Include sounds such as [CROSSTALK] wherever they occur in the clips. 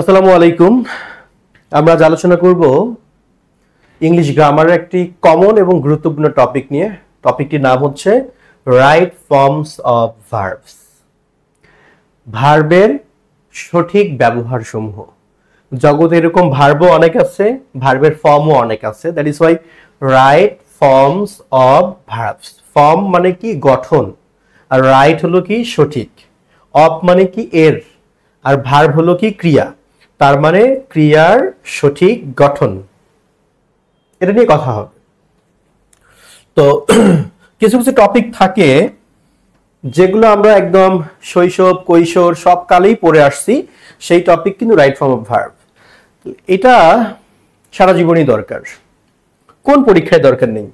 আসসালামু আলাইকুম আমরা আজ আলোচনা করব ইংলিশ গ্রামার একটি কমন এবং গুরুত্বপূর্ণ টপিক নিয়ে টপিকটির নাম হচ্ছে রাইট ফর্মস অফ ভার্বস ভার্বের সঠিক ব্যবহার সমূহ জগতে এরকম ভার্বও অনেক আছে ভার্বের ফর্মও অনেক আছে that is why right forms of verbs form মানে কি গঠন আর রাইট হলো কি সঠিক অফ মানে কি এর আর ভার্ব হলো কি ক্রিয়া তার মানে ক্রিয়ার সঠিক গঠন এটা নিয়ে কথা হবে তো [CLEARS THROAT] কিছু কিছু টপিক থাকে যেগুলো আমরা একদম শৈশব কৈশোর সব কালেই পড়ে আসছি সেই টপিক কিন্তু রাইট ফর্ম অফ ভার্ব এটা সারা জীবনই দরকার কোন পরীক্ষায় দরকার নেই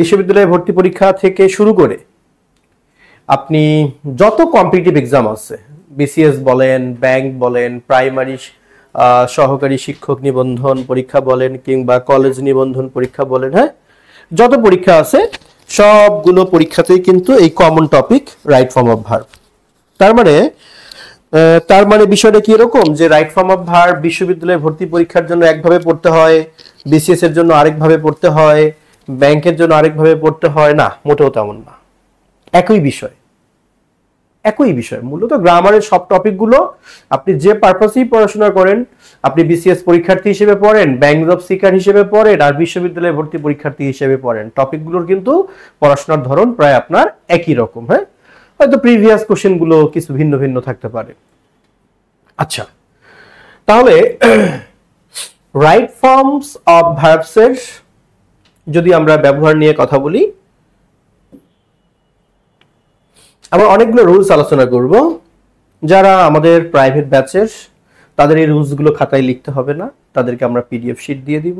বিশ্ববিদ্যালয়ে ভর্তি পরীক্ষা থেকে শুরু করে আপনি যত কম্পিটিটিভ এক্সাম আছে বিসিএস বলেন ব্যাংক বলেন প্রাইমারি সহকারী শিক্ষক নিবন্ধন পরীক্ষা বলেন কিংবা কলেজ নিবন্ধন পরীক্ষা বলেন হ্যাঁ যত পরীক্ষা আছে সবগুলো পরীক্ষাতেই কিন্তু এই common topic right form of verb তার মানে তার মানে বিষয়টা কি এরকম যে রাইট ফর্ম অফ ভার বিশ্ববিদ্যালয়ে ভর্তি পরীক্ষার জন্য একভাবে পড়তে হয় বিসিএস এর জন্য আরেকভাবে পড়তে হয় ব্যাংকের জন্য আরেকভাবে পড়তে হয় না মোটেও তেমন না একই বিষয় একই বিষয় মূলত গ্রামারের সব টপিকগুলো আপনি যে পারপাসেই পড়াশোনা করেন আপনি বিসিএস পরীক্ষার্থী হিসেবে পড়েন ব্যাংক জব সিকার হিসেবে পড়েন আর বিশ্ববিদ্যালয়ে ভর্তি পরীক্ষার্থী হিসেবে পড়েন টপিকগুলোর কিন্তু পড়াশোনার ধরন প্রায় আপনার একই রকম হ্যাঁ হয়তো প্রিভিয়াস কোশ্চেনগুলো কিছু ভিন্ন ভিন্ন থাকতে পারে আচ্ছা তাহলে রাইট ফর্মস অফ ভার্বসের যদি আমরা ব্যবহার নিয়ে কথা বলি আমরা অনেকগুলো রুলস আলোচনা করব যারা আমাদের প্রাইভেট ব্যাচের তাদের এই রুলসগুলো খাতায় লিখতে হবে না তাদেরকে আমরা পিডিএফ শিট দিয়ে দিব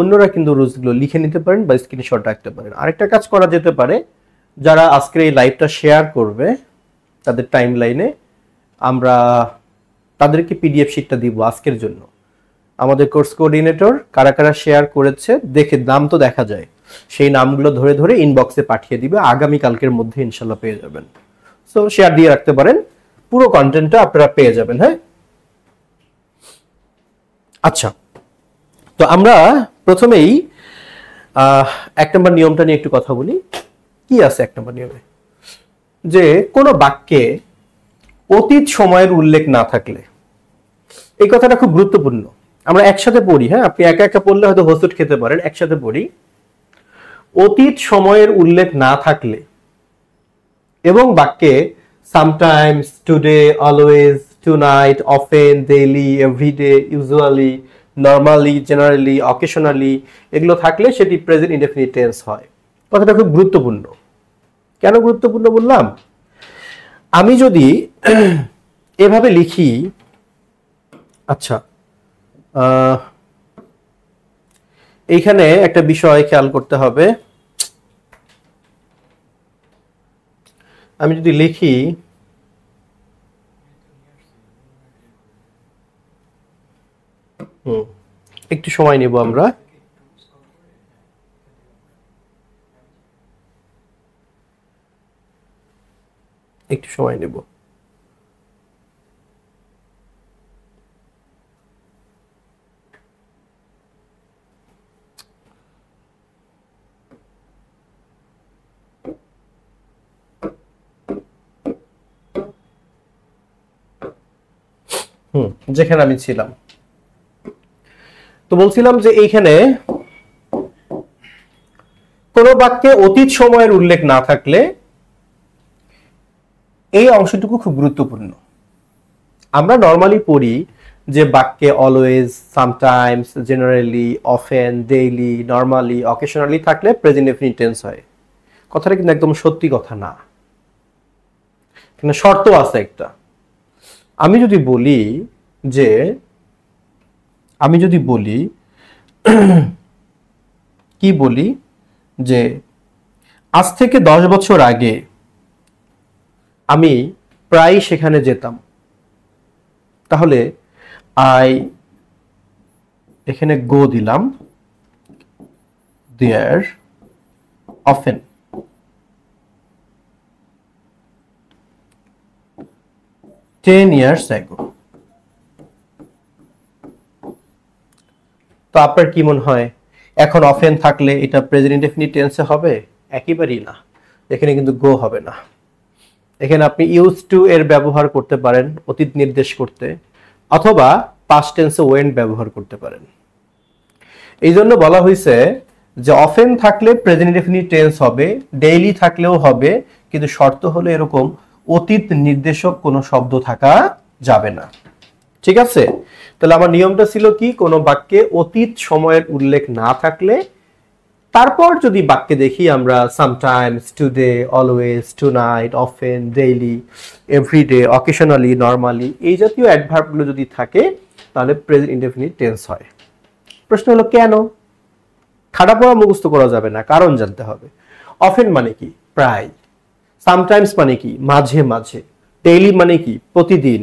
অন্যরা কিন্তু রুলসগুলো লিখে নিতে পারেন বা স্ক্রিনশট রাখতে পারেন আরেকটা কাজ করা যেতে পারে যারা আজকের এই লাইভটা শেয়ার করবে তাদের টাইম লাইনে আমরা তাদেরকে পিডিএফ শিটটা দিব আজকের জন্য আমাদের কোর্স কোঅর্ডিনেটর কারা কারা শেয়ার করেছে দেখে দাম তো দেখা যায় সেই নামগুলো ধরে ধরে ইনবক্সে পাঠিয়ে দিবে আগামী কালকের মধ্যে ইনশাল্লাহ পেয়ে যাবেন সো শেয়ার দিয়ে রাখতে পারেন পুরো কন্টেন্টটা আপনারা পেয়ে যাবেন হ্যাঁ আচ্ছা তো আমরা প্রথমেই এক নম্বর নিয়মটা নিয়ে একটু কথা বলি কি আছে এক নম্বর নিয়মে যে কোনো বাক্যে অতীত সময়ের উল্লেখ না থাকলে এই কথাটা খুব গুরুত্বপূর্ণ আমরা একসাথে পড়ি হ্যাঁ আপনি একা একা পড়লে হয়তো হোসুট খেতে পারেন একসাথে পড়ি অতীত সময়ের উল্লেখ না থাকলে এবং বাক্যে sometimes today always tonight often daily everyday usually normally generally occasionally এগুলো থাকলে সেটি প্রেজেন্ট ইনডেফিনিট টেন্স হয় কথাটা খুব গুরুত্বপূর্ণ কেন গুরুত্বপূর্ণ বললাম আমি যদি [CLEARS THROAT] এভাবে লিখি আচ্ছা এইখানে একটা বিষয় খেয়াল করতে হবে আমি যদি লিখি হুম একটু সময় নেব আমরা একটু সময় নেব হুম যেখানে আমি ছিলাম তো বলছিলাম যে এইখানে কোনো বাক্যে অতীত সময়ের উল্লেখ না থাকলে এই অংশটুকু খুব গুরুত্বপূর্ণ আমরা নর্মালি পড়ি যে বাক্যে always sometimes generally often daily normally occasionally থাকলে প্রেজেন্ট ইনফিনিট হয় কথাটা কিন্তু একদম সত্যি কথা না শর্ত আছে একটা আমি যদি বলি যে আমি যদি বলি কি বলি যে আজ থেকে দশ বছর আগে আমি প্রায় সেখানে যেতাম তাহলে আই এখানে গো দিলাম দেয়ার অফেন 10 years ago তো আপনার কি মনে হয় এখন অফেন থাকলে এটা প্রেজেন্ট ইনডেফিনিট টেন্সে হবে একেবারেই না এখানে কিন্তু গো হবে না এখানে আপনি ইউজ টু এর ব্যবহার করতে পারেন অতীত নির্দেশ করতে অথবা পাস্ট টেন্সে ওয়েন ব্যবহার করতে পারেন এই জন্য বলা হয়েছে যে অফেন থাকলে প্রেজেন্ট ইনডেফিনিট টেন্স হবে ডেইলি থাকলেও হবে কিন্তু শর্ত হলো এরকম অতীত নির্দেশক কোনো শব্দ থাকা যাবে না ঠিক আছে তাহলে আমার নিয়মটা ছিল কি কোনো বাক্যে অতীত সময়ের উল্লেখ না থাকলে তারপর যদি বাক্যে দেখি আমরা sometimes today always tonight often daily everyday occasionally normally এই জাতীয় অ্যাডভার্বগুলো যদি থাকে তাহলে প্রেজেন্ট ইনডেফিনিট টেন্স হয় প্রশ্ন হলো কেন খাটা পড়া মুখস্থ করা যাবে না কারণ জানতে হবে অফেন মানে কি প্রায় সামটাইমস মানে কি মাঝে মাঝে ডেইলি মানে কি প্রতিদিন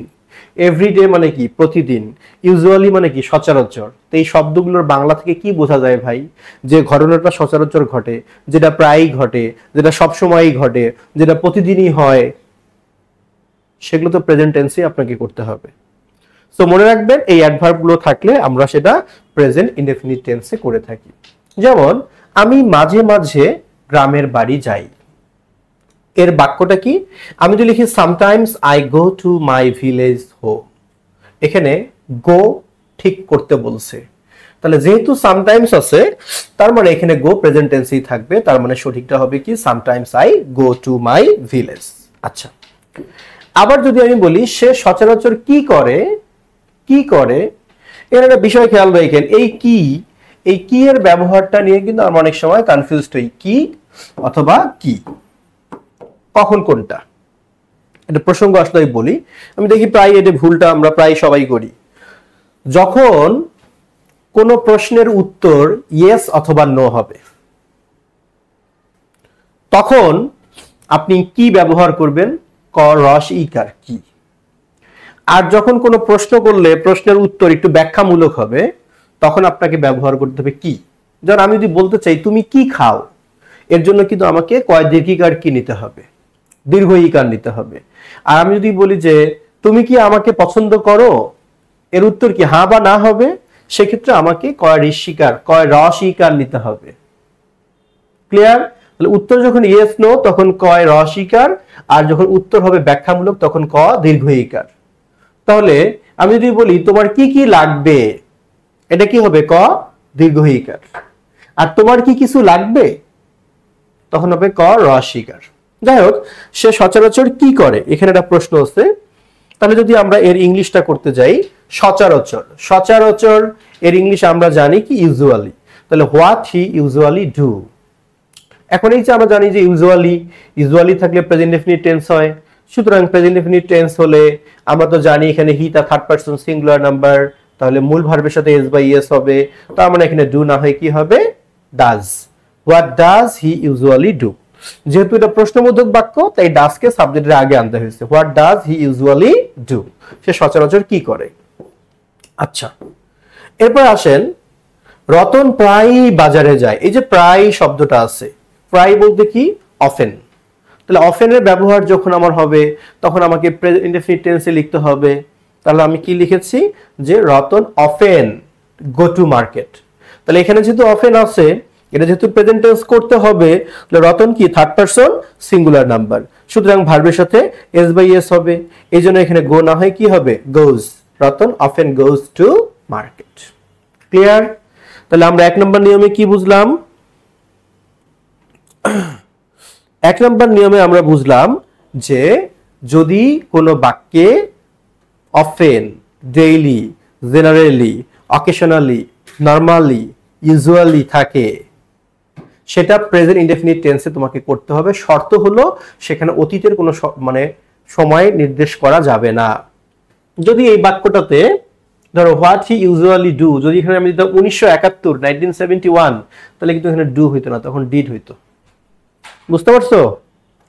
এভরিডে মানে কি প্রতিদিন ইউজুয়ালি মানে কি সচরাচর তো এই শব্দগুলোর বাংলা থেকে কি বোঝা যায় ভাই যে ঘটনাটা সচরাচর ঘটে যেটা প্রায়ই ঘটে যেটা সবসময়ই ঘটে যেটা প্রতিদিনই হয় সেগুলো তো প্রেজেন্ট আপনাকে করতে হবে তো মনে রাখবেন এই অ্যাডভার্বগুলো থাকলে আমরা সেটা প্রেজেন্ট ইনডেফিনিট টেন্সে করে থাকি যেমন আমি মাঝে মাঝে গ্রামের বাড়ি যাই এর বাক্যটা কি আমি যদি লিখি sometimes I go to my village হো এখানে গো ঠিক করতে বলছে তাহলে যেহেতু সামটাইমস আছে তার মানে এখানে গো প্রেজেন্ট টেন্সেই থাকবে তার মানে সঠিকটা হবে কি sometimes I go to my village আচ্ছা আবার যদি আমি বলি সে সচরাচর কি করে কি করে এর একটা বিষয় খেয়াল রাখেন এই কি এই কি এর ব্যবহারটা নিয়ে কিন্তু আমরা অনেক সময় কনফিউজড হই কি অথবা কি কখন কোনটা এটা প্রসঙ্গ আসলে আমি বলি আমি দেখি প্রায় এটা ভুলটা আমরা প্রায় সবাই করি যখন কোনো প্রশ্নের উত্তর ইয়েস অথবা নো হবে তখন আপনি কি ব্যবহার করবেন ক রস ইকার কি আর যখন কোনো প্রশ্ন করলে প্রশ্নের উত্তর একটু ব্যাখ্যামূলক হবে তখন আপনাকে ব্যবহার করতে হবে কি যেমন আমি যদি বলতে চাই তুমি কি খাও এর জন্য কিন্তু আমাকে কয় দীর্ঘিকার কি নিতে হবে দীর্ঘ ইকার নিতে হবে আর আমি যদি বলি যে তুমি কি আমাকে পছন্দ করো এর উত্তর কি হা হ্যাঁ বা না হবে সেক্ষেত্রে আমাকে কয় ঋষিকার কয় রস ইকার নিতে হবে ক্লিয়ার তাহলে উত্তর যখন ইয়েস নো তখন কয় রস ইকার আর যখন উত্তর হবে ব্যাখ্যামূলক তখন ক দীর্ঘ ইকার তাহলে আমি যদি বলি তোমার কি কি লাগবে এটা কি হবে ক দীর্ঘ আর তোমার কি কিছু লাগবে তখন হবে ক রস যাই হোক সে সচরাচর কি করে এখানে একটা প্রশ্ন আছে তাহলে যদি আমরা এর ইংলিশটা করতে যাই সচরাচর সচরাচর এর ইংলিশ আমরা জানি কি ইউজুয়ালি তাহলে হোয়াট হি ইউজুয়ালি ডু এখন এই যে আমরা জানি যে ইউজুয়ালি ইউজুয়ালি থাকলে প্রেজেন্ট ডেফিনিট টেন্স হয় সুতরাং প্রেজেন্ট ডেফিনিট টেন্স হলে আমরা তো জানি এখানে হি তা থার্ড পারসন সিঙ্গুলার নাম্বার তাহলে মূল ভার্বের সাথে এস বাই এস হবে তার মানে এখানে ডু না হয় কি হবে does what does he usually do যেহেতু এটা প্রশ্নবোধক বাক্য তাই ডাজকে সাবজেক্টের আগে আনতে হয়েছে what does he usually do সে সচরাচর কি করে আচ্ছা এরপর আসেন রতন প্রায়ই বাজারে যায় এই যে প্রায় শব্দটা আছে প্রায় বলতে কি অফেন তাহলে অফেনের ব্যবহার যখন আমার হবে তখন আমাকে ইনডেফিনিট টেন্সে লিখতে হবে তাহলে আমি কি লিখেছি যে Ratan often go to market তাহলে এখানে যেহেতু অফেন আছে এটা যেহেতু প্রেজেন্ট টেন্স করতে হবে তাহলে রতন কি থার্ড পারসন সিঙ্গুলার নাম্বার সুতরাং ভার্বের সাথে এস বাই এস হবে এই জন্য এখানে গো না হয় কি হবে goes Ratan often goes to market clear তাহলে আমরা এক নম্বর নিয়মে কি বুঝলাম [CLEARS THROAT] এক নম্বর নিয়মে আমরা বুঝলাম যে যদি কোনো বাক্যে often daily generally occasionally normally usually থাকে সেটা প্রেজেন্ট ইন্ডেফিনিট টেন্সে তোমাকে করতে হবে শর্ত হলো সেখানে অতীতের কোনো মানে সময় নির্দেশ করা যাবে না যদি এই বাক্যটাতে ধরো হোয়াট হি ইউজুয়ালি ডু যদি এখানে আমি দিতাম উনিশশো একাত্তর নাইনটিন সেভেন্টি ওয়ান তাহলে কিন্তু এখানে ডু হইতো না তখন ডিড হইতো বুঝতে পারছো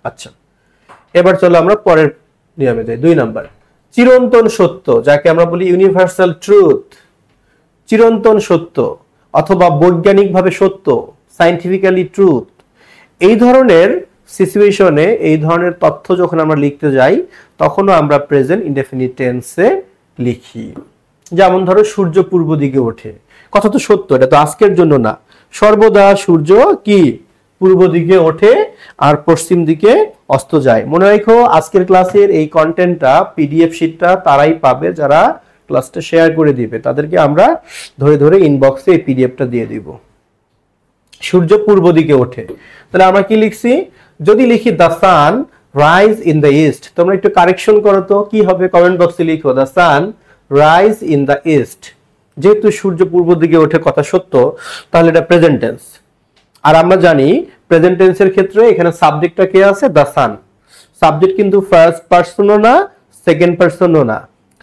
আচ্ছা এবার চলো আমরা পরের নিয়মে যাই দুই নাম্বার চিরন্তন সত্য যাকে আমরা বলি ইউনিভার্সাল ট্রুথ চিরন্তন সত্য অথবা বৈজ্ঞানিকভাবে সত্য সাইন্টিফিক্যালি ট্রুথ এই ধরনের সিচুয়েশনে এই ধরনের তথ্য যখন আমরা লিখতে যাই তখনও আমরা প্রেজেন্ট ইন্ডেফিনিট টেন্সে লিখি যেমন ধরো সূর্য পূর্ব দিকে ওঠে কথা তো সত্য এটা তো আজকের জন্য না সর্বদা সূর্য কি পূর্ব দিকে ওঠে আর পশ্চিম দিকে অস্ত যায় মনে রেখো আজকের ক্লাসের এই কন্টেন্টটা পিডিএফ শিটটা তারাই পাবে যারা ক্লাসটা শেয়ার করে দিবে তাদেরকে আমরা ধরে ধরে ইনবক্সে এই পিডিএফটা দিয়ে দিব সূর্য পূর্ব দিকে ওঠে তাহলে আমরা কি লিখছি যদি লিখি the sun rise in the east তোমরা একটু কারেকশন করো তো কি হবে কমেন্ট বক্সে লিখো the sun rise in the east যেহেতু সূর্য পূর্ব দিকে ওঠে কথা সত্য তাহলে এটা প্রেজেন্ট টেন্স আর আমরা জানি প্রেজেন্ট ক্ষেত্রে এখানে সাবজেক্টটা কে আছে দ্য সান সাবজেক্ট কিন্তু ফার্স্ট পার্সনও না সেকেন্ড পার্সনও না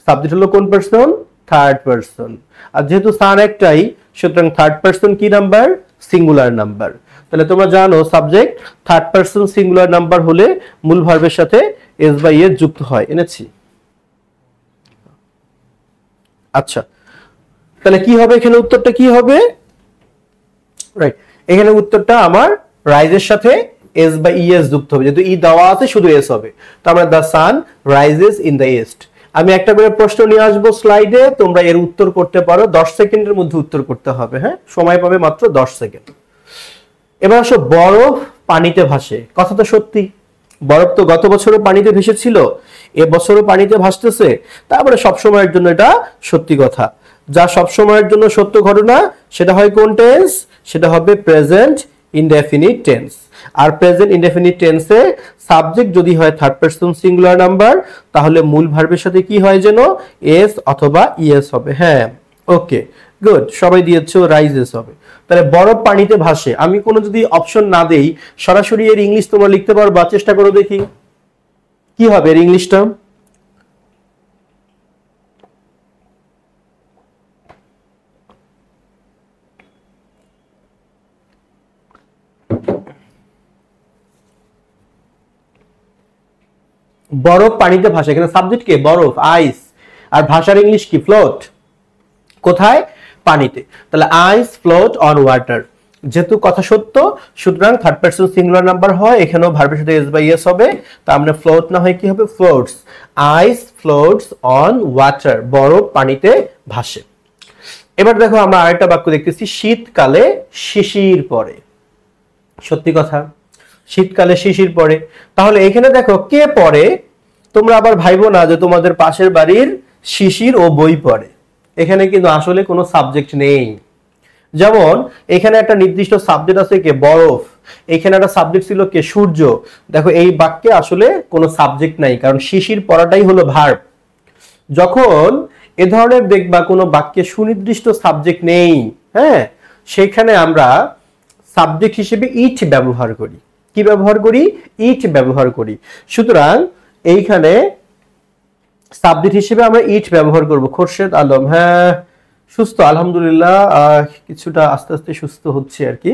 সাবজেক্ট হলো কোন পার্সন থার্ড পার্সন আর যেহেতু সান একটাই সুতরাং থার্ড পার্সন কি নাম্বার সিঙ্গুলার নাম্বার তাহলে তোমরা জানো subject third person singular number হলে মূল ভার্বের সাথে এস বাই এ যুক্ত হয় এনেছি আচ্ছা তাহলে কি হবে এখানে উত্তরটা কি হবে রাইট এখানে উত্তরটা আমার রাইজের সাথে এস বাই ইএস যুক্ত হবে যেহেতু ই e দেওয়া আছে শুধু এস হবে তো আমরা the sun rises in the east আমি একটা করে প্রশ্ন নিয়ে আসবো স্লাইডে তোমরা এর উত্তর করতে পারো দশ সেকেন্ডের মধ্যে উত্তর করতে হবে হ্যাঁ সময় পাবে মাত্র দশ সেকেন্ড এবার আসো বরফ পানিতে ভাসে কথা তো সত্যি বরফ তো গত বছরও পানিতে ভেসেছিল এবছরও পানিতে ভাসতেছে তারপরে সবসময়ের জন্য এটা সত্যি কথা যা সবসময়ের জন্য সত্য ঘটনা সেটা হয় কোন টেন্স সেটা হবে প্রেজেন্ট ইনডেফিনিট টেন্স আর প্রেজেন্ট ইনডেফিনিট টেন্সে সাবজেক্ট যদি হয় থার্ড পারসন সিঙ্গুলার নাম্বার তাহলে মূল ভার্বের সাথে কি হয় যেন এস অথবা ইএস e হবে হ্যাঁ ওকে গুড সবাই দিয়েছো রাইজেস হবে তাহলে বরফ পানিতে ভাসে আমি কোনো যদি অপশন না দেই সরাসরি এর ইংলিশ তোমরা লিখতে পারবা চেষ্টা করো দেখি কি হবে এর ইংলিশটা বরফ পানিতে ভাসে এখানে সাবজেক্ট কে বরফ আইস আর ভাষার ইংলিশ কি ফ্লোট কোথায় পানিতে তাহলে আইস ফ্লোট অন ওয়াটার যেহেতু কথা সত্য সুতরাং থার্ড পার্সন সিঙ্গুলার নাম্বার হয় এখানেও ভার্বের সাথে এস বাই এস হবে তার মানে ফ্লোট না হয় কি হবে floats ice floats on water বরফ পানিতে ভাসে এবার দেখো আমরা আরেকটা বাক্য দেখতেছি শীতকালে শিশির পরে সত্যি কথা শীতকালে শিশির পরে তাহলে এখানে দেখো কে পরে তোমরা আবার ভাইবো না যে তোমাদের পাশের বাড়ির শিশির ও বই পড়ে এখানে কিন্তু আসলে কোনো সাবজেক্ট নেই যেমন এখানে একটা নির্দিষ্ট সাবজেক্ট আছে কে বরফ এখানে একটা সাবজেক্ট ছিল কে সূর্য দেখো এই বাক্যে আসলে কোনো সাবজেক্ট নাই কারণ শিশির পড়াটাই হলো ভার্ব যখন এ ধরনের দেখবা কোনো বাক্যে সুনির্দিষ্ট সাবজেক্ট নেই হ্যাঁ সেখানে আমরা সাবজেক্ট হিসেবে ইট ব্যবহার করি কি ব্যবহার করি ইট ব্যবহার করি সুতরাং এইখানে সাবজেক্ট হিসেবে আমরা ইট ব্যবহার করব খোরশেদ আলম হ্যাঁ সুস্থ আলহামদুলিল্লাহ কিছুটা আস্তে আস্তে সুস্থ হচ্ছে আর কি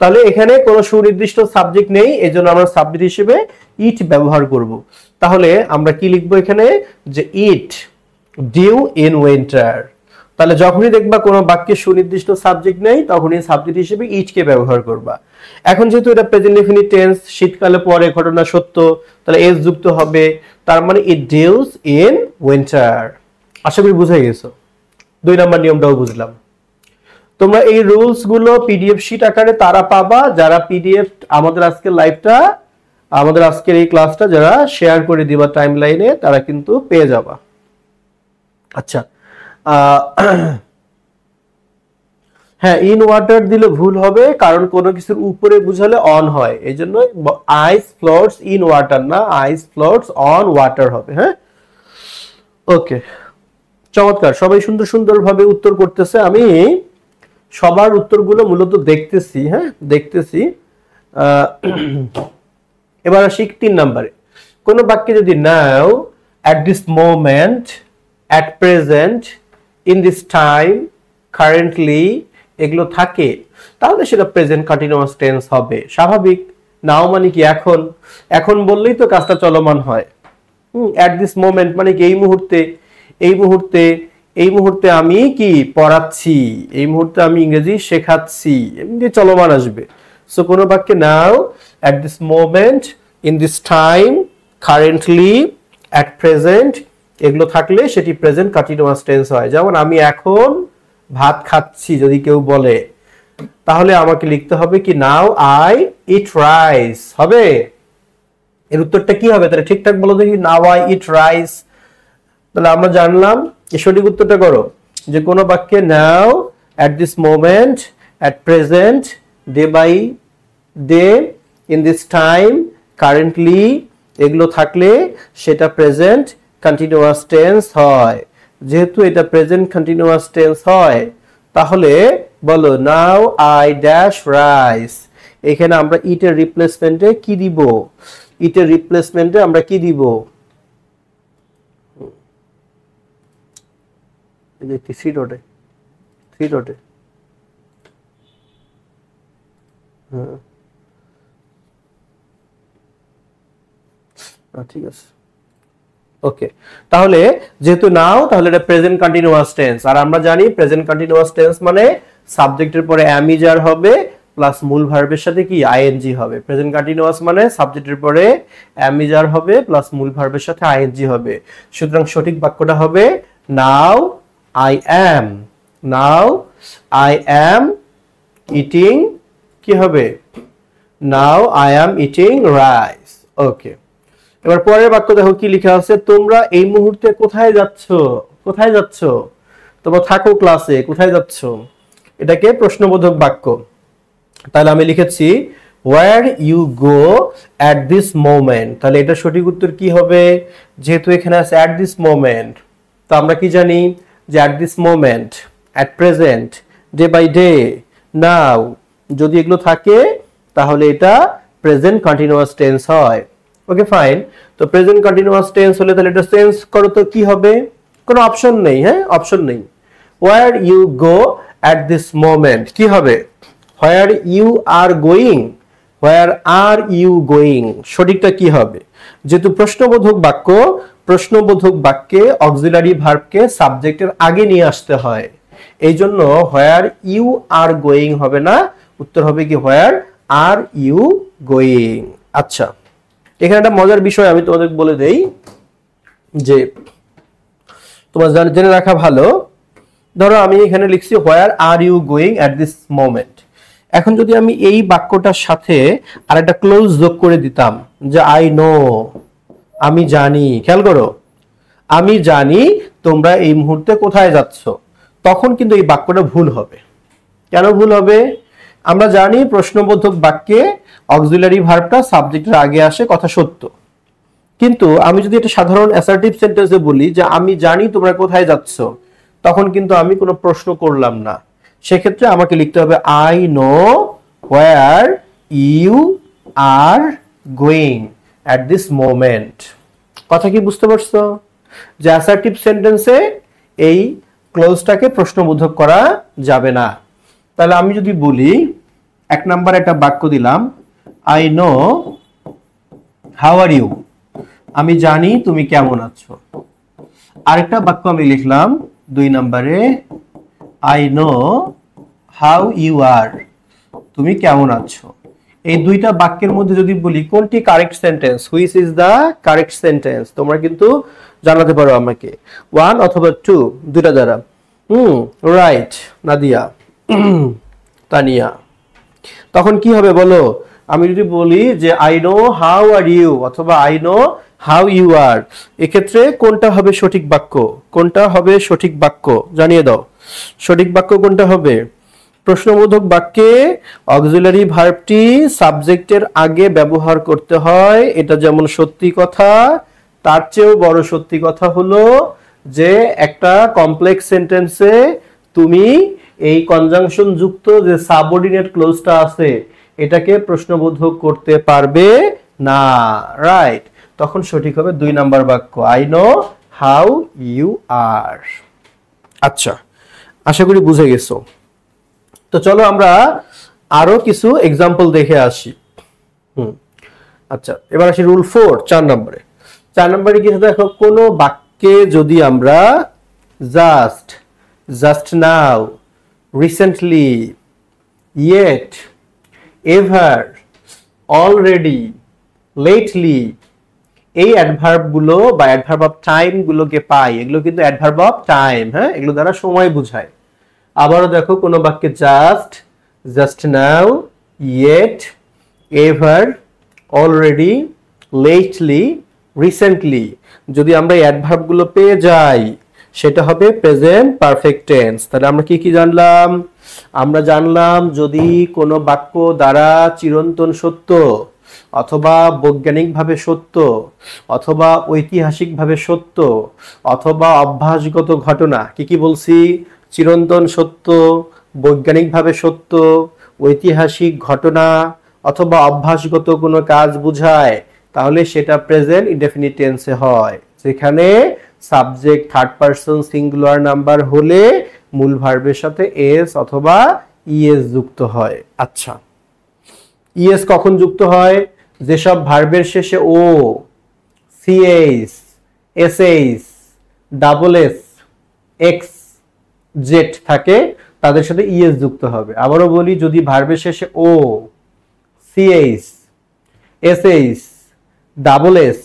তাহলে এখানে কোনো সুনির্দিষ্ট সাবজেক্ট নেই এজন্য আমরা সাবজেক্ট হিসেবে ইট ব্যবহার করব তাহলে আমরা কি লিখবো এখানে যে ইট ডিউ ইন উইন্টার তাহলে যখনই দেখবা কোনো বাক্যে সুনির্দিষ্ট সাবজেক্ট নেই তখনই সাবজেক্ট হিসেবে ইটকে ব্যবহার করবা এখন যেহেতু এটা প্রেজেন্ট ডেফিনিট টেন্স শীতকালে পরে ঘটনা সত্য তাহলে এস যুক্ত হবে তার মানে ইট ডিলস ইন উইন্টার আশা করি বুঝে গেছো দুই নাম্বার নিয়মটাও বুঝলাম তোমরা এই রুলস গুলো পিডিএফ শিট আকারে তারা পাবা যারা পিডিএফ আমাদের আজকের লাইভটা আমাদের আজকের এই ক্লাসটা যারা শেয়ার করে দিবা টাইম লাইনে তারা কিন্তু পেয়ে যাবা আচ্ছা হ্যাঁ ইন ওয়াটার দিলে ভুল হবে কারণ কোনো কিছুর উপরে বুঝালে অন হয় এই জন্য আইস ফ্লোটস ইন ওয়াটার না আইস ফ্লোটস অন ওয়াটার হবে হ্যাঁ ওকে চমৎকার সবাই সুন্দর সুন্দরভাবে উত্তর করতেছে আমি সবার উত্তরগুলো মূলত দেখতেছি হ্যাঁ দেখতেছি এবার আসি তিন নাম্বারে কোনো বাক্যে যদি now at this moment at present in this time currently এগুলো থাকে তাহলে সেটা প্রেজেন্ট কন্টিনিউয়াস টেন্স হবে স্বাভাবিক নাও মানে কি এখন এখন বললেই তো কাজটা চলমান হয় হুম অ্যাট দিস মোমেন্ট মানে কি এই মুহূর্তে এই মুহূর্তে এই মুহূর্তে আমি কি পড়াচ্ছি এই মুহূর্তে আমি ইংরেজি শেখাচ্ছি এমনি চলমান আসবে সো কোনো বাক্যে now at this moment in this time currently at present এগুলো থাকলে সেটি প্রেজেন্ট কন্টিনিউয়াস টেন্স হয় যেমন আমি এখন ভাত খাচ্ছি যদি কেউ বলে তাহলে আমাকে লিখতে হবে কি নাও আই ইট রাইস হবে এর উত্তরটা কি হবে তাহলে ঠিকঠাক বলো দেখি নাও আই ইট রাইস তাহলে আমরা জানলাম সঠিক উত্তরটা করো যে কোনো বাক্যে now at this moment at present day by day in this time currently এগুলো থাকলে সেটা প্রেজেন্ট কন্টিনিউয়াস টেন্স হয় যেহেতু এটা প্রেজেন্ট কন্টিনিউয়াস টেন্স হয় তাহলে বলো নাও আই ড্যাশ রাইস এখানে আমরা ইটের রিপ্লেসমেন্টে কি দিব ইটের রিপ্লেসমেন্টে আমরা কি দিব থ্রি হ্যাঁ। ঠিক আছে ওকে তাহলে যেহেতু নাও তাহলে এটা প্রেজেন্ট কন্টিনিউয়াস টেন্স আর আমরা জানি প্রেজেন্ট কন্টিনিউয়াস টেন্স মানে সাবজেক্টের পরে অ্যামিজার হবে প্লাস মূল ভার্বের সাথে কি আইএনজি হবে প্রেজেন্ট কন্টিনিউয়াস মানে সাবজেক্টের পরে অ্যামিজার হবে প্লাস মূল ভার্বের সাথে আইএনজি হবে সুতরাং সঠিক বাক্যটা হবে now I am now I am eating কি হবে now I am eating rice okay এবার পরের বাক্য দেখো কি লেখা আছে তোমরা এই মুহূর্তে কোথায় যাচ্ছ কোথায় যাচ্ছ তোমরা থাকো ক্লাসে কোথায় যাচ্ছ এটাকে প্রশ্নবোধক বাক্য তাহলে আমি লিখেছি where you go at this moment তাহলে এটা সঠিক উত্তর কি হবে যেহেতু এখানে আছে অ্যাট দিস মোমেন্ট তো আমরা কি জানি যে at this moment at present day by day now যদি এগুলো থাকে তাহলে এটা প্রেজেন্ট কন্টিনিউয়াস টেন্স হয় ওকে ফাইন তো প্রেজেন্ট কন্টিনিউয়াস টেন্স হলে তাহলে এটা চেঞ্জ করো তো কি হবে কোনো অপশন নেই হ্যাঁ অপশন নেই where you go at this moment কি হবে where you are going where are you going সঠিকটা কি হবে যেহেতু প্রশ্নবোধক বাক্য প্রশ্নবোধক বাক্যে অক্সিলারি ভার্বকে সাবজেক্টের আগে নিয়ে আসতে হয় এই জন্য হোয়ার ইউ আর গোয়িং হবে না উত্তর হবে কি হোয়ার আর ইউ গোয়িং আচ্ছা এখানে একটা মজার বিষয় আমি তোমাদের বলে দেই যে তোমার জেনে রাখা ভালো ধরো আমি এখানে লিখছি where are you going at this moment এখন যদি আমি এই বাক্যটার সাথে আর একটা ক্লোজ যোগ করে দিতাম যে আই নো আমি জানি খেয়াল করো আমি জানি তোমরা এই মুহূর্তে কোথায় যাচ্ছ তখন কিন্তু এই বাক্যটা ভুল হবে কেন ভুল হবে আমরা জানি প্রশ্নবোধক বাক্যে অক্সিলারি ভার্বটা সাবজেক্টের আগে আসে কথা সত্য কিন্তু আমি যদি একটা সাধারণ অ্যাসার্টিভ সেন্টেন্সে বলি যে আমি জানি তোমরা কোথায় যাচ্ছ তখন কিন্তু আমি কোনো প্রশ্ন করলাম না সেক্ষেত্রে আমাকে লিখতে হবে I know where you are going at this moment কথা কি বুঝতে পারছো যে অ্যাসার্টিভ সেন্টেন্সে এই ক্লোজটাকে প্রশ্নবোধক করা যাবে না তাহলে আমি যদি বলি এক নাম্বার একটা বাক্য দিলাম I know how are you আমি জানি তুমি কেমন আছো আরেকটা বাক্য আমি লিখলাম দুই নম্বরে I know how you are তুমি কেমন আছো এই দুইটা বাক্যের মধ্যে যদি বলি কোনটি correct sentence which is the correct sentence তোমরা কিন্তু জানাতে পারো আমাকে ওয়ান অথবা টু দুইটা দ্বারা হুম রাইট নাদিয়া [CLEARS THROAT] তানিয়া তখন কি হবে বলো আমি যদি বলি যে I know how are you অথবা I know how you are এক্ষেত্রে কোনটা হবে সঠিক বাক্য কোনটা হবে সঠিক বাক্য জানিয়ে দাও সঠিক বাক্য কোনটা হবে প্রশ্নবোধক বাক্যে অক্সিলারি ভার্বটি সাবজেক্টের আগে ব্যবহার করতে হয় এটা যেমন সত্যি কথা তার চেয়েও বড় সত্যি কথা হলো যে একটা কমপ্লেক্স সেন্টেন্সে তুমি এই কনজাংশন যুক্ত যে সাবঅর্ডিনেট ক্লোজটা আছে এটাকে প্রশ্নবোধ করতে পারবে না রাইট তখন সঠিক হবে দুই নাম্বার বাক্য I know how you are আচ্ছা আশা করি বুঝে গেছো তো চলো আমরা আরো কিছু এক্সাম্পল দেখে আসি হুম আচ্ছা এবার আসি রুল ফোর চার নম্বরে চার নম্বরে কিছু দেখো কোনো বাক্যে যদি আমরা just just now recently yet ever already lately এই অ্যাডভার্বগুলো বা অ্যাডভার্ব অফ টাইমগুলোকে পাই এগুলো কিন্তু অ্যাডভার্ব অফ টাইম হ্যাঁ এগুলো দ্বারা সময় বোঝায় আবারও দেখো কোনো বাক্যে just just now yet ever already lately recently যদি আমরা এই অ্যাডভার্বগুলো পেয়ে যাই সেটা হবে প্রেজেন্ট পারফেক্ট টেন্স তাহলে আমরা কি কি জানলাম আমরা জানলাম যদি কোনো বাক্য দ্বারা চিরন্তন সত্য অথবা বৈজ্ঞানিকভাবে সত্য অথবা ঐতিহাসিকভাবে সত্য অথবা অভ্যাসগত ঘটনা কি কি বলছি চিরন্তন সত্য বৈজ্ঞানিকভাবে সত্য ঐতিহাসিক ঘটনা অথবা অভ্যাসগত কোনো কাজ বুঝায় তাহলে সেটা প্রেজেন্ট ইনডেফিনিট টেন্সে হয় যেখানে subject third person singular number হলে মূল ভার্বের সাথে এস অথবা ইএস যুক্ত হয় আচ্ছা ইএস কখন যুক্ত হয় যেসব ভার্বের শেষে O CH SH double S X Z থাকে তাদের সাথে ইএস যুক্ত হবে আবারও বলি যদি ভার্বের শেষে O CH SH double S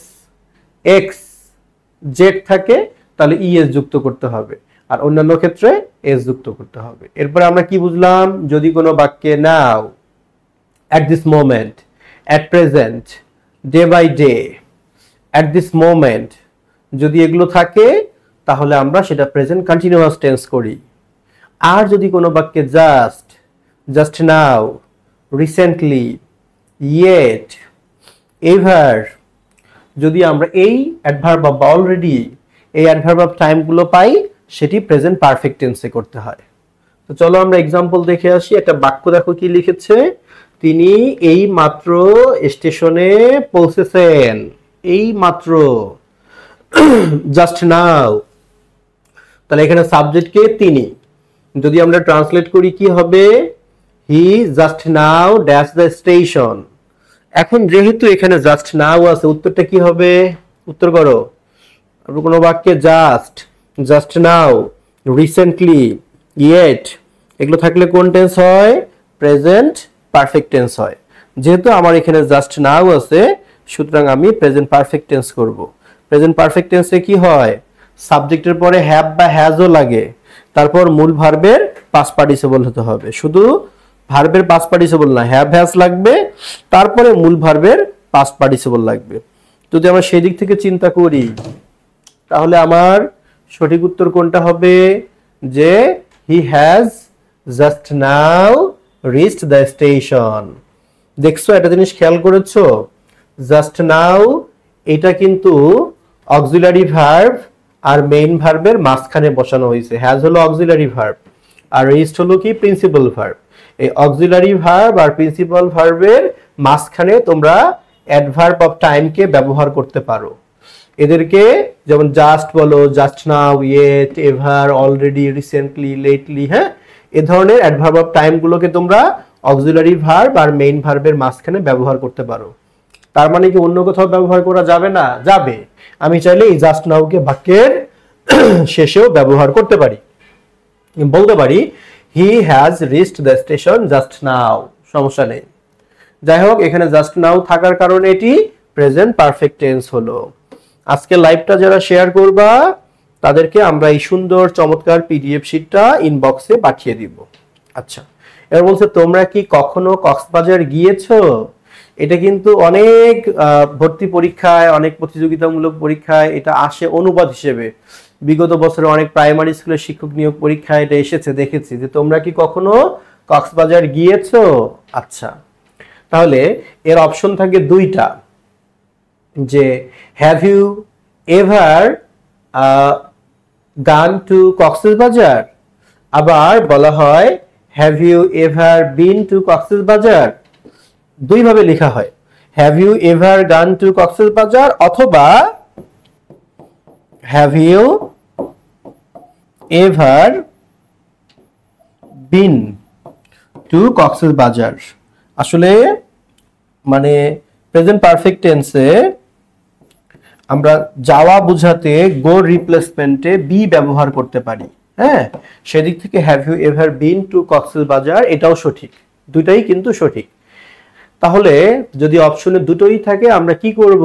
X Z থাকে তাহলে ইএস যুক্ত করতে হবে আর অন্যান্য ক্ষেত্রে এস যুক্ত করতে হবে এরপরে আমরা কি বুঝলাম যদি কোনো বাক্যে now at this moment at present day by day at this moment যদি এগুলো থাকে তাহলে আমরা সেটা প্রেজেন্ট কন্টিনিউয়াস টেন্স করি আর যদি কোনো বাক্যে just just now recently yet ever যদি আমরা এই অ্যাডভার্ব বা অলরেডি এই অ্যাডভার্ব টাইমগুলো পাই সেটি প্রেজেন্ট পারফেক্ট টেন্সে করতে হয় তো চলো আমরা এক্সাম্পল দেখে আসি একটা বাক্য দেখো কি লিখেছে তিনি এই মাত্র স্টেশনে পৌঁছেছেন এই মাত্র জাস্ট নাও তাহলে এখানে সাবজেক্টকে তিনি যদি আমরা ট্রান্সলেট করি কি হবে he just now dash the station এখন যেহেতু এখানে জাস্ট নাও আছে উত্তরটা কি হবে উত্তর করো কোনো বাক্যে just just now recently yet এগুলো থাকলে কোন টেন্স হয় প্রেজেন্ট পারফেক্ট টেন্স হয় যেহেতু আমার এখানে জাস্ট নাও আছে সুতরাং আমি প্রেজেন্ট পারফেক্ট টেন্স করব প্রেজেন্ট পারফেক্ট টেন্সে কি হয় সাবজেক্টের পরে হ্যাভ বা হ্যাজও লাগে তারপর মূল ভার্বের পাস পার্টিসেবল হতে হবে শুধু ভার্বের পাস পার্টিসেবল না হ্যাভ হ্যাজ লাগবে তারপরে মূল ভার্বের পাস পার্টিসেবল লাগবে যদি আমরা সেই দিক থেকে চিন্তা করি তাহলে আমার সঠিক উত্তর কোনটা হবে যে he has just now reached the station দেখছো একটা জিনিস খেয়াল করেছো জাস্ট নাও এটা কিন্তু অক্সিলারি ভার্ভ আর মেইন ভার্বের মাঝখানে বসানো হয়েছে হ্যাজ হলো অক্সিলারি ভার্ভ আর রিস্ট হলো কি প্রিন্সিপাল ভার্ভ এই অক্সিলারি ভার্ব আর প্রিন্সিপাল ভার্বের মাঝখানে তোমরা অ্যাডভার্ব অফ টাইমকে ব্যবহার করতে পারো এদেরকে যেমন জাস্ট বলো just now yet ever already recently lately হ্যাঁ এ ধরনের অ্যাডভার্ব অফ টাইমগুলোকে তোমরা অক্সিলারি ভার্ব আর মেইন ভার্বের মাঝখানে ব্যবহার করতে পারো তার মানে কি অন্য কোথাও ব্যবহার করা যাবে না যাবে আমি চাইলে এই জাস্ট নাওকে বাক্যের [CLEARS THROAT] শেষেও ব্যবহার করতে পারি বলতে পারি he has reached the station just now সমস্যা নেই যাই হোক এখানে জাস্ট নাও থাকার কারণে এটি প্রেজেন্ট পারফেক্ট টেন্স হলো আজকে লাইভটা যারা শেয়ার করবা তাদেরকে আমরা এই সুন্দর চমৎকার পিডিএফ শিটটা ইনবক্সে পাঠিয়ে দিব আচ্ছা এবার বলছে তোমরা কি কখনো কক্সবাজার গিয়েছো এটা কিন্তু অনেক ভর্তি পরীক্ষায় অনেক প্রতিযোগিতামূলক পরীক্ষায় এটা আসে অনুবাদ হিসেবে বিগত বছরে অনেক প্রাইমারি স্কুলের শিক্ষক নিয়োগ পরীক্ষায় এটা এসেছে দেখেছি যে তোমরা কি কখনো কক্সবাজার গিয়েছো আচ্ছা তাহলে এর অপশন থাকে দুইটা যে have you ever gone to Cox's Bazar আবার বলা হয় have you ever been to Cox's Bazar দুইভাবে লেখা হয় have you ever gone to Cox's Bazar অথবা have you ever been to Cox's Bazar আসলে মানে প্রেজেন্ট পারফেক্ট টেন্সে আমরা যাওয়া বোঝাতে গো রিপ্লেসমেন্টে বি ব্যবহার করতে পারি হ্যাঁ সেদিক থেকে have you ever been to Cox's Bazar এটাও সঠিক দুটাই কিন্তু সঠিক তাহলে যদি অপশনে দুটোই থাকে আমরা কি করব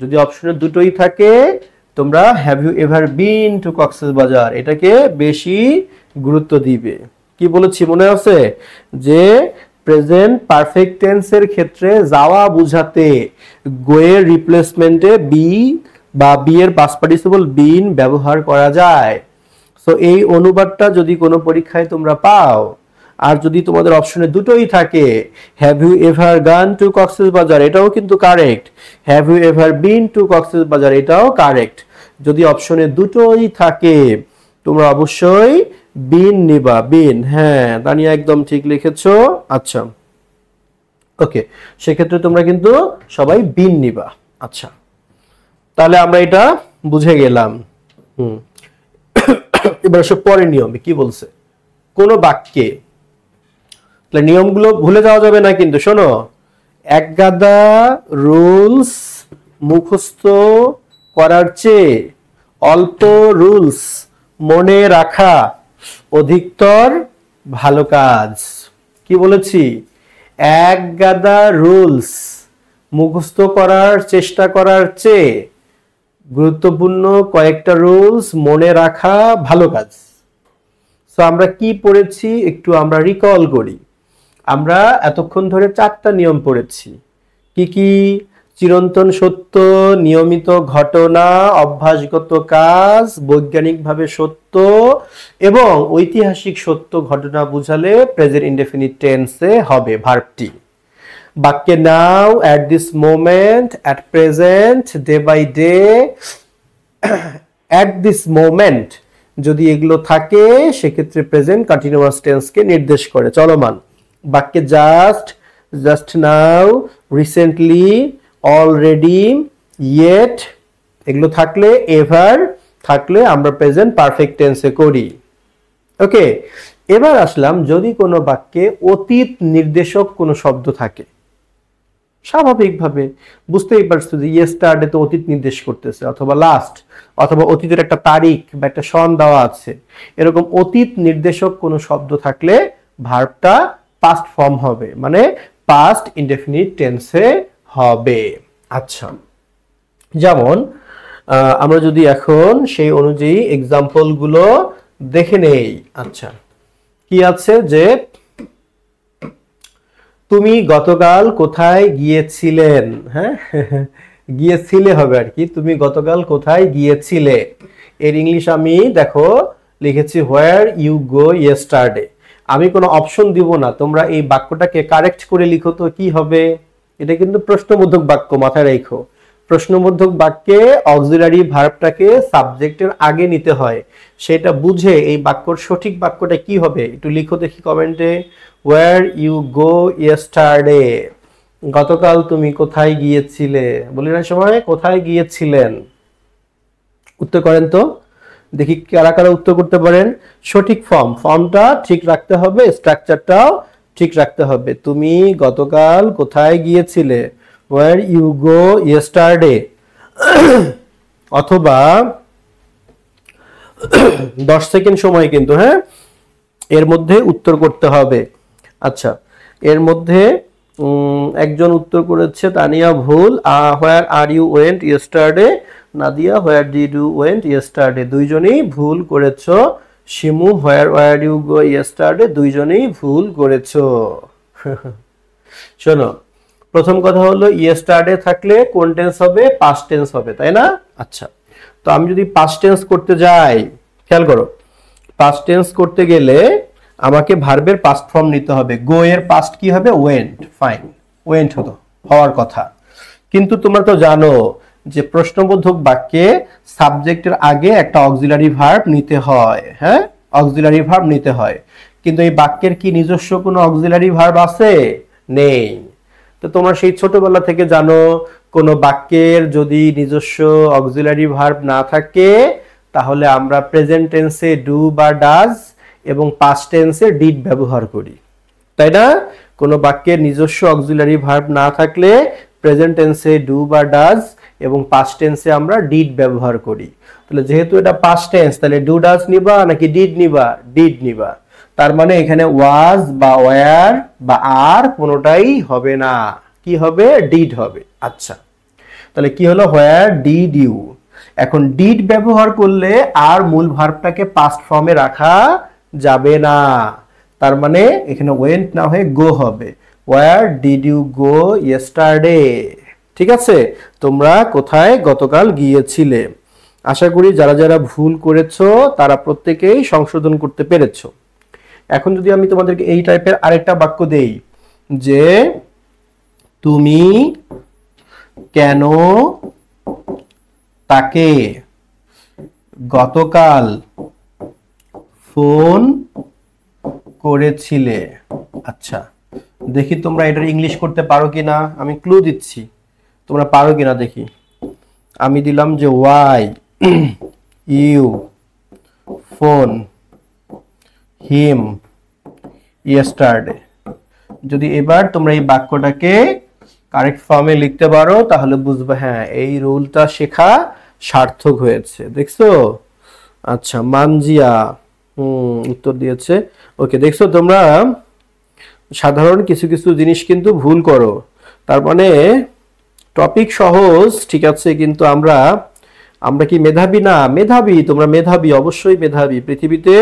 যদি অপশনে দুটোই থাকে তোমরা have you ever been to Cox's Bazar এটাকে বেশি গুরুত্ব দিবে কি বলেছি মনে আছে যে প্রেজেন্ট পারফেক্ট টেন্সের ক্ষেত্রে যাওয়া বুঝাতে গোয়ের রিপ্লেসমেন্টে বি বা বি এর পাস বিন ব্যবহার করা যায় সো এই অনুবাদটা যদি কোনো পরীক্ষায় তোমরা পাও আর যদি তোমাদের অপশনে দুটোই থাকে have you ever gone to Cox's Bazar এটাও কিন্তু correct have you ever been to Cox's Bazar এটাও কারেক্ট যদি অপশনে দুটোই থাকে তোমরা অবশ্যই বিন নিবা বিন হ্যাঁ দানিয়া একদম ঠিক লিখেছ আচ্ছা ওকে সেক্ষেত্রে তোমরা কিন্তু সবাই বিন নিবা আচ্ছা তাহলে আমরা এটা বুঝে গেলাম হুম এবার সব পরে নিয়মে কি বলছে কোন বাক্যে তাহলে নিয়মগুলো ভুলে যাওয়া যাবে না কিন্তু শোনো এক গাদা রুলস মুখস্থ করার চেয়ে অল্প রুলস মনে রাখা অধিকতর ভালো কাজ কি বলেছি এক গাদা রুলস মুখস্থ করার চেষ্টা করার চেয়ে গুরুত্বপূর্ণ কয়েকটা রুলস মনে রাখা ভালো কাজ তো আমরা কি পড়েছি একটু আমরা রিকল করি আমরা এতক্ষণ ধরে চারটা নিয়ম পড়েছি কি কি চিরন্তন সত্য নিয়মিত ঘটনা অভ্যাসগত কাজ বৈজ্ঞানিকভাবে সত্য এবং ঐতিহাসিক সত্য ঘটনা বুঝালে প্রেজেন্ট ইনডেফিনিট টেন্সে হবে ভার্বটি বাক্যে now at this moment at present day by day at this moment যদি এগুলো থাকে সেক্ষেত্রে প্রেজেন্ট কন্টিনিউয়াস টেন্সকে নির্দেশ করে চলমান বাক্যে just just now recently already yet এগুলো থাকলে এভার থাকলে আমরা প্রেজেন্ট পারফেক্ট টেন্সে করি ওকে এবার আসলাম যদি কোনো বাক্যে অতীত নির্দেশক কোনো শব্দ থাকে স্বাভাবিকভাবে বুঝতেই পারছো যে ইয়েস্টারডে তো অতীত নির্দেশ করতেছে অথবা লাস্ট অথবা অতীতের একটা তারিখ বা একটা সন দেওয়া আছে এরকম অতীত নির্দেশক কোনো শব্দ থাকলে ভার্বটা পাস্ট ফর্ম হবে মানে পাস্ট ইনডেফিনিট টেন্সে হবে আচ্ছা যেমন আমরা যদি এখন সেই অনুযায়ী এক্সাম্পলগুলো দেখে নেই আচ্ছা কি আছে যে তুমি গতকাল কোথায় গিয়েছিলেন হ্যাঁ [LAUGHS] গিয়েছিলে হবে আর কি তুমি গতকাল কোথায় গিয়েছিলে এর ইংলিশ আমি দেখো লিখেছি হোয়ার ইউ গো ইয়েস্টারডে আমি কোনো অপশন দিব না তোমরা এই বাক্যটাকে কারেক্ট করে লিখো তো কি হবে এটা কিন্তু প্রশ্নবোধক বাক্য মাথায় রেখো প্রশ্নবোধক বাক্যে অক্সিলারি ভার্বটাকে সাবজেক্টের আগে নিতে হয় সেটা বুঝে এই বাক্যর সঠিক বাক্যটা কি হবে একটু লিখো দেখি কমেন্টে ওয়ার ইউ গো ইয়েস্টারডে গতকাল তুমি কোথায় গিয়েছিলে বলি না সময় কোথায় গিয়েছিলেন উত্তর করেন তো দেখি কারা কারা উত্তর করতে পারেন সঠিক ফর্ম ফর্মটা ঠিক রাখতে হবে স্ট্রাকচারটাও ঠিক রাখতে হবে তুমি গতকাল কোথায় গিয়েছিলে ওয়ার ইউ গো ইয়েস্টারডে অথবা দশ সেকেন্ড সময় কিন্তু হ্যাঁ এর মধ্যে উত্তর করতে হবে আচ্ছা এর মধ্যে একজন উত্তর করেছে তানিয়া ভুল where are you went yesterday Nadia where did you went yesterday দুইজনেই ভুল করেছো Shimu where were you go yesterday দুইজনেই ভুল করেছ শোনো প্রথম কথা হলো ইয়েস্টারডে থাকলে কোন টেন্স হবে পাস্ট টেন্স হবে তাই না আচ্ছা তো আমি যদি পাস্ট টেন্স করতে যাই খেয়াল করো পাস্ট টেন্স করতে গেলে আমাকে ভার্বের পাস্ট ফর্ম নিতে হবে গো এর পাস্ট কি হবে ওয়েন্ট ফাইন ওয়েন্ট হতো হওয়ার কথা কিন্তু তোমরা তো জানো যে প্রশ্নবোধক বাক্যে সাবজেক্টের আগে একটা অক্সিলারি ভার্ব নিতে হয় হ্যাঁ অক্সিলারি ভার্ব নিতে হয় কিন্তু এই বাক্যের কি নিজস্ব কোনো অক্সিলারি ভার্ব আছে নেই তো তোমরা সেই ছোটবেলা থেকে জানো কোনো বাক্যের যদি নিজস্ব অক্সিলারি ভার্ব না থাকে তাহলে আমরা প্রেজেন্ট টেন্সে ডু বা ডাজ এবং পাস্ট টেন্সে ডিড ব্যবহার করি তাই না কোনো বাক্যের নিজস্ব অক্সিলারি ভার্ব না থাকলে প্রেজেন্ট টেন্সে ডু বা ডাজ এবং পাস্ট টেন্সে আমরা ডিড ব্যবহার করি তাহলে যেহেতু এটা পাস্ট টেন্স তাহলে ডু ডাজ নিবা নাকি ডিড নিবা ডিড নিবা তার মানে এখানে ওয়াজ বা ওয়ার বা আর কোনোটাই হবে না কি হবে ডিড হবে আচ্ছা তাহলে কি হলো হোয়ার ডিড ইউ এখন ডিড ব্যবহার করলে আর মূল ভার্বটাকে পাস্ট ফর্মে রাখা যাবে না তার মানে এখানে ওয়েন্ট না হয়ে গো হবে where did you go yesterday ঠিক আছে তোমরা কোথায় গতকাল গিয়েছিলে আশা করি যারা যারা ভুল করেছ তারা প্রত্যেকেই সংশোধন করতে পেরেছ এখন যদি আমি তোমাদেরকে এই টাইপের আরেকটা বাক্য দেই যে তুমি কেন তাকে গতকাল ফোন করেছিলে আচ্ছা দেখি তোমরা এটার ইংলিশ করতে পারো কি না আমি ক্লু দিচ্ছি তোমরা পারো কিনা দেখি আমি দিলাম যে why you phone him yesterday যদি এবার তোমরা এই বাক্যটাকে কারেক্ট ফর্মে লিখতে পারো তাহলে বুঝবে হ্যাঁ এই রুলটা শেখা সার্থক হয়েছে দেখছো আচ্ছা মানজিয়া হুম উত্তর দিয়েছে ওকে দেখছো তোমরা সাধারণ কিছু কিছু জিনিস কিন্তু ভুল করো তার মানে টপিক সহজ ঠিক আছে কিন্তু আমরা আমরা কি মেধাবী না মেধাবী তোমরা মেধাবী অবশ্যই মেধাবী পৃথিবীতে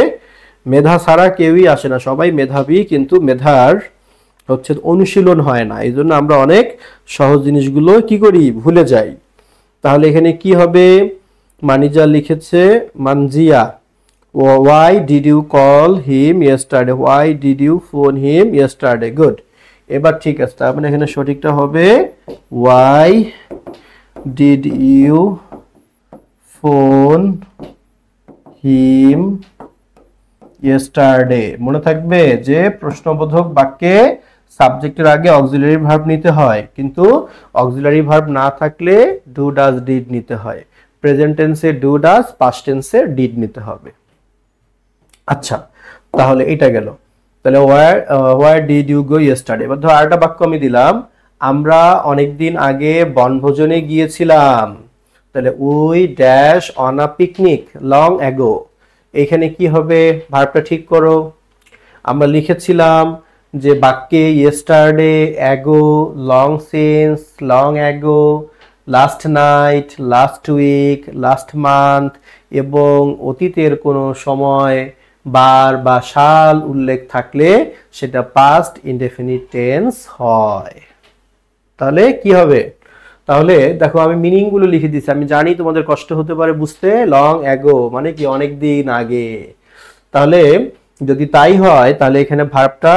মেধা ছাড়া কেউই আসে না সবাই মেধাবী কিন্তু মেধার হচ্ছে অনুশীলন হয় না এই জন্য আমরা অনেক সহজ জিনিসগুলো কি করি ভুলে যাই তাহলে এখানে কি হবে মানিজা লিখেছে Manzia why did you call him yesterday why did you phone him yesterday good এবার ঠিক আছে তার মানে এখানে সঠিকটা হবে why did you phone him yesterday মনে থাকবে যে প্রশ্নবোধক বাক্যে সাবজেক্টের আগে অক্সিলারি ভার্ব নিতে হয় কিন্তু অক্সিলারি ভার্ব না থাকলে ডু ডাস ডিড নিতে হয় প্রেজেন্ট টেন্সে ডু ডাস পাস্ট টেন্সে ডিড নিতে হবে আচ্ছা তাহলে এটা গেল তাহলে where were did you go yesterday এবার ধর আরেকটা বাক্য আমি দিলাম আমরা অনেক দিন আগে বনভোজনে গিয়েছিলাম তাহলে we dash on a picnic long ago এখানে কি হবে ভার্বটা ঠিক করো আমরা লিখেছিলাম যে বাক্যে yesterday ago long since long ago last night last week last month এবং অতীতের কোনো সময় বার বা সাল উল্লেখ থাকলে সেটা পাস্ট ইনডেফিনিট টেন্স হয় তাহলে কি হবে তাহলে দেখো আমি মিনিংগুলো লিখে দিচ্ছি আমি জানি তোমাদের কষ্ট হতে পারে বুঝতে লং অ্যাগো মানে কি অনেক দিন আগে তাহলে যদি তাই হয় তাহলে এখানে ভার্বটা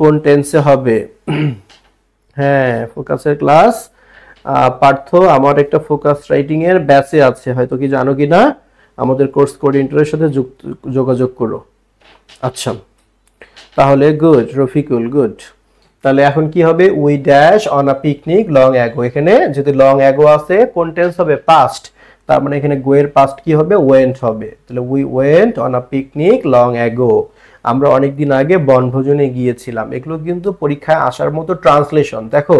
কোন টেন্সে হবে [CLEARS THROAT] হ্যাঁ ফোকাসের ক্লাস পার্থ আমার একটা ফোকাস রাইটিংয়ের ব্যাচে আছে হয়তো কি জানো কি না আমাদের কোর্স কোঅর্ডিনেটরের সাথে যোগাযোগ করো আচ্ছা তাহলে গুড রফিকুল গুড তাহলে এখন কি হবে we dash on a picnic long ago এখানে যদি লং অ্যাগো আছে কোন টেন্স হবে পাস্ট তার মানে এখানে গোয়ের পাস্ট কি হবে ওয়েন্ট হবে তাহলে we went on a picnic long ago আমরা অনেকদিন আগে বনভোজনে গিয়েছিলাম এগুলো কিন্তু পরীক্ষায় আসার মতো ট্রান্সলেশন দেখো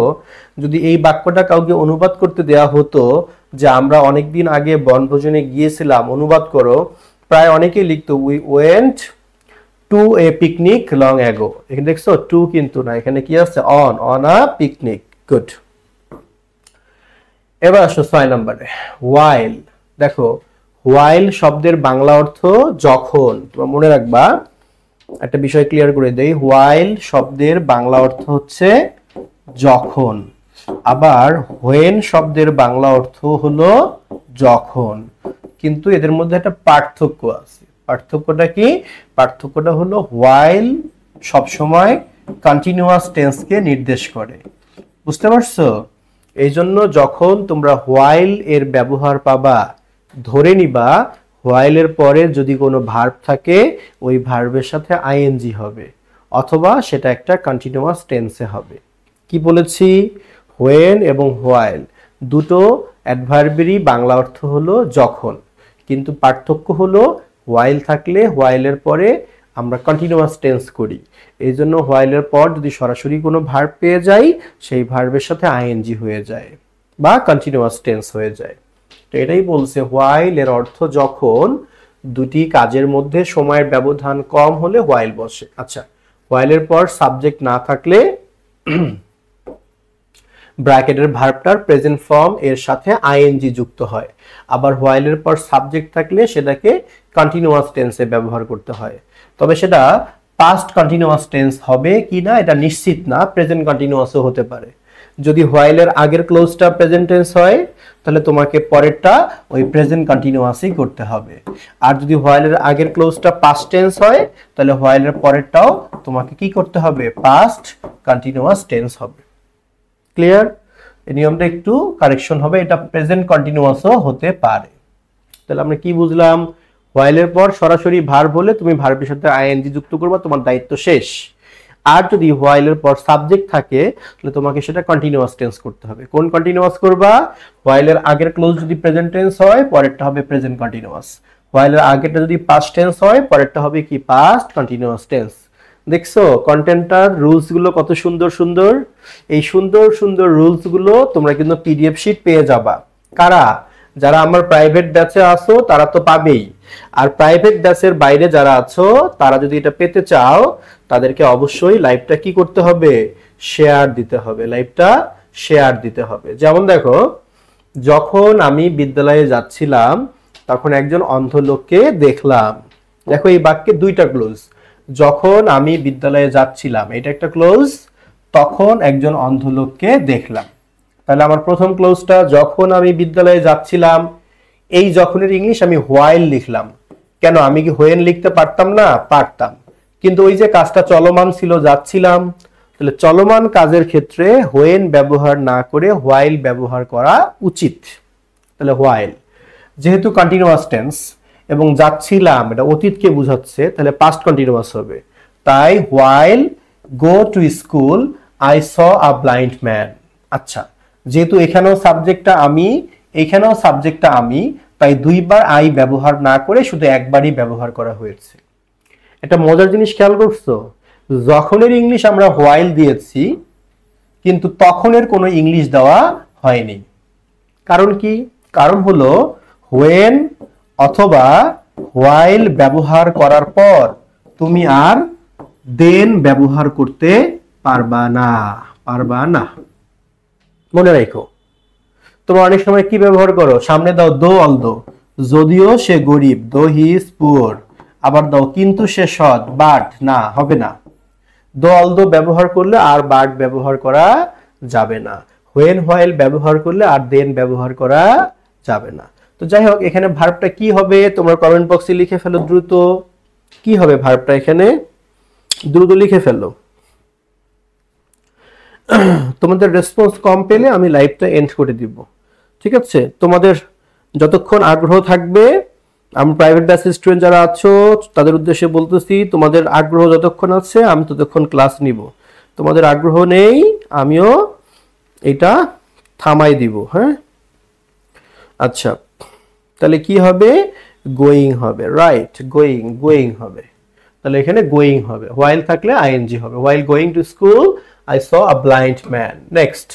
যদি এই বাক্যটা কাউকে অনুবাদ করতে দেয়া হতো যে আমরা অনেক দিন আগে বনভোজনে গিয়েছিলাম অনুবাদ করো প্রায় অনেকেই লিখতো we went to a picnic long ago এখানে দেখছো টু কিন্তু না এখানে কি আছে on on a picnic good এবার আসো ছয় নম্বরে ওয়াইল দেখো ওয়াইল শব্দের বাংলা অর্থ যখন তোমরা মনে রাখবা একটা বিষয় ক্লিয়ার করে দেই হোয়াইল শব্দের বাংলা অর্থ হচ্ছে যখন আবার হোয়েন শব্দের বাংলা অর্থ হলো যখন কিন্তু এদের মধ্যে একটা পার্থক্য আছে পার্থক্যটা কি পার্থক্যটা হলো হোয়াইল সবসময় কন্টিনিউয়াস টেন্সকে নির্দেশ করে বুঝতে পারছো এই জন্য যখন তোমরা হোয়াইল এর ব্যবহার পাবা ধরে নিবা হোয়াইলের পরে যদি কোনো ভার্ব থাকে ওই ভার্বের সাথে আইএনজি হবে অথবা সেটা একটা কন্টিনিউয়াস টেন্সে হবে কি বলেছি হোয়েন এবং হোয়াইল দুটো অ্যাডভার্বেরই বাংলা অর্থ হলো যখন কিন্তু পার্থক্য হলো হোয়াইল থাকলে হোয়াইলের পরে আমরা কন্টিনিউয়াস টেন্স করি এই জন্য হোয়াইলের পর যদি সরাসরি কোনো ভার্ব পেয়ে যাই সেই ভার্বের সাথে আইএনজি হয়ে যায় বা কন্টিনিউয়াস টেন্স হয়ে যায় তো এটাই বলছে হোয়াইল এর অর্থ যখন দুটি কাজের মধ্যে সময়ের ব্যবধান কম হলে হোয়াইল বসে আচ্ছা এর পর সাবজেক্ট না থাকলে [CLEARS THROAT] ব্র্যাকেটের ভার্বটার প্রেজেন্ট ফর্ম এর সাথে আইএনজি যুক্ত হয় আবার এর পর সাবজেক্ট থাকলে সেটাকে কন্টিনিউয়াস টেন্সে ব্যবহার করতে হয় তবে সেটা পাস্ট কন্টিনিউয়াস টেন্স হবে কি না এটা নিশ্চিত না প্রেজেন্ট কন্টিনিউয়াসও হতে পারে যদি হোয়াইলের আগের ক্লোজটা প্রেজেন্ট টেন্স হয় তাহলে তোমাকে পরেরটা ওই প্রেজেন্ট কন্টিনিউয়াসই করতে হবে আর যদি হোয়াইলের আগের ক্লোজটা পাস্ট টেন্স হয় তাহলে হোয়াইলের পরেরটাও তোমাকে কি করতে হবে পাস্ট কন্টিনিউয়াস টেন্স হবে ক্লিয়ার এই নিয়মটা একটু কারেকশন হবে এটা প্রেজেন্ট কন্টিনিউয়াসও হতে পারে তাহলে আমরা কি বুঝলাম হোয়াইলের পর সরাসরি ভার্ব হলে তুমি ভার্বের সাথে আইএনজি যুক্ত করবা তোমার দায়িত্ব শেষ আর যদি হোয়াইলের পর সাবজেক্ট থাকে তাহলে তোমাকে সেটা কন্টিনিউয়াস টেন্স করতে হবে কোন কন্টিনিউয়াস করবা হোয়াইলের আগের ক্লোজ যদি প্রেজেন্ট টেন্স হয় পরেরটা হবে প্রেজেন্ট কন্টিনিউয়াস হোয়াইলের আগেরটা যদি পাস্ট টেন্স হয় পরেরটা হবে কি পাস্ট কন্টিনিউয়াস টেন্স দেখছো কন্টেন্টার রুলসগুলো কত সুন্দর সুন্দর এই সুন্দর সুন্দর রুলসগুলো তোমরা কিন্তু পিডিএফ শিট পেয়ে যাবা কারা যারা আমার প্রাইভেট ব্যাচে আসো তারা তো পাবেই আর প্রাইভেট ব্যাচের বাইরে যারা আছো তারা যদি এটা পেতে চাও তাদেরকে অবশ্যই লাইভটা কি করতে হবে শেয়ার দিতে হবে লাইভটা শেয়ার দিতে হবে যেমন দেখো যখন আমি বিদ্যালয়ে যাচ্ছিলাম তখন একজন অন্ধ লোককে দেখলাম দেখো এই বাক্যে দুইটা ক্লোজ যখন আমি বিদ্যালয়ে যাচ্ছিলাম এটা একটা ক্লোজ তখন একজন অন্ধ লোককে দেখলাম তাহলে আমার প্রথম ক্লোজটা যখন আমি বিদ্যালয়ে যাচ্ছিলাম এই যখনের ইংলিশ আমি হোয়াইল লিখলাম কেন আমি কি হোয়েন লিখতে পারতাম না পারতাম কিন্তু ওই যে কাজটা চলমান ছিল যাচ্ছিলাম তাহলে চলমান কাজের ক্ষেত্রে হোয়েন ব্যবহার না করে হোয়াইল ব্যবহার করা উচিত তাহলে হোয়াইল যেহেতু কন্টিনিউয়াস টেন্স এবং যাচ্ছিলাম এটা অতীতকে বুঝাচ্ছে তাহলে পাস্ট কন্টিনিউয়াস হবে তাই while go to school I saw a blind man আচ্ছা যেহেতু এখানেও সাবজেক্টটা আমি এখানেও সাবজেক্টটা আমি তাই দুইবার আই ব্যবহার না করে শুধু একবারই ব্যবহার করা হয়েছে একটা মজার জিনিস খেয়াল করছো যখনের ইংলিশ আমরা হোয়াইল দিয়েছি কিন্তু তখনের কোনো ইংলিশ দেওয়া হয়নি কারণ কি কারণ হলো হোয়েন অথবা হোয়াইল ব্যবহার করার পর তুমি আর দেন ব্যবহার করতে পারবা না পারবা না মনে রেখো তোমরা অনেক সময় কি ব্যবহার করো সামনে দাও দো অল দো যদিও সে গরিব দো হি ইজ পুয়ার আবার দাও কিন্তু সে সৎ বাট না হবে না দো অল দো ব্যবহার করলে আর বাট ব্যবহার করা যাবে না হোয়েন হোয়াইল ব্যবহার করলে আর দেন ব্যবহার করা যাবে না তো যাই হোক এখানে ভার্বটা কি হবে তোমরা কমেন্ট বক্সে লিখে ফেলো দ্রুত কি হবে ভার্বটা এখানে দ্রুত লিখে ফেলো [CLEARS THROAT] তোমাদের রেসপন্স কম পেলে আমি লাইভটা এন্ড করে দিব ঠিক আছে তোমাদের যতক্ষণ আগ্রহ থাকবে আমি প্রাইভেট ব্যাচ স্টুডেন্ট যারা আছো তাদের উদ্দেশ্যে বলতেছি তোমাদের আগ্রহ যতক্ষণ আছে আমি ততক্ষণ ক্লাস নিব তোমাদের আগ্রহ নেই আমিও এটা থামাই দিব হ্যাঁ আচ্ছা তাহলে কি হবে গোয়িং হবে রাইট গোয়িং গোয়িং হবে তাহলে এখানে গোয়িং হবে হোয়াইল থাকলে আইএনজি হবে while going to school I saw a blind man next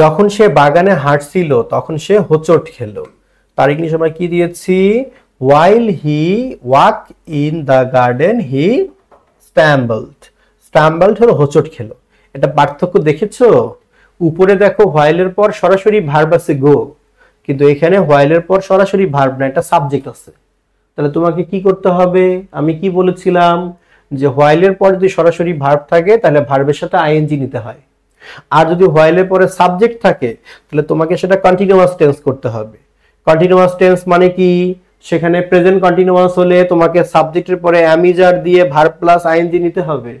যখন সে বাগানে হাঁটছিল তখন সে হোঁচট খেল তার ইংলিশ আমরা কি দিয়েছি while he walk in the garden he stumbled stumbled হলো হোচট খেলো এটা পার্থক্য দেখেছো উপরে দেখো হোয়াইলের পর সরাসরি ভার্ব আছে গো কিন্তু এখানে হোয়াইলের পর সরাসরি ভার্ব না এটা সাবজেক্ট আছে তাহলে তোমাকে কি করতে হবে আমি কি বলেছিলাম যে হোয়াইলের পর যদি সরাসরি ভার্ব থাকে তাহলে ভার্বের সাথে আইএনজি নিতে হয় আর যদি হোয়াইলের পরে সাবজেক্ট থাকে তাহলে তোমাকে সেটা কন্টিনিউয়াস টেন্স করতে হবে কন্টিনিউয়াস টেন্স মানে কি সেখানে প্রেজেন্ট কন্টিনিউয়াস হলে তোমাকে সাবজেক্টের পরে অ্যামিজার দিয়ে ভার প্লাস আইন দিয়ে নিতে হবে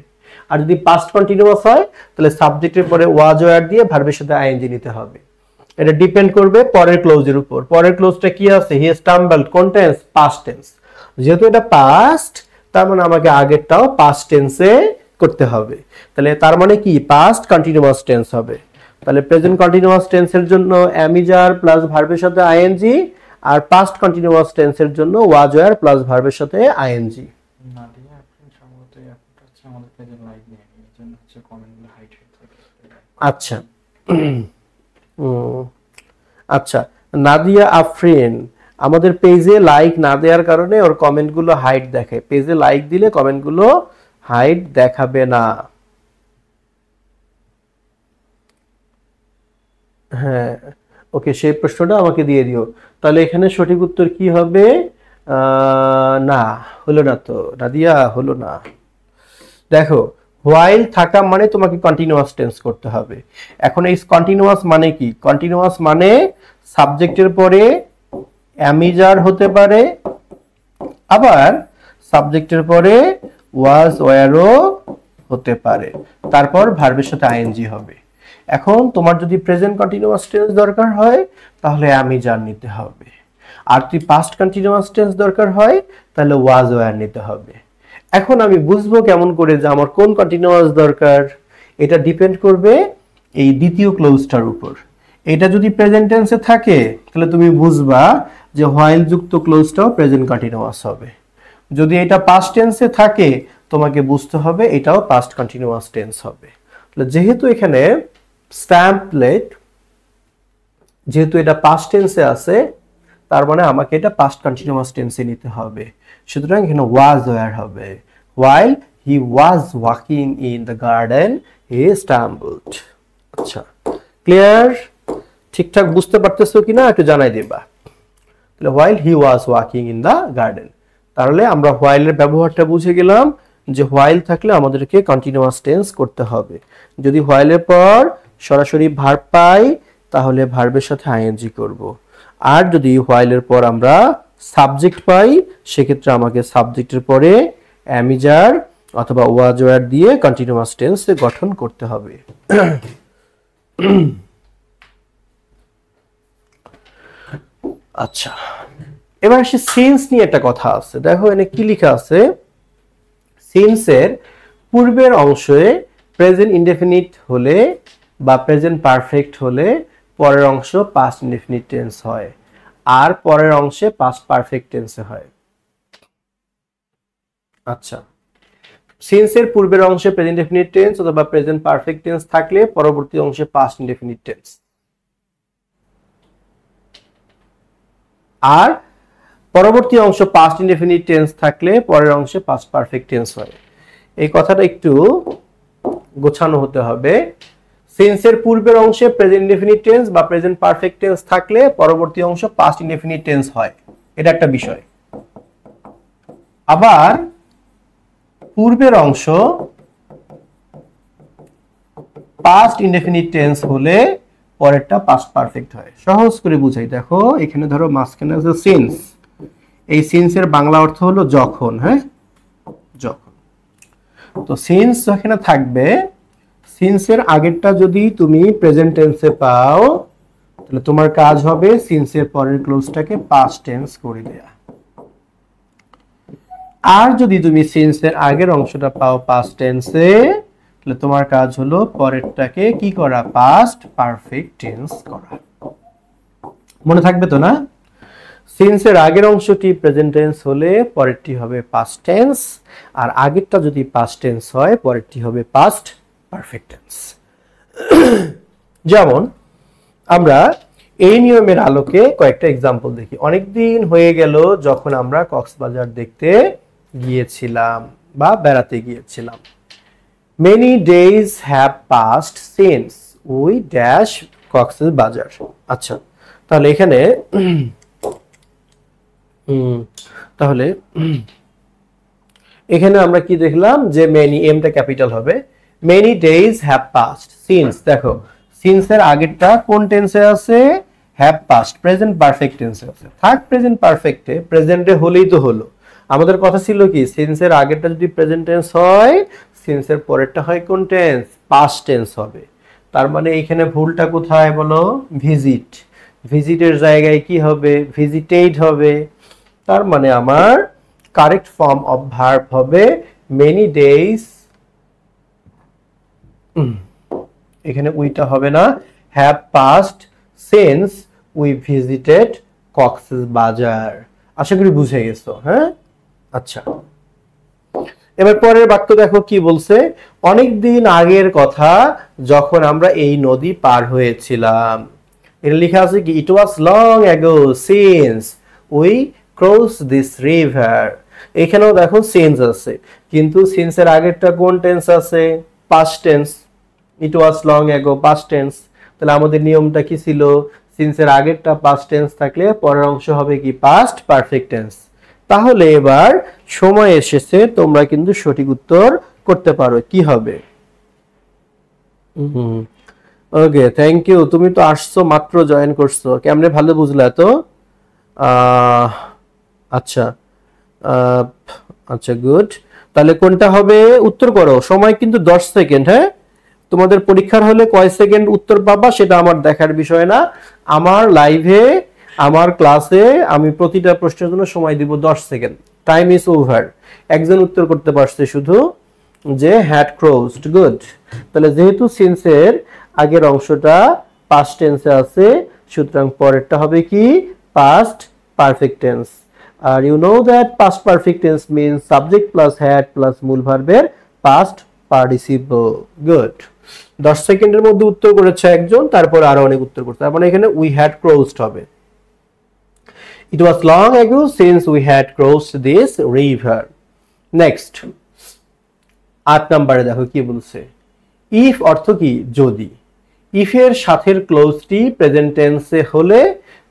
আর যদি পাস্ট কন্টিনিউয়াস হয় তাহলে সাবজেক্টের পরে ওয়াজ ওয়ার দিয়ে ভার্বের সাথে আইন দিয়ে নিতে হবে এটা ডিপেন্ড করবে পরের ক্লোজের উপর পরের ক্লোজটা কি আছে হি স্টাম্বল কোন টেন্স পাস্ট টেন্স যেহেতু এটা পাস্ট তার মানে আমাকে আগেরটাও পাস্ট টেন্সে করতে হবে তাহলে তার মানে কি পাস্ট কন্টিনিউয়াস টেন্স হবে তাহলে প্রেজেন্ট কন্টিনিউয়াস টেন্সের জন্য অ্যামিজার প্লাস ভার্বের সাথে আইএনজি আর পাস্ট কন্টিনিউয়াস টেন্সের জন্য ওয়াজ ওয়ার প্লাস ভার্বের সাথে আইএনজি আচ্ছা আচ্ছা নাদিয়া আফরিন আমাদের পেজে লাইক না দেওয়ার কারণে ওর কমেন্টগুলো হাইট দেখে পেজে লাইক দিলে কমেন্টগুলো হাইট দেখাবে না হ্যাঁ ওকে সেই প্রশ্নটা আমাকে দিয়ে দিও তাহলে এখানে সঠিক উত্তর কি হবে না হলো না তো নাদিয়া হলো না দেখো হোয়াইল থাকা মানে তোমাকে কন্টিনিউয়াস টেন্স করতে হবে এখন এই কন্টিনিউয়াস মানে কি কন্টিনিউয়াস মানে সাবজেক্টের পরে অ্যামিজার হতে পারে আবার সাবজেক্টের পরে ওয়াজ ওয়ারও হতে পারে তারপর ভার্বের সাথে আইএনজি হবে এখন তোমার যদি প্রেজেন্ট কন্টিনিউয়াস টেন্স দরকার হয় তাহলে আমি জান নিতে হবে আর তুই পাস্ট কন্টিনিউয়াস টেন্স দরকার হয় তাহলে ওয়াজ ওয়ার নিতে হবে এখন আমি বুঝবো কেমন করে যে আমার কোন কন্টিনিউয়াস দরকার এটা ডিপেন্ড করবে এই দ্বিতীয় ক্লোজটার উপর এটা যদি প্রেজেন্ট টেন্সে থাকে তাহলে তুমি বুঝবা যে হোয়াইল যুক্ত ক্লোজটাও প্রেজেন্ট কন্টিনিউয়াস হবে যদি এটা পাস্ট টেন্সে থাকে তোমাকে বুঝতে হবে এটাও পাস্ট কন্টিনিউয়াস টেন্স হবে যেহেতু এখানে স্ট্যাম্পলেট যেহেতু এটা পাস্ট টেন্সে আছে তার মানে আমাকে এটা পাস্ট কন্টিনিউয়াস টেন্সে নিতে হবে সুতরাং এখানে ওয়াজ ওয়ার হবে while he was walking in the garden he stumbled আচ্ছা ক্লিয়ার ঠিকঠাক বুঝতে পারতেছো কিনা একটু জানাই দিবা তাহলে while he was walking in the garden তাহলে আমরা হোয়াইলের ব্যবহারটা বুঝে গেলাম যে হোয়াইল থাকলে আমাদেরকে কন্টিনিউয়াস টেন্স করতে হবে যদি হোয়াইলের পর সরাসরি ভার পাই তাহলে ভার্বের সাথে আইএনজি করব। আর যদি হোয়াইলের পর আমরা সাবজেক্ট পাই সেক্ষেত্রে আমাকে সাবজেক্টের পরে অ্যামিজার অথবা ওয়াজওয়ার দিয়ে কন্টিনিউয়াস টেন্স গঠন করতে হবে আচ্ছা এবার আসে সেন্স নিয়ে একটা কথা আছে দেখো এখানে কি লেখা আছে সেন্সের পূর্বের অংশে প্রেজেন্ট ইনডেফিনিট হলে বা প্রেজেন্ট পারফেক্ট হলে পরের অংশ পাস্ট ইনডেফিনিট টেন্স হয় আর পরের অংশে পাস্ট পারফেক্ট টেন্সে হয় আচ্ছা সেন্সের পূর্বের অংশে প্রেজেন্ট ডেফিনিট টেন্স অথবা প্রেজেন্ট পারফেক্ট টেন্স থাকলে পরবর্তী অংশে পাস্ট ইনডেফিনিট টেন্স আর পরবর্তী অংশ পাস্ট ইনডেফিনিট টেন্স থাকলে পরের অংশে পাস্ট পারফেক্ট টেন্স হয় এই কথাটা একটু গোছানো হতে হবে সেন্সের পূর্বের অংশে প্রেজেন্ট ইনডেফিনিট টেন্স বা প্রেজেন্ট পারফেক্ট টেন্স থাকলে পরবর্তী অংশ পাস্ট ইনডেফিনিট টেন্স হয় এটা একটা বিষয় আবার পূর্বের অংশ পাস্ট ইনডেফিনিট টেন্স হলে পরেরটা পাস্ট পারফেক্ট হয় সহজ করে বুঝাই দেখো এখানে ধরো মাঝখানে সেন্স এই সিন্সের বাংলা অর্থ হলো যখন হ্যাঁ যখন তো সিন্স এখানে থাকবে সিন্সের আগেরটা যদি তুমি প্রেজেন্ট টেন্সে পাও তাহলে তোমার কাজ হবে সিন্সের পরের ক্লোজটাকে পাস্ট টেন্স করে দেয়া আর যদি তুমি সিন্সের আগের অংশটা পাও পাস্ট টেন্সে তাহলে তোমার কাজ হলো পরেরটাকে কি করা পাস্ট পারফেক্ট টেন্স করা মনে থাকবে তো না সিন্সের আগের অংশটি প্রেজেন্ট টেন্স হলে পরেরটি হবে পাস্ট টেন্স আর আগেরটা যদি পাস্ট টেন্স হয় পরেরটি হবে পাস্ট পারফেক্ট টেন্স যেমন আমরা এই নিয়মের আলোকে কয়েকটা এক্সাম্পল দেখি অনেকদিন হয়ে গেল যখন আমরা কক্সবাজার দেখতে গিয়েছিলাম বা বেড়াতে গিয়েছিলাম many days have passed since we dash Cox's Bazar আচ্ছা তাহলে এখানে হুম তাহলে এখানে আমরা কি দেখলাম যে মেনি এমটা ক্যাপিটাল হবে many days have passed since দেখো সিন্স এর আগেরটা কোন টেন্সে আছে হ্যাভ পাস্ট প্রেজেন্ট পারফেক্ট টেন্সে আছে থার্ড প্রেজেন্ট পারফেক্টে প্রেজেন্টে হলেই তো হলো আমাদের কথা ছিল কি সিন্স এর আগেরটা যদি প্রেজেন্ট টেন্স হয় সিন্স এর পরেরটা হয় কোন টেন্স পাস্ট টেন্স হবে তার মানে এইখানে ভুলটা কোথায় বলো ভিজিট ভিজিটের জায়গায় কি হবে ভিজিটেড হবে তার মানে আমার কারেক্ট ফর্ম অফ ভার্ব হবে মেনি ডেইজ এখানে উইটা হবে না have passed since we visited Cox's Bazar আশা করি বুঝে গেছো হ্যাঁ আচ্ছা এবার পরের বাক্য দেখো কি বলছে অনেকদিন আগের কথা যখন আমরা এই নদী পার হয়েছিলাম এটা লেখা আছে কি it was long ago since we cross this river এখানেও দেখো সেন্স আছে কিন্তু সেন্সের আগেরটা কোন টেন্স আছে past tense it was long ago past tense তাহলে আমাদের নিয়মটা কি ছিল সিন্সের আগেরটা পাস্ট টেন্স থাকলে পরের অংশ হবে কি পাস্ট পারফেক্ট টেন্স তাহলে এবার সময় এসেছে তোমরা কিন্তু সঠিক উত্তর করতে পারো কি হবে ওকে থ্যাংক ইউ তুমি তো আসছো মাত্র জয়েন করছো কেমনে ভালো বুঝলা তো আহ আচ্ছা আচ্ছা গুড তাহলে কোনটা হবে উত্তর করো সময় কিন্তু দশ সেকেন্ড হ্যাঁ তোমাদের পরীক্ষার হলে কয় সেকেন্ড উত্তর পাবা সেটা আমার দেখার বিষয় না আমার লাইভে আমার ক্লাসে আমি প্রতিটা প্রশ্নের জন্য সময় দিব দশ সেকেন্ড টাইম ইজ ওভার একজন উত্তর করতে পারছে শুধু যে হ্যাড ক্রোজড গুড তাহলে যেহেতু সেন্সের আগের অংশটা পাস্ট টেন্সে আছে সুতরাং পরেরটা হবে কি পাস্ট পারফেক্ট টেন্স আর you know that past perfect tense mean subject plus had plus মূল ভার্বের পাস্ট participle গুড 10 সেকেন্ডের মধ্যে উত্তর করেছে একজন তারপর আরো অনেক উত্তর করছে তার মানে এখানে উই হ্যাড ক্রসড হবে it was long ago since we had crossed this river next আট নাম্বারে দেখো কি বলছে ইফ অর্থ কি যদি ইফের সাথের ক্লোজটি প্রেজেন্ট টেন্সে হলে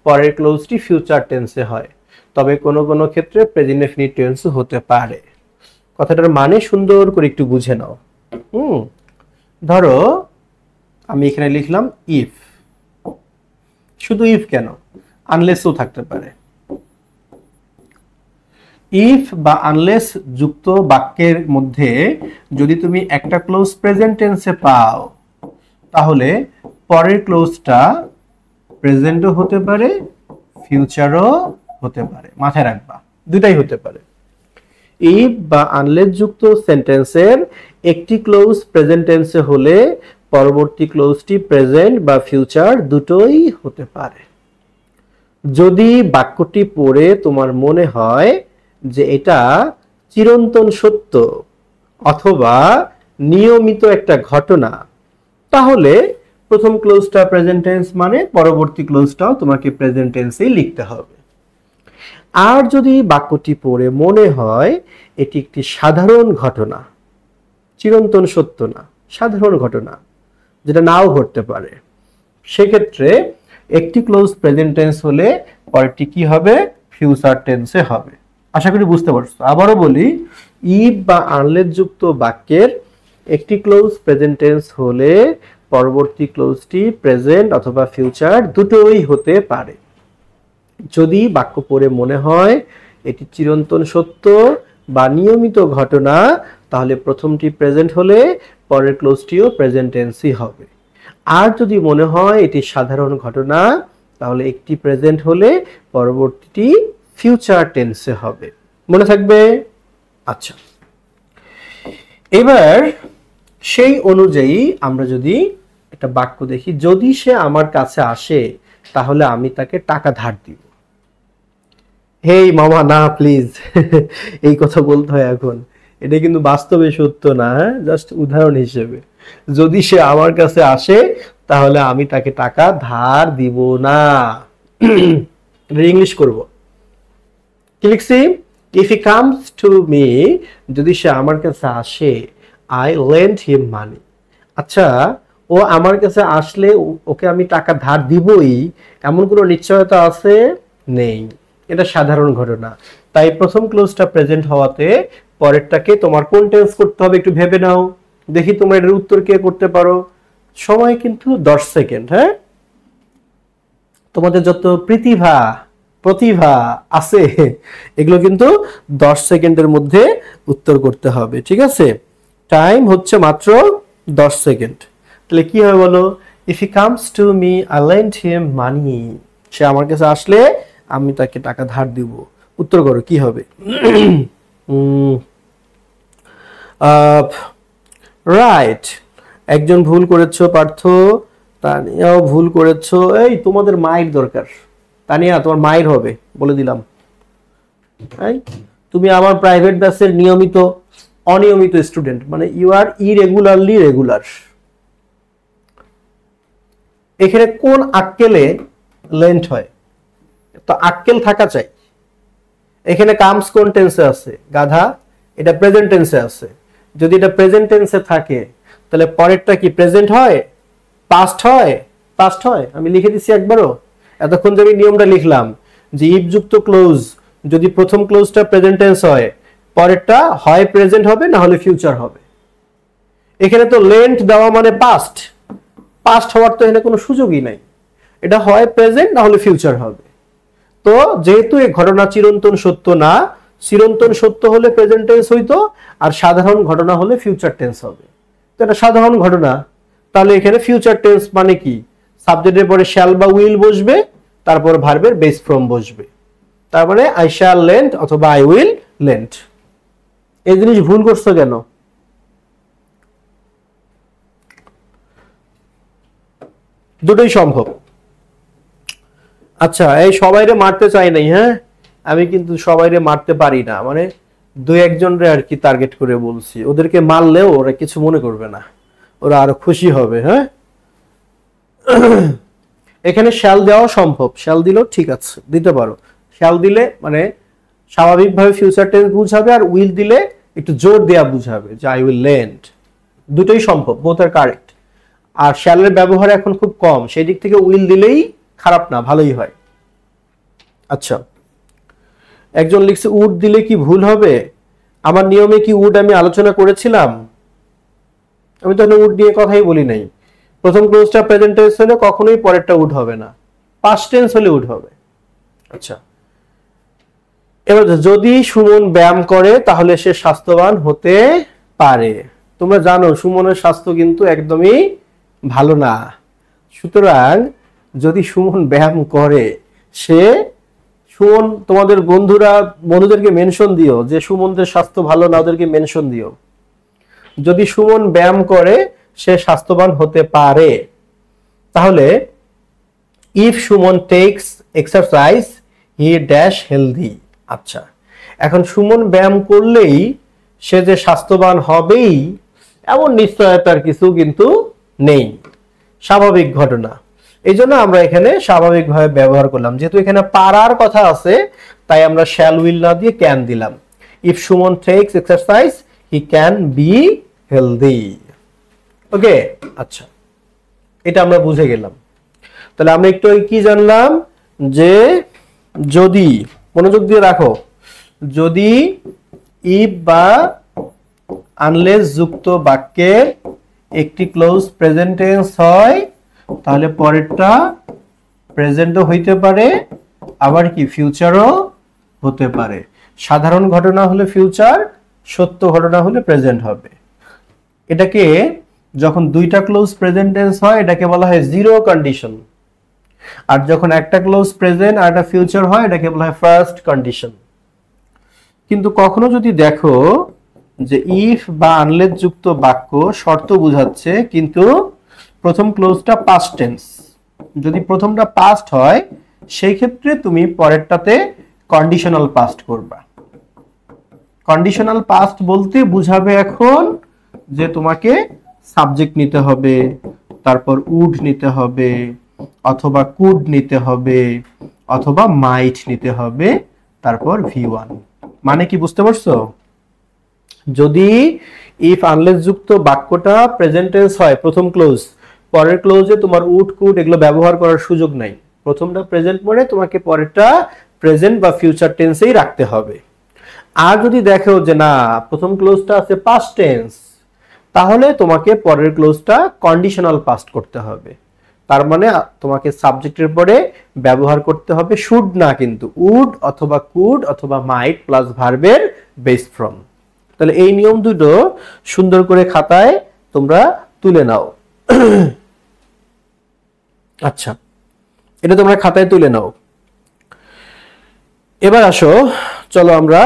পরের ক্লোজটি ফিউচার টেন্সে হয় তবে কোনো কোনো ক্ষেত্রে প্রেজেন্ট টেন্স হতে পারে কথাটার মানে সুন্দর করে একটু বুঝে নাও হুম ধরো আমি এখানে লিখলাম ইফ শুধু ইফ কেন আনলেসও থাকতে পারে ইফ বা আনলেস যুক্ত বাক্যের মধ্যে যদি তুমি একটা ক্লোজ প্রেজেন্ট টেন্সে পাও তাহলে পরের ক্লোজটা প্রেজেন্টও হতে পারে ফিউচারও হতে পারে মাথায় রাখবা দুটাই হতে পারে ইফ বা আনলেস যুক্ত সেন্টেন্সের একটি ক্লোজ প্রেজেন্ট টেন্সে হলে পরবর্তী ক্লোজটি প্রেজেন্ট বা ফিউচার দুটোই হতে পারে যদি বাক্যটি পড়ে তোমার মনে হয় যে এটা চিরন্তন সত্য অথবা নিয়মিত একটা ঘটনা তাহলে প্রথম ক্লোজটা প্রেজেন্ট টেন্স মানে পরবর্তী ক্লোজটাও তোমাকে প্রেজেন্ট টেন্সেই লিখতে হবে আর যদি বাক্যটি পড়ে মনে হয় এটি একটি সাধারণ ঘটনা চিরন্তন সত্য না সাধারণ ঘটনা যেটা নাও ঘটতে পারে সেক্ষেত্রে একটি ক্লোজ প্রেজেন্ট টেন্স হলে পরেরটি কি হবে ফিউচার টেন্সে হবে আশা করি বুঝতে পারছো আবারও বলি ইভ বা আনলেট যুক্ত বাক্যের একটি ক্লোজ প্রেজেন্ট টেন্স হলে পরবর্তী ক্লোজটি প্রেজেন্ট অথবা ফিউচার দুটোই হতে পারে যদি বাক্য পড়ে মনে হয় এটি চিরন্তন সত্য বা নিয়মিত ঘটনা তাহলে প্রথমটি প্রেজেন্ট হলে পরের ক্লোজটিও প্রেজেন্টেন্সই হবে আর যদি মনে হয় এটি সাধারণ ঘটনা তাহলে একটি প্রেজেন্ট হলে পরবর্তীটি ফিউচার টেন্সে হবে মনে থাকবে আচ্ছা এবার সেই অনুযায়ী আমরা যদি একটা বাক্য দেখি যদি সে আমার কাছে আসে তাহলে আমি তাকে টাকা ধার দিব হেই মামা না প্লিজ [LAUGHS] এই কথা বলতে হয় এখন এটা কিন্তু বাস্তবে সত্য না জাস্ট হ্যাঁ? উদাহরণ হিসেবে যদি সে আমার কাছে আসে তাহলে আমি তাকে টাকা ধার দিব না ইংলিশ [CLEARS THROAT] করব কি লিখছি if he comes to me যদি সে আমার কাছে আসে আই লেন্ড হিম মানি আচ্ছা ও আমার কাছে আসলে ওকে আমি টাকা ধার দিবই এমন কোনো নিশ্চয়তা আছে নেই এটা সাধারণ ঘটনা তাই প্রথম ক্লোজটা প্রেজেন্ট হওয়াতে পরেরটাকে তোমার কোন টেন্স করতে হবে একটু ভেবে নাও দেখি তোমার এটার উত্তর কে করতে পারো সময় কিন্তু দশ সেকেন্ড হ্যাঁ তোমাদের যত প্রতিভা প্রতিভা আছে এগুলো কিন্তু দশ সেকেন্ডের মধ্যে উত্তর করতে হবে ঠিক আছে টাইম হচ্ছে মাত্র দশ সেকেন্ড তাহলে কি হবে বলো if he comes to me I lend him money সে আমার কাছে আসলে আমি তাকে টাকা ধার দিব উত্তর করো কি হবে রাইট একজন ভুল করেছো পার্থ তানিয়াও ভুল করেছো এই তোমাদের মায়ের দরকার তানিয়া তোমার মায়ের হবে বলে দিলাম তুমি আমার প্রাইভেট ব্যাসের নিয়মিত অনিয়মিত স্টুডেন্ট মানে ইউ আর ইরেগুলারলি রেগুলার এখানে কোন আক্কেলে লেন্থ হয় তো আক্কেল থাকা চাই এখানে কামস কোন টেন্সে আছে গাধা এটা প্রেজেন্ট টেন্সে আছে যদি এটা প্রেজেন্ট টেন্সে থাকে তাহলে পরেরটা কি প্রেজেন্ট হয় পাস্ট হয় পাস্ট হয় আমি লিখে দিছি একবারও এতক্ষণ যে আমি নিয়মটা লিখলাম যে ইফযুক্ত ক্লোজ যদি প্রথম ক্লোজটা প্রেজেন্ট টেন্স হয় পরেরটা হয় প্রেজেন্ট হবে না হলে ফিউচার হবে এখানে তো লেন্থ দেওয়া মানে পাস্ট পাস্ট হওয়ার তো এখানে কোনো সুযোগই নাই এটা হয় প্রেজেন্ট না হলে ফিউচার হবে তো যেহেতু এই ঘটনা চিরন্তন সত্য না চিরন্তন সত্য হলে প্রেজেন্ট টেন্স হইতো আর সাধারণ ঘটনা হলে ফিউচার টেন্স হবে তো এটা সাধারণ ঘটনা তাহলে এখানে ফিউচার টেন্স মানে কি সাবজেক্টের পরে শ্যাল বা উইল বসবে তারপর ভার্বের বেস ফ্রম বসবে তার মানে আই শ্যাল লেন্ট অথবা আই উইল লেন্ট এই জিনিস ভুল করছো কেন দুটোই সম্ভব আচ্ছা এই সবাইরে মারতে চাই নাই হ্যাঁ আমি কিন্তু সবাইরে মারতে পারি না মানে দুই একজনরে আর কি টার্গেট করে বলছি ওদেরকে মারলেও ওরা কিছু মনে করবে না ওরা আরো খুশি হবে হ্যাঁ এখানে শ্যাল দেওয়া সম্ভব শ্যাল দিলেও ঠিক আছে দিতে পারো শ্যাল দিলে মানে স্বাভাবিকভাবে ফিউচার টেন্স বুঝাবে আর উইল দিলে একটু জোর দেয়া বুঝাবে যে আই উইল ল্যান্ড দুটোই সম্ভব বোথ আর কারেক্ট আর শ্যালের ব্যবহার এখন খুব কম সেই দিক থেকে উইল দিলেই খারাপ না ভালোই হয় আচ্ছা একজন লিখছে উড দিলে কি ভুল হবে আমার নিয়মে কি উড আমি আলোচনা করেছিলাম আমি তখন উড নিয়ে কথাই বলি নাই প্রথম ক্লোজটা প্রেজেন্ট টেন্স হলে কখনোই পরেরটা উড হবে না পাস্ট টেন্স হলে উড হবে আচ্ছা এবার যদি সুমন ব্যায়াম করে তাহলে সে স্বাস্থ্যবান হতে পারে তোমরা জানো সুমনের স্বাস্থ্য কিন্তু একদমই ভালো না সুতরাং যদি সুমন ব্যায়াম করে সে সুমন তোমাদের বন্ধুরা বন্ধুদেরকে মেনশন দিও যে সুমনদের স্বাস্থ্য ভালো না ওদেরকে মেনশন দিও যদি সুমন ব্যায়াম করে সে স্বাস্থ্যবান হতে পারে তাহলে if Suman takes exercise he dash healthy আচ্ছা এখন সুমন ব্যায়াম করলেই সে যে স্বাস্থ্যবান হবেই এমন নিশ্চয়তার কিছু কিন্তু নেই স্বাভাবিক ঘটনা এই জন্য আমরা এখানে স্বাভাবিকভাবে ব্যবহার করলাম যেহেতু এখানে পারার কথা আছে তাই আমরা শ্যাল উইল না দিয়ে ক্যান দিলাম if Suman takes exercise he can be healthy okay আচ্ছা এটা আমরা বুঝে গেলাম তাহলে আমরা একটু কি জানলাম যে যদি মনোযোগ দিয়ে রাখো যদি ইফ বা আনলেস যুক্ত বাক্যের একটি ক্লোজ প্রেজেন্ট টেন্স হয় তাহলে পরেরটা প্রেজেন্টও হইতে পারে আবার কি ফিউচারও হতে পারে সাধারণ ঘটনা হলে ফিউচার সত্য ঘটনা হলে প্রেজেন্ট হবে এটাকে যখন দুইটা ক্লোজ প্রেজেন্ট টেন্স হয় এটাকে বলা হয় জিরো কন্ডিশন আর যখন একটা ক্লোজ প্রেজেন্ট আর একটা ফিউচার হয় এটাকে বলা হয় ফার্স্ট কন্ডিশন কিন্তু কখনো যদি দেখো যে ইফ বা আনলেস যুক্ত বাক্য শর্ত বুঝাচ্ছে কিন্তু প্রথম ক্লোজটা পাস্ট টেন্স যদি প্রথমটা পাস্ট হয় সেই ক্ষেত্রে তুমি পরেরটাতে কন্ডিশনাল পাস্ট করবা কন্ডিশনাল পাস্ট বলতে বুঝাবে এখন যে তোমাকে সাবজেক্ট নিতে হবে তারপর উড নিতে হবে অথবা কুড নিতে হবে অথবা মাইট নিতে হবে তারপর ভি ওয়ান মানে কি বুঝতে পারছো যদি ইফ আনলেস যুক্ত বাক্যটা প্রেজেন্ট টেন্স হয় প্রথম ক্লোজ পরের ক্লোজে তোমার উড কুট এগুলো ব্যবহার করার সুযোগ নাই প্রথমটা প্রেজেন্ট মানে তোমাকে পরেরটা প্রেজেন্ট বা ফিউচার টেন্সেই রাখতে হবে আর যদি দেখো যে না প্রথম ক্লোজটা আছে পাস্ট টেন্স তাহলে তোমাকে পরের ক্লোজটা কন্ডিশনাল পাস্ট করতে হবে তার মানে তোমাকে সাবজেক্টের পরে ব্যবহার করতে হবে শুড না কিন্তু উড অথবা কুড অথবা মাইট প্লাস ভার্বের বেস্ট ফ্রম তাহলে এই নিয়ম দুটো সুন্দর করে খাতায় তোমরা তুলে নাও [CLEARS THROAT] আচ্ছা এটা তোমরা খাতায় তুলে নাও এবার আসো চলো আমরা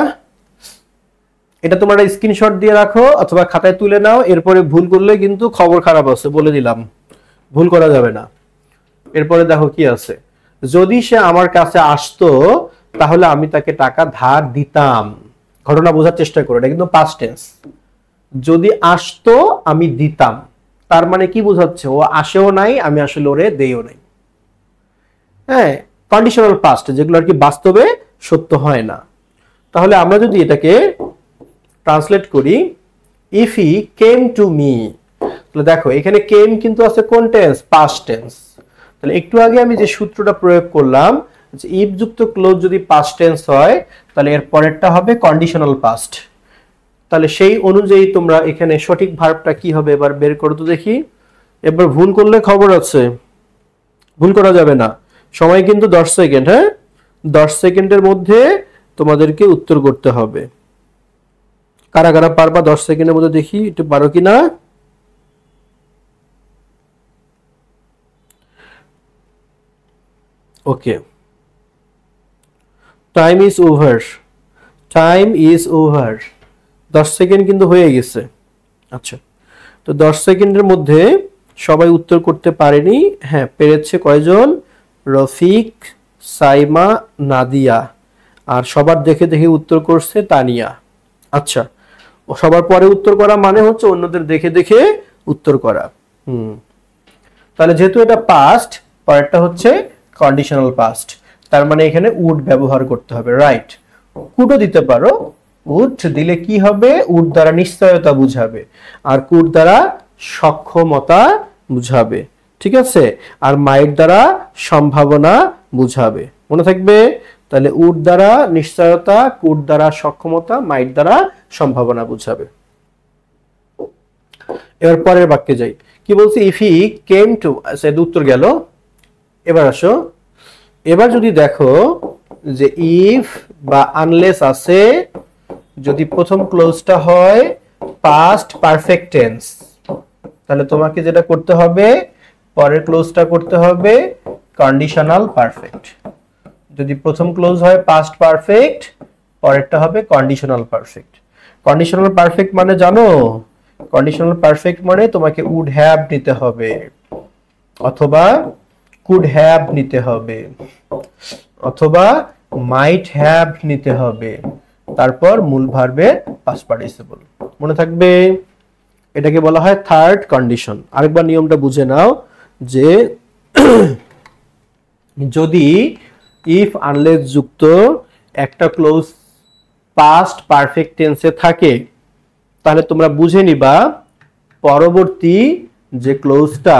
এটা তোমার স্ক্রিনশট দিয়ে রাখো অথবা খাতায় তুলে নাও এরপরে ভুল করলে কিন্তু খবর খারাপ আছে বলে দিলাম ভুল করা যাবে না এরপরে দেখো কি আছে যদি সে আমার কাছে আসতো তাহলে আমি তাকে টাকা ধার দিতাম ঘটনা বোঝার চেষ্টা করো এটা কিন্তু পাস্ট টেন্স যদি আসতো আমি দিতাম তার মানে কি বোঝাচ্ছে ও আসেও নাই আমি আসলে ওরে দেইও নাই হ্যাঁ কন্ডিশনাল পাস্ট যেগুলো আর কি বাস্তবে সত্য হয় না তাহলে আমরা যদি এটাকে ট্রান্সলেট করি if he came to me তাহলে দেখো এখানে কেম কিন্তু আছে কোন টেন্স পাস্ট টেন্স তাহলে একটু আগে আমি যে সূত্রটা প্রয়োগ করলাম ইফ আচ্ছা, যুক্ত ক্লোজ যদি পাস্ট টেন্স হয় তাহলে এর পরেরটা হবে কন্ডিশনাল পাস্ট তাহলে সেই অনুযায়ী তোমরা এখানে সঠিক ভার্বটা কি হবে এবার বের করে তো দেখি এবার ভুল করলে খবর আছে ভুল করা যাবে না সময় কিন্তু দশ সেকেন্ড হ্যাঁ দশ সেকেন্ডের মধ্যে তোমাদেরকে উত্তর করতে হবে কারা কারা পারবা দশ সেকেন্ডের মধ্যে দেখি একটু পারো কি না okay time is over time is over দশ সেকেন্ড কিন্তু হয়ে গেছে আচ্ছা তো দশ সেকেন্ডের মধ্যে সবাই উত্তর করতে পারেনি হ্যাঁ পেরেছে কয়জন রফিক সাইমা নাদিয়া আর সবার দেখে দেখে উত্তর করছে তানিয়া আচ্ছা সবার পরে উত্তর করা মানে হচ্ছে অন্যদের দেখে দেখে উত্তর করা হুম তাহলে যেহেতু এটা পাস্ট পরেরটা হচ্ছে কন্ডিশনাল পাস্ট তার মানে এখানে উড ব্যবহার করতে হবে রাইট কুডও দিতে পারো উড দিলে কি হবে উড দ্বারা নিশ্চয়তা বুঝাবে আর কুড দ্বারা সক্ষমতা বুঝাবে ঠিক আছে আর মায়ের দ্বারা সম্ভাবনা বুঝাবে মনে থাকবে তাহলে উড দ্বারা নিশ্চয়তা কুড দ্বারা সক্ষমতা মায়ের দ্বারা সম্ভাবনা বুঝাবে এবার পরের বাক্যে যাই কি বলছি ইফ হি কেম টু উত্তর গেল এবার আসো এবার যদি দেখো যে ইফ বা আনলেস আছে যদি প্রথম ক্লোজটা হয় পাস্ট পারফেক্ট টেন্স তাহলে তোমাকে যেটা করতে হবে পরের ক্লোজটা করতে হবে কন্ডিশনাল পারফেক্ট যদি প্রথম ক্লোজ হয় পাস্ট পারফেক্ট পরেরটা হবে কন্ডিশনাল পারফেক্ট কন্ডিশনাল পারফেক্ট মানে জানো কন্ডিশনাল পারফেক্ট মানে তোমাকে উড হ্যাভ নিতে হবে অথবা কুড হ্যাভ নিতে হবে অথবা মাইট হ্যাভ নিতে হবে তারপর মূল ভার্বের পাস মনে থাকবে এটাকে বলা হয় থার্ড কন্ডিশন আরেকবার নিয়মটা বুঝে নাও যে [CLEARS THROAT] যদি ইফ আনলেস যুক্ত একটা ক্লোজ পাস্ট পারফেক্ট টেন্সে থাকে তাহলে তোমরা বুঝে নিবা পরবর্তী যে ক্লোজটা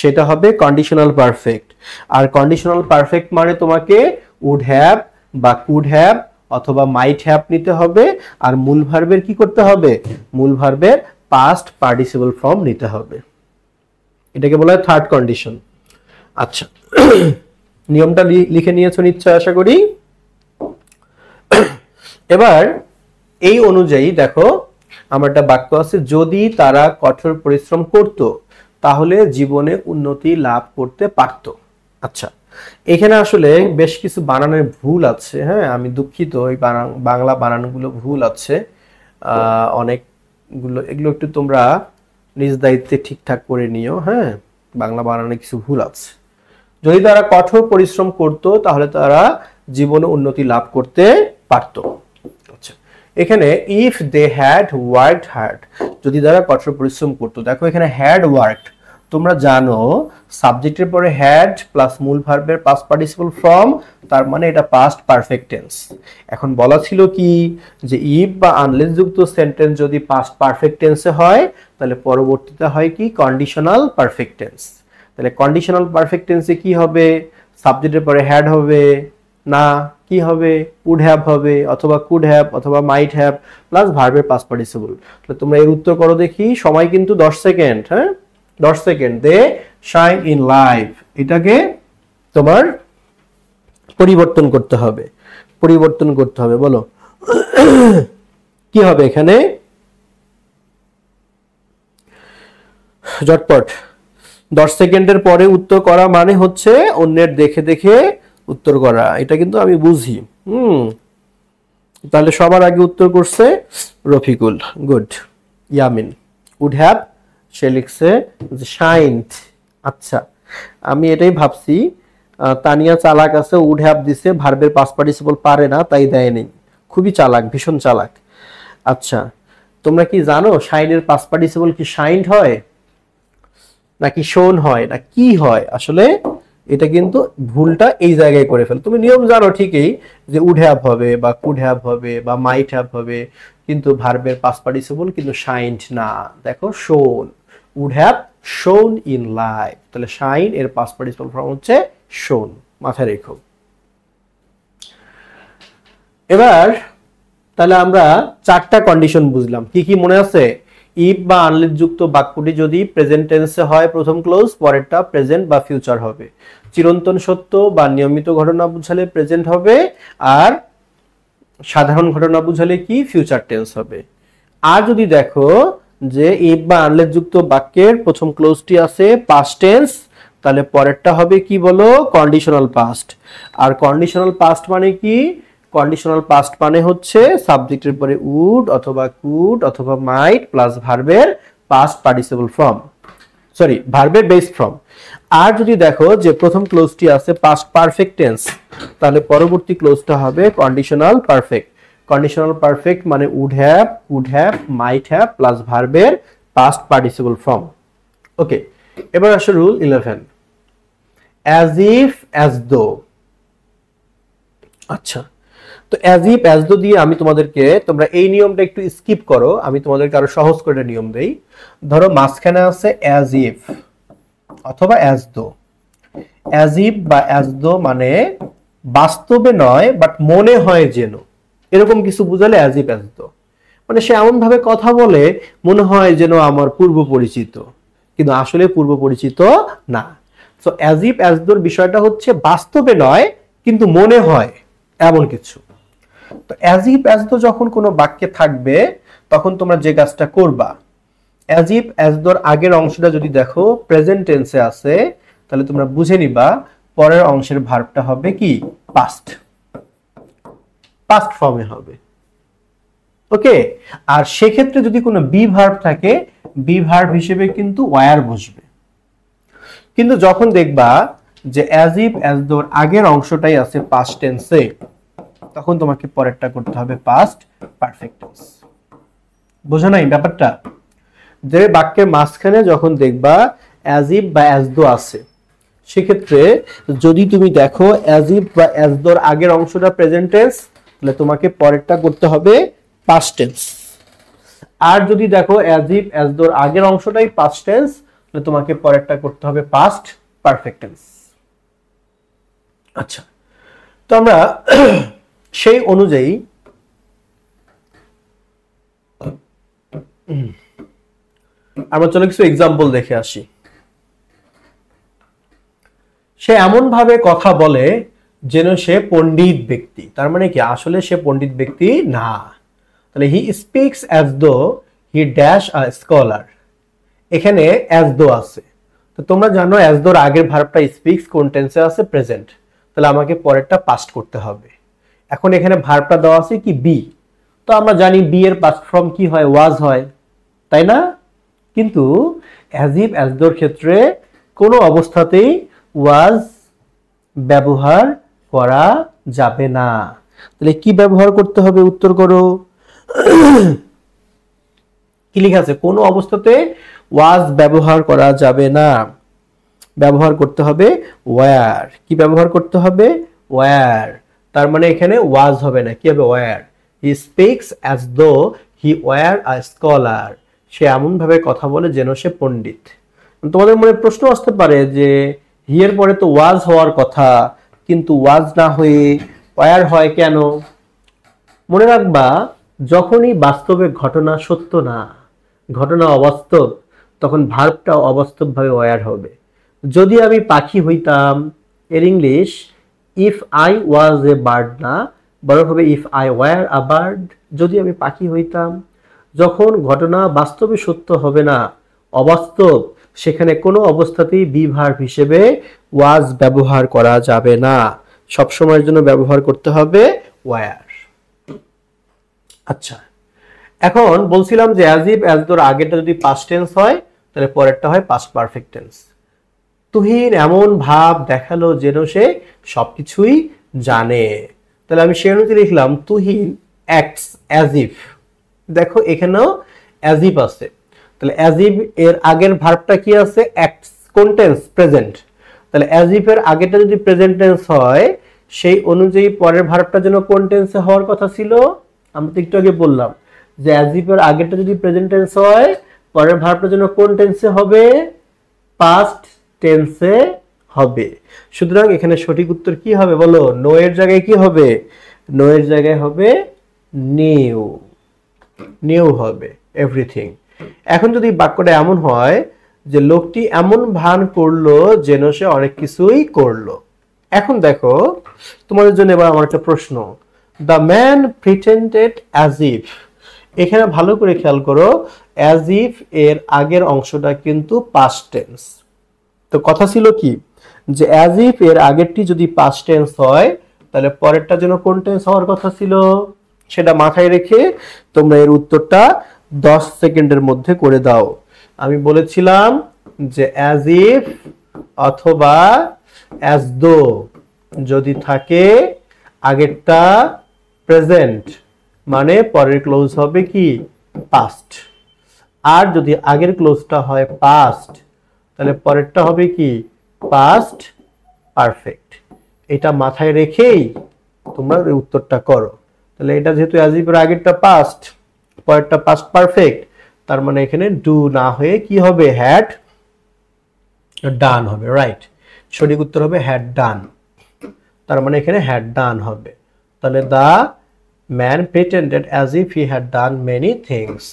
সেটা হবে কন্ডিশনাল পারফেক্ট আর কন্ডিশনাল পারফেক্ট মানে তোমাকে উড হ্যাভ বা কুড হ্যাভ অথবা মাইট হ্যাভ নিতে হবে আর মূল ভার্বের কি করতে হবে মূল ভার্বের পাস্ট পার্টিসিপল ফর্ম নিতে হবে এটাকে বলা হয় থার্ড কন্ডিশন আচ্ছা [CLEARS THROAT] নিয়মটা লিখে নিয়েছো নিশ্চয় আশা করি [CLEARS THROAT] এবার এই অনুযায়ী দেখো আমার একটা বাক্য আছে যদি তারা কঠোর পরিশ্রম করতো তাহলে জীবনে উন্নতি লাভ করতে পারত আচ্ছা এখানে আসলে বেশ কিছু বানানের ভুল আছে হ্যাঁ আমি দুঃখিত এই বাংলা বানানগুলো ভুল আছে অনেকগুলো এগুলো একটু তোমরা নিজ দায়িত্বে ঠিকঠাক করে নিও হ্যাঁ বাংলা বানানে কিছু ভুল আছে যদি তারা কঠোর পরিশ্রম করত তাহলে তারা জীবনে উন্নতি লাভ করতে পারতো এখানে if they had work hard যদি তারা কঠোর পরিশ্রম করতো দেখো এখানে হ্যাড ওয়ার্ক তোমরা জানো সাবজেক্টের পরে হ্যাড প্লাস মূল ভার্বের পাস্ট পার্টিসিপল ফর্ম তার মানে এটা পাস্ট পারফেক্ট টেন্স এখন বলা ছিল কি যে ইফ বা আনলেস যুক্ত সেন্টেন্স যদি পাস্ট পারফেক্ট টেন্সে হয় তাহলে পরবর্তীতে হয় কি কন্ডিশনাল পারফেক্ট টেন্স তাহলে কন্ডিশনাল পারফেক্ট টেন্সে কি হবে সাবজেক্টের পরে হ্যাড হবে না কি হবে উড হ্যাভ হবে অথবা কুড হ্যাভ অথবা মাইট হ্যাভ প্লাস ভার্বের পাস পার্টিসিপল তাহলে তোমরা এর উত্তর করো দেখি সময় কিন্তু দশ সেকেন্ড হ্যাঁ দশ second they shine in life এটাকে তোমার পরিবর্তন করতে হবে পরিবর্তন করতে হবে বলো [CLEARS THROAT] কি হবে এখানে ঝটপট দশ সেকেন্ডের পরে উত্তর করা মানে হচ্ছে অন্যের দেখে দেখে উত্তর করা এটা কিন্তু আমি বুঝি হুম তাহলে সবার আগে উত্তর করছে Rafiqul good Yamin would have সে লিখছে শাইন্ট আচ্ছা আমি এটাই ভাবছি তানিয়া চালাক আছে উড হ্যাভ দিছে ভার্বের পাস পার্টিসিপল পারে না তাই দেয়নি খুবই চালাক ভীষণ চালাক আচ্ছা তোমরা কি জানো শাইনের পাস পার্টিসিপল কি শাইন্ড হয় নাকি শোন হয় না কি হয় আসলে এটা কিন্তু ভুলটা এই জায়গায় করে ফেল তুমি নিয়ম জানো ঠিকই যে উড হ্যাভ হবে বা কুড হ্যাভ হবে বা মাইট হ্যাভ হবে কিন্তু ভার্বের পাস পার্টিসিপল কিন্তু শাইন্ড না দেখো শোন would have shone in life তাহলে শাইন এর পাস পার্টিসিপল ফর্ম হচ্ছে শোন মাথায় রেখো এবার তাহলে আমরা চারটা কন্ডিশন বুঝলাম কি কি মনে আছে ইফ বা আনলিপযুক্ত বাক্যটি যদি প্রেজেন্ট টেন্সে হয় প্রথম ক্লোজ পরেরটা প্রেজেন্ট বা ফিউচার হবে চিরন্তন সত্য বা নিয়মিত ঘটনা বুঝালে প্রেজেন্ট হবে আর সাধারণ ঘটনা বুঝালে কি ফিউচার টেন্স হবে আর যদি দেখো যে ইফ বা আনলেসযুক্ত বাক্যের প্রথম ক্লোজটি আছে পাস্ট টেন্স তাহলে পরেরটা হবে কি বলো কন্ডিশনাল পাস্ট আর কন্ডিশনাল পাস্ট মানে কি কন্ডিশনাল পাস্ট মানে হচ্ছে সাবজেক্টের পরে উড অথবা কুড অথবা মাইট প্লাস ভার্বের পাস্ট পার্টিসিপল ফর্ম সরি ভার্বের বেস ফর্ম আর যদি দেখো যে প্রথম ক্লোজটি আছে পাস্ট পারফেক্ট টেন্স তাহলে পরবর্তী ক্লোজটা হবে কন্ডিশনাল পারফেক্ট কন্ডিশনাল পারফেক্ট মানে would have would have might have plus ভার্বের পাস্ট পার্টিসিপল ফর্ম ওকে এবার আসো rule eleven as if as though আচ্ছা তো অ্যাজ ইপ অ্যাজ দো দিয়ে আমি তোমাদেরকে তোমরা এই নিয়মটা একটু স্কিপ করো আমি তোমাদেরকে আরো সহজ করে নিয়ম দেই ধরো মাঝখানে আছে অ্যাজ ইফ অথবা অ্যাজ দো অ্যাজ ইফ বা অ্যাজ দো মানে বাস্তবে নয় বাট মনে হয় যেন এরকম কিছু বুঝালে অ্যাজ ইফ অ্যাজ দো মানে সে এমন ভাবে কথা বলে মনে হয় যেন আমার পূর্ব পরিচিত কিন্তু আসলে পূর্ব পরিচিত না তো অ্যাজ ইফ অ্যাজ দোর বিষয়টা হচ্ছে বাস্তবে নয় কিন্তু মনে হয় এমন কিছু তো অ্যাজ ইফ অ্যাজ দো যখন কোনো বাক্যে থাকবে তখন তোমরা যে কাজটা করবা অ্যাজ ইফ অ্যাজ দোর আগের অংশটা যদি দেখো প্রেজেন্ট টেন্সে আছে তাহলে তোমরা বুঝে নিবা পরের অংশের ভার্বটা হবে কি পাস্ট পাস্ট ফর্মে হবে ওকে আর সেক্ষেত্রে যদি কোনো বি ভার্ব থাকে বি ভার্ব হিসেবে কিন্তু ওয়ার বসবে কিন্তু যখন দেখবা যে অ্যাজ ইফ অ্যাজ দোর আগের অংশটাই আছে পাস্ট টেন্সে তখন তোমাকে পরেরটা করতে হবে পাস্ট পারফেক্ট টেন্স বোঝো নাই ব্যাপারটা যে বাক্যের মাঝখানে যখন দেখবা অ্যাজ ইফ বা অ্যাজ দো আছে সেক্ষেত্রে যদি তুমি দেখো অ্যাজ ইফ বা অ্যাজ দোর আগের অংশটা প্রেজেন্ট টেন্স তাহলে তোমাকে পরেরটা করতে হবে পাস্ট টেন্স আর যদি দেখো অ্যাজ ইফ অ্যাজ দোর আগের অংশটাই পাস্ট টেন্স তাহলে তোমাকে পরেরটা করতে হবে পাস্ট পারফেক্ট টেন্স আচ্ছা তো আমরা সেই অনুযায়ী আমরা চলে কিছু এক্সাম্পল দেখে আসি সে এমনভাবে কথা বলে যেন সে পণ্ডিত ব্যক্তি তার মানে কি আসলে সে পণ্ডিত ব্যক্তি না তাহলে হি speaks as though he dash a scholar এখানে অ্যাজ দো আছে তো তোমরা জানো অ্যাজ দোর আগের ভারতটা স্পিক্স কন্টেন্সে আছে প্রেজেন্ট তাহলে আমাকে পরেরটা পাস্ট করতে হবে এখন এখানে ভার্বটা দেওয়া আছে কি বি তো আমরা জানি বি এর পাস্ট ফর্ম কি হয় ওয়াজ হয় তাই না কিন্তু অ্যাজ ইফ অ্যাজ দোর ক্ষেত্রে কোনো অবস্থাতেই ওয়াজ ব্যবহার করা যাবে না তাহলে কি ব্যবহার করতে হবে উত্তর করো কি লেখা আছে কোনো অবস্থাতে ওয়াজ ব্যবহার করা যাবে না ব্যবহার করতে হবে ওয়্যার কি ব্যবহার করতে হবে ওয়্যার তার মানে এখানে ওয়াজ হবে না কি হবে war he speaks as though he were a scholar সে এমনভাবে কথা বলে যেন সে পণ্ডিত তোমাদের মনে প্রশ্ন আসতে পারে যে হিয়ের পরে তো ওয়াজ হওয়ার কথা কিন্তু ওয়াজ না হয়ে ওয়ার হয় কেন মনে রাখবা যখনই বাস্তবে ঘটনা সত্য না ঘটনা অবাস্তব তখন ভার্বটা অবাস্তবভাবে ওয়ার হবে যদি আমি পাখি হইতাম এর English if I was a bird না বরং হবে if I were a bird যদি আমি পাখি হইতাম যখন ঘটনা বাস্তবে সত্য হবে না অবাস্তব সেখানে কোনো অবস্থাতেই বিভার হিসেবে ওয়াজ ব্যবহার করা যাবে না সবসময়ের জন্য ব্যবহার করতে হবে ওয়ার আচ্ছা এখন বলছিলাম যে অ্যাজ ইফ অ্যাজ দোর আগেরটা যদি পাস্ট টেন্স হয় তাহলে পরেরটা হয় পাস্ট পারফেক্ট টেন্স তুহিন এমন ভাব দেখালো যেন সে সবকিছুই জানে তাহলে আমি সে অনুযায়ী লিখলাম তুহিন অ্যাক্টস অ্যাজ ইফ দেখো এখানেও অ্যাজ ইফ আছে তাহলে অ্যাজ ইফ এর আগের ভার্বটা কি আছে অ্যাক্টস কোন টেন্স প্রেজেন্ট তাহলে অ্যাজ ইফ এর আগেটা যদি প্রেজেন্ট টেন্স হয় সেই অনুযায়ী পরের ভার্বটা যেন কোন টেন্সে হওয়ার কথা ছিল আমি তো একটু আগে বললাম যে অ্যাজ ইফ এর আগেরটা যদি প্রেজেন্ট টেন্স হয় পরের ভার্বটা যেন কোন টেন্সে হবে পাস্ট টেন্সে হবে সুতরাং এখানে সঠিক উত্তর কি হবে বলো নো এর জায়গায় কি হবে নো এর জায়গায় হবে নিউ নিউ হবে এভরিথিং এখন যদি বাক্যটা এমন হয় যে লোকটি এমন ভান করলো যেন সে অনেক কিছুই করলো এখন দেখো তোমাদের জন্য এবার আমার একটা প্রশ্ন the man pretended as if এখানে ভালো করে খেয়াল করো অ্যাজ ইফ এর আগের অংশটা কিন্তু পাস্ট টেন্স তো কথা ছিল কি যে অ্যাজ ইফ এর আগেরটি যদি পাস্ট টেন্স হয় তাহলে পরেরটা যেন কোন টেন্স হওয়ার কথা ছিল সেটা মাথায় রেখে তোমরা এর উত্তরটা দশ সেকেন্ডের মধ্যে করে দাও আমি বলেছিলাম যে অ্যাজ ইফ অথবা অ্যাজ দো যদি থাকে আগেরটা প্রেজেন্ট মানে পরের ক্লোজ হবে কি পাস্ট আর যদি আগের ক্লোজটা হয় পাস্ট তাহলে পরেরটা হবে কি পাস্ট পারফেক্ট এটা মাথায় রেখেই তোমরা উত্তরটা করো তাহলে এটা যেহেতু অ্যাজিপের আগেরটা পাস্ট পরেরটা পাস্ট পারফেক্ট তার মানে এখানে ডু না হয়ে কি হবে হ্যাড ডান হবে রাইট সঠিক উত্তর হবে হ্যাড ডান তার মানে এখানে হ্যাড ডান হবে তাহলে the man pretended as if he had done many things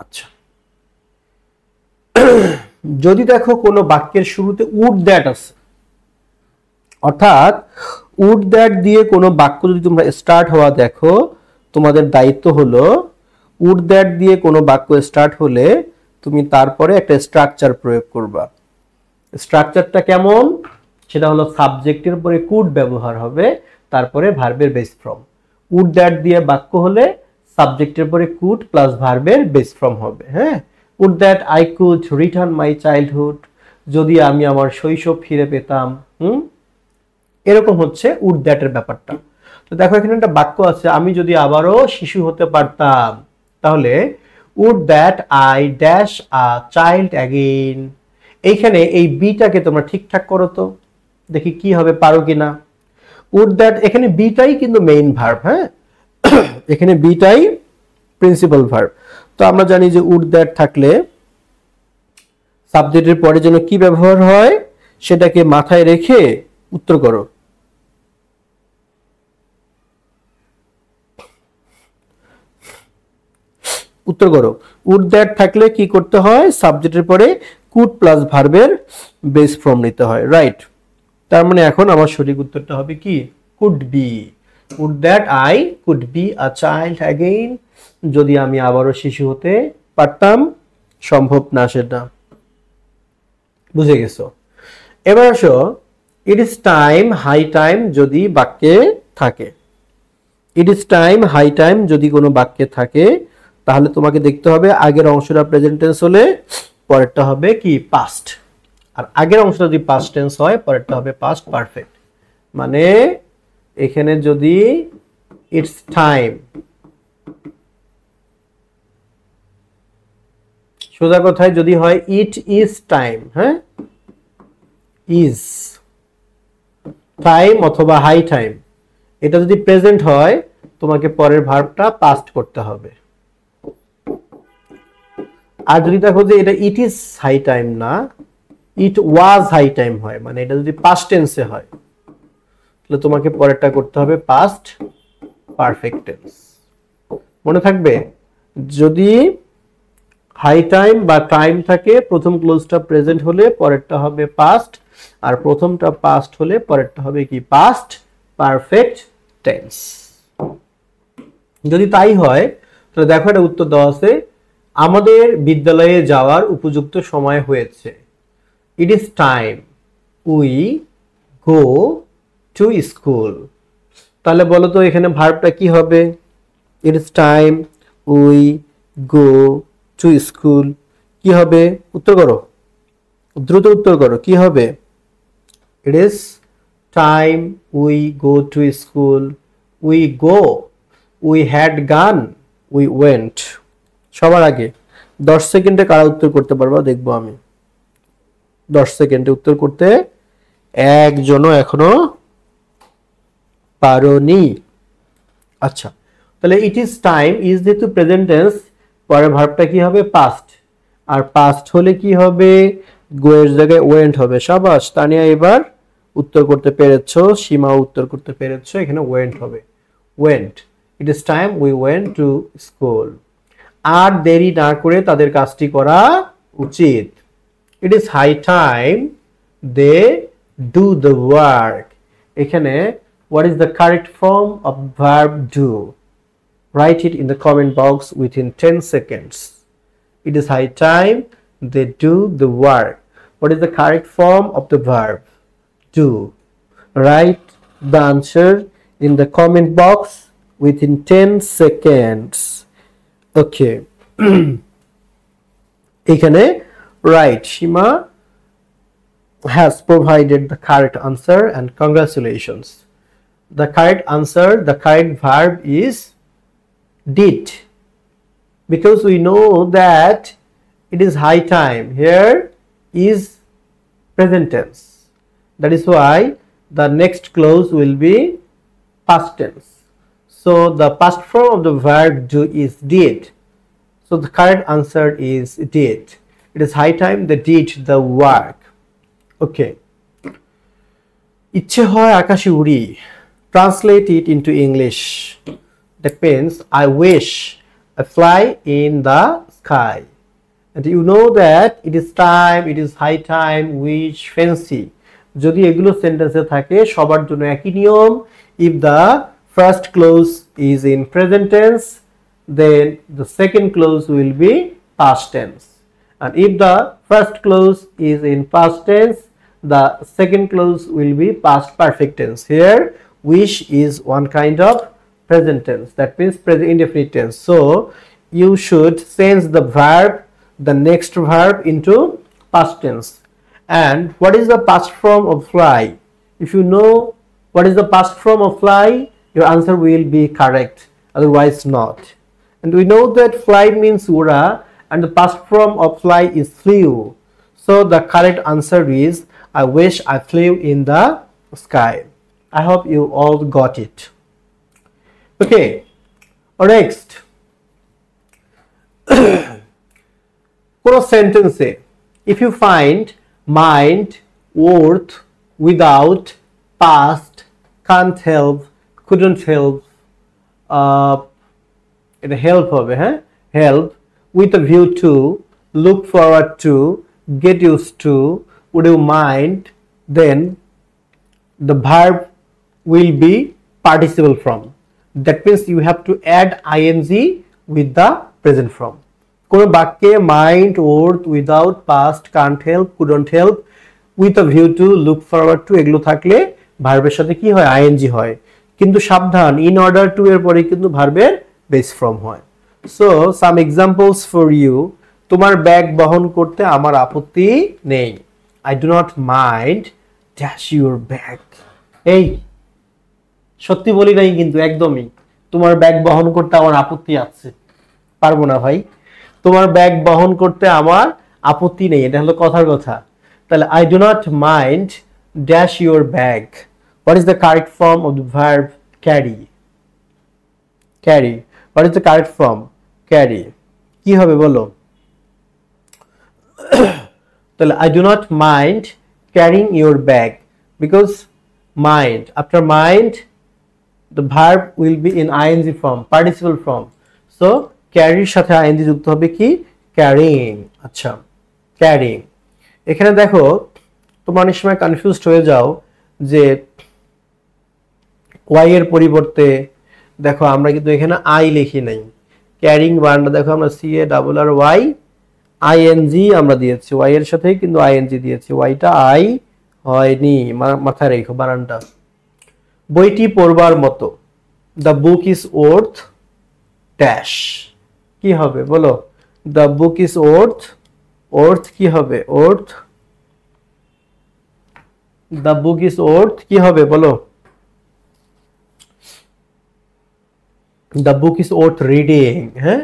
আচ্ছা যদি দেখো কোনো বাক্যের শুরুতে উড দ্যাট আছে অর্থাৎ উড দ্যাট দিয়ে কোনো বাক্য যদি তোমরা স্টার্ট হওয়া দেখো তোমাদের দায়িত্ব হলো উড দ্যাট দিয়ে কোনো বাক্য স্টার্ট হলে তুমি তারপরে একটা স্ট্রাকচার প্রয়োগ করবা স্ট্রাকচারটা কেমন সেটা হলো সাবজেক্টের পরে কুড ব্যবহার হবে তারপরে ভার্বের বেস ফর্ম উড দ্যাট দিয়ে বাক্য হলে সাবজেক্টের পরে কুড প্লাস ভার্বের বেস ফর্ম হবে হ্যাঁ would that I could return my childhood যদি আমি আমার শৈশব ফিরে পেতাম হুম এরকম হচ্ছে উড দ্যাটের ব্যাপারটা তো দেখো এখানে একটা বাক্য আছে আমি যদি আবারও শিশু হতে পারতাম তাহলে would that I dash a child again এইখানে এই বিটাকে তোমরা ঠিকঠাক করো তো দেখি কি হবে পারো কি না উড দ্যাট এখানে বিটাই কিন্তু মেইন ভার্ব হ্যাঁ এখানে বিটাই প্রিন্সিপাল ভার্ব তো আমরা জানি যে উড দ্যাট থাকলে সাবজেক্টের পরে যেন কি ব্যবহার হয় সেটাকে মাথায় রেখে উত্তর করো উত্তর করো উড দ্যাট থাকলে কি করতে হয় সাবজেক্টের পরে কুড প্লাস ভার্বের বেস ফর্ম নিতে হয় রাইট তার মানে এখন আমার সঠিক উত্তরটা হবে কি could be would that I could be a child again যদি আমি আবারও শিশু হতে পারতাম সম্ভব না সেটা বুঝে গেছো এবার আসো it is time high time যদি বাক্যে থাকে it is time high time যদি কোনো বাক্যে থাকে তাহলে তোমাকে দেখতে হবে আগের অংশটা প্রেজেন্ট টেন্স হলে পরেরটা হবে কি পাস্ট আর আগের অংশটা যদি পাস্ট টেন্স হয় পরেরটা হবে পাস্ট পারফেক্ট মানে এখানে যদি ইটস টাইম সোজা কথায় যদি হয় ইট ইজ টাইম হ্যাঁ ইজ টাইম অথবা হাই টাইম এটা যদি প্রেজেন্ট হয় তোমাকে পরের ভার্বটা পাস্ট করতে হবে আর যদি দেখো যে এটা ইট ইজ হাই টাইম না ইট ওয়াজ হাই টাইম হয় মানে এটা যদি পাস্ট টেন্সে হয় তাহলে তোমাকে পরেরটা করতে হবে পাস্ট পারফেক্ট টেন্স মনে থাকবে যদি হাই টাইম বা টাইম থাকে প্রথম ক্লোজটা প্রেজেন্ট হলে পরেরটা হবে পাস্ট আর প্রথমটা পাস্ট হলে পরেরটা হবে কি পাস্ট পারফেক্ট টেন্স যদি তাই হয় তাহলে দেখো এটা উত্তর দেওয়া আছে আমাদের বিদ্যালয়ে যাওয়ার উপযুক্ত সময় হয়েছে it is time we go to school তাহলে বলো তো এখানে ভার্বটা কি হবে it is time we go to school কি হবে উত্তর করো দ্রুত উত্তর করো কি হবে it is time we go to school we go we had gone we went সবার আগে দশ সেকেন্ডে কারা উত্তর করতে পারবা দেখবো আমি দশ সেকেন্ডে উত্তর করতে একজনও এখনো পারনি আচ্ছা তাহলে it is time is the to present tense পরের ভার্বটা কি হবে পাস্ট আর পাস্ট হলে কি হবে গোয়ের জায়গায় ওয়েন্ট হবে সাবাস তানিয়া এবার উত্তর করতে পেরেছ সীমা উত্তর করতে পেরেছ এখানে ওয়েন্ট হবে went it is time we went to school আর দেরি না করে তাদের কাজটি করা উচিত it is high time they do the work এখানে what is the correct form of verb do write it in the comment box within 10 seconds it is high time they do the work what is the correct form of the verb do write the answer in the comment box within 10 seconds okay [CLEARS THROAT] এখানে right shima has provided the correct answer and congratulations the correct answer the correct verb is did because we know that it is high time here is present tense that is why the next clause will be past tense so the past form of the verb do is did so the correct answer is did it is high time they did the work okay ইচ্ছে হয় আকাশে উড়ি translate it into English the pens I wish I fly in the sky and you know that it is time it is high time Wish fancy যদি এগুলো সেন্টেন্সে থাকে সবার জন্য একই নিয়ম if the first clause is in present tense then the second clause will be past tense and if the first clause is in past tense the second clause will be past perfect tense here wish is one kind of present tense that means present indefinite tense so you should change the verb the next verb into past tense and what is the past form of fly if you know what is the past form of fly your answer will be correct otherwise not and we know that fly means ura and the past form of fly is flew so the correct answer is i wish i flew in the sky i hope you all got it Okay, next কোনো সেন্টেন্সে if you find mind worth without past can't help couldn't help এটা help হবে হ্যাঁ help with a view to look forward to get use to would you mind then the verb will be participle form that means you have to add ING with the present form কোনো বাক্যে mind worth without past can't help couldn't help with a view to look forward to এগুলো থাকলে ভার্বের সাথে কি হয় ING হয় কিন্তু সাবধান ইন অর্ডার টু এর পরে কিন্তু ভার্বের বেস ফর্ম হয় so some examples for you তোমার ব্যাগ বহন করতে আমার আপত্তি নেই I do not mind dash your bag এই সত্যি বলি নাই কিন্তু একদমই তোমার ব্যাগ বহন করতে আমার আপত্তি আছে পারবো না ভাই তোমার ব্যাগ বহন করতে আমার আপত্তি নেই এটা হলো কথার কথা তাহলে I do not mind dash your bag what is the correct form of the verb carry carry what is the correct form carry কি হবে বলো [COUGHS] তাহলে I do not mind carrying your bag because mind after mind the verb will be in ing form participle form so carry সাথে ing যুক্ত হবে কি carrying আচ্ছা carrying এখানে দেখো তোমরা অনেক সময় কনফিউজড হয়ে যাও যে y এর পরিবর্তে দেখো আমরা কিন্তু এখানে i লিখি নাই carrying বানটা দেখো আমরা c a w r y I N G আমরা দিয়েছি y এর সাথেই কিন্তু ing দিয়েছি y টা i হয়নি মাথায় রেখো বানানটা বইটি পড়বার মতো the book is worth dash কি হবে বলো the book is worth worth কি হবে worth the book is worth কি হবে বলো the book is worth reading হ্যাঁ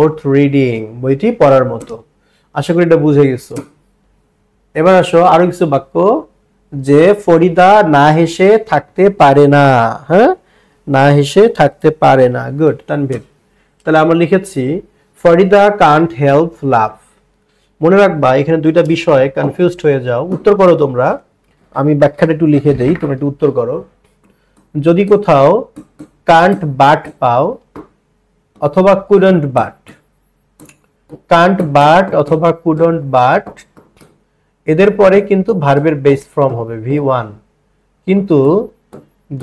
ওর্থ রিডিং বইটি পড়ার মতো আশা করি এটা বুঝে গেছো এবার আসো আরো কিছু বাক্য যে ফরিদা না হেসে থাকতে পারে না হ্যাঁ না হেসে থাকতে পারে না গুড তানভীর তাহলে আমরা লিখেছি ফরিদা কান্ট হেল্প লাভ মনে রাখবা এখানে দুইটা বিষয়ে কনফিউজড হয়ে যাও উত্তর করো তোমরা আমি ব্যাখ্যাটা একটু লিখে দেই তোমরা একটু উত্তর করো যদি কোথাও কান্ট বাট পাও অথবা কুডন্ট বাট কান্ট বাট অথবা কুডন্ট বাট এদের পরে কিন্তু ভার্বের বেস ফর্ম হবে ভি ওয়ান কিন্তু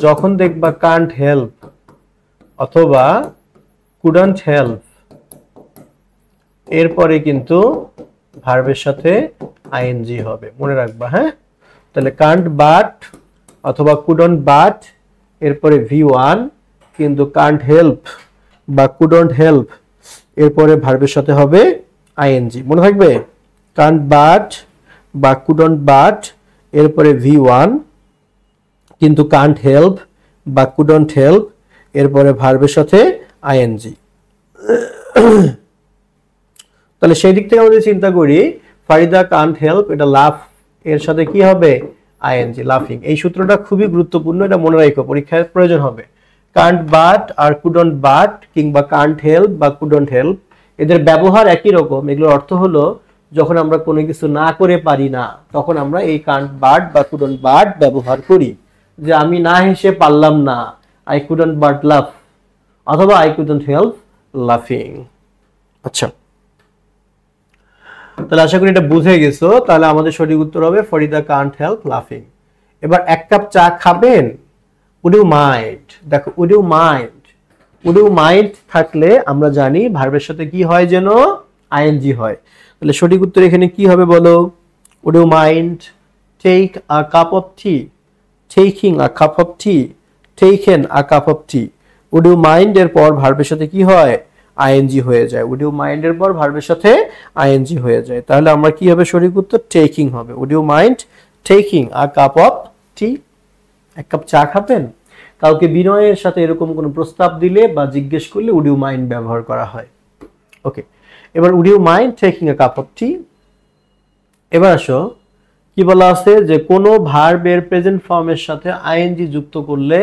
যখন দেখবা কান্ট হেল্প অথবা কুডান্ট হেল্প এরপরে কিন্তু ভার্বের সাথে আইএনজি হবে মনে রাখবা হ্যাঁ তাহলে কান্ট বাট অথবা কুডন্ট বাট এরপরে ভি ওয়ান কিন্তু কান্ট হেল্প বা কুডন্ট হেল্প এরপরে ভার্বের সাথে হবে আইএনজি মনে থাকবে কান্ট বাট বা কুডন্ট বাট এরপরে ভি ওয়ান কিন্তু কান্ট হেল্প বা কুডন্ট হেল্প এরপরে ভার্বের সাথে আইএনজি তাহলে সেই দিক থেকে আমরা যদি চিন্তা করি ফারিদা কান্ট হেল্প এটা লাভ এর সাথে কি হবে আইএনজি লাফিং এই সূত্রটা খুবই গুরুত্বপূর্ণ এটা মনে রাখো পরীক্ষায় প্রয়োজন হবে কান্ট বাট আর কুডন্ট বাট কিংবা কান্ট হেল্প বা কুডন্ট হেল্প এদের ব্যবহার একই রকম এগুলোর অর্থ হলো যখন আমরা কোনো কিছু না করে পারি না তখন আমরা এই কান বার্ড বা কুডন বার্ড ব্যবহার করি যে আমি না হেসে পারলাম না আই কুডন বার্ড লাভ অথবা আই কুডন হেল্প লাফিং আচ্ছা তাহলে আশা করি এটা বুঝে গেছো তাহলে আমাদের সঠিক উত্তর হবে ফরিদা কান্ট হেল্প লাফিং এবার এক কাপ চা খাবেন উড ইউ মাইন্ড দেখো would you mind would you mind থাকলে আমরা জানি ভার্বের সাথে কি হয় যেন আইএনজি হয় তাহলে সঠিক উত্তর এখানে কি হবে বলো would you mind take a cup of tea taking a cup of tea taken a cup of tea would you mind এর পর ভার্বের সাথে কি হয় আইএনজি হয়ে যায় উড ইউ মাইন্ড এর পর ভার্বের সাথে আইএনজি হয়ে যায় তাহলে আমরা কি হবে সঠিক উত্তর টেকিং হবে would you mind taking a cup of tea এক কাপ চা খাবেন কাউকে বিনয়ের সাথে এরকম কোনো প্রস্তাব দিলে বা জিজ্ঞেস করলে উড ইউ মাইন্ড ব্যবহার করা হয় ওকে এবার would you mind taking a cup of tea এবার আসো কি বলা আছে যে কোনো ভার্বের প্রেজেন্ট ফর্মের সাথে আইএনজি যুক্ত করলে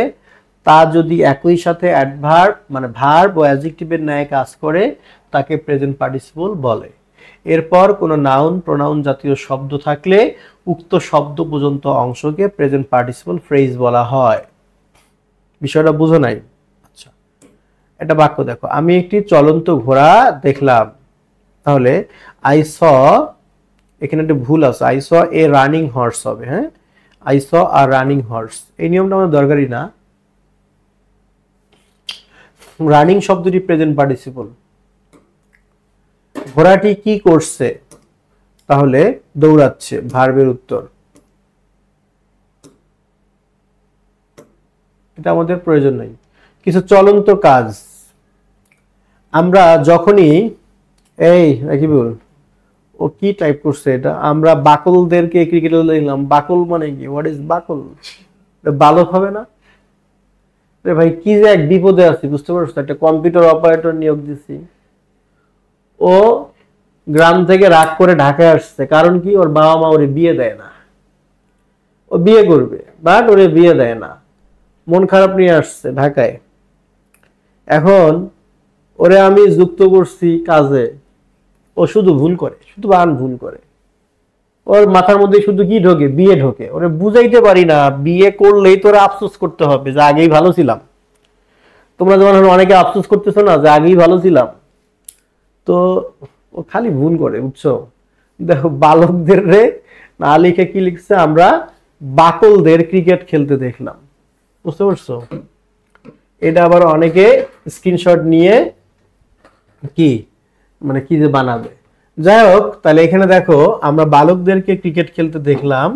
তা যদি একই সাথে অ্যাডভার্ব মানে ভার্ব ও অ্যাজেক্টিভের ন্যায় কাজ করে তাকে প্রেজেন্ট পার্টিসিপল বলে এরপর কোনো নাউন প্রোনাউন জাতীয় শব্দ থাকলে উক্ত শব্দ পর্যন্ত অংশকে প্রেজেন্ট পার্টিসিপল ফ্রেজ বলা হয় বিষয়টা বুঝো নাই আচ্ছা এটা বাক্য দেখো আমি একটি চলন্ত ঘোড়া দেখলাম তাহলে আই স এখানে একটা ভুল আছে I saw a running horse হবে হ্যাঁ I saw are running horse এই নিয়মটা আমাদের দরকারই না রানিং শব্দটি প্রেজেন্ট পার্টিসিপল ঘোড়াটি কি করছে তাহলে দৌড়াচ্ছে ভার্বের উত্তর এটা আমাদের প্রয়োজন নাই কিছু চলন্ত কাজ আমরা যখনই এই রাকিবুল ও কি টাইপ করছে এটা আমরা বাকলদেরকে ক্রিকেট দেখলাম বাকল মানে কি হোয়াট ইজ বাকল বালক হবে না রে ভাই কি যে এক বিপদে আছি বুঝতে পারছো একটা কম্পিউটার অপারেটর নিয়োগ দিছি ও গ্রাম থেকে রাগ করে ঢাকায় আসছে কারণ কি ওর বাবা মা ওরে বিয়ে দেয় না ও বিয়ে করবে বাট ওরে বিয়ে দেয় না মন খারাপ নিয়ে আসছে ঢাকায় এখন ওরে আমি যুক্ত করছি কাজে ও শুধু ভুল করে শুধু বান ভুল করে ওর মাথার মধ্যে শুধু কি ঢোকে বিয়ে ঢোকে ওরে বুঝাইতে পারি না বিয়ে করলেই ওরা আফসোস করতে হবে যে আগেই ভালো ছিলাম তোমরা যেমন অনেকে আফসোস করতেছো না যে আগেই ভালো ছিলাম তো ও খালি ভুল করে বুঝছো দেখো বালকদের রে না লিখে কি লিখছে আমরা বাকলদের ক্রিকেট খেলতে দেখলাম বুঝতে পারছো এটা আবার অনেকে স্ক্রিনশট নিয়ে কি মানে কি যে বানাবে যাই হোক তাহলে এখানে দেখো আমরা বালকদেরকে ক্রিকেট খেলতে দেখলাম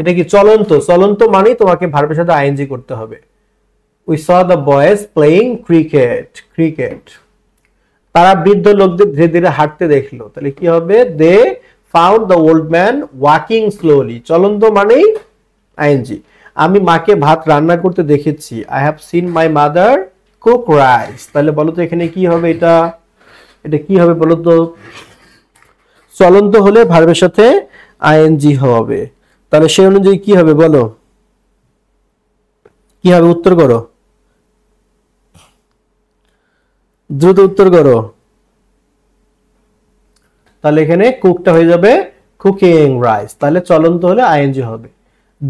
এটা কি চলন্ত চলন্ত মানেই তোমাকে ভারতের সাথে আইএনজি করতে হবে we saw the boys playing cricket cricket তারা বৃদ্ধ লোকদের ধীরে ধীরে হাঁটতে দেখলো তাহলে কি হবে they found the old man walking slowly চলন্ত মানেই আইএনজি আমি মাকে ভাত রান্না করতে দেখেছি I have seen my mother cook rice তাহলে বলো তো এখানে কি হবে এটা এটা কি হবে বলো তো চলন্ত হলে ভার্বের সাথে আইএনজি হবে তাহলে সেই অনুযায়ী কি হবে বলো কি হবে উত্তর করো দ্রুত উত্তর করো তাহলে এখানে কুকটা হয়ে যাবে কুকিং রাইস তাহলে চলন্ত হলে আইএনজি হবে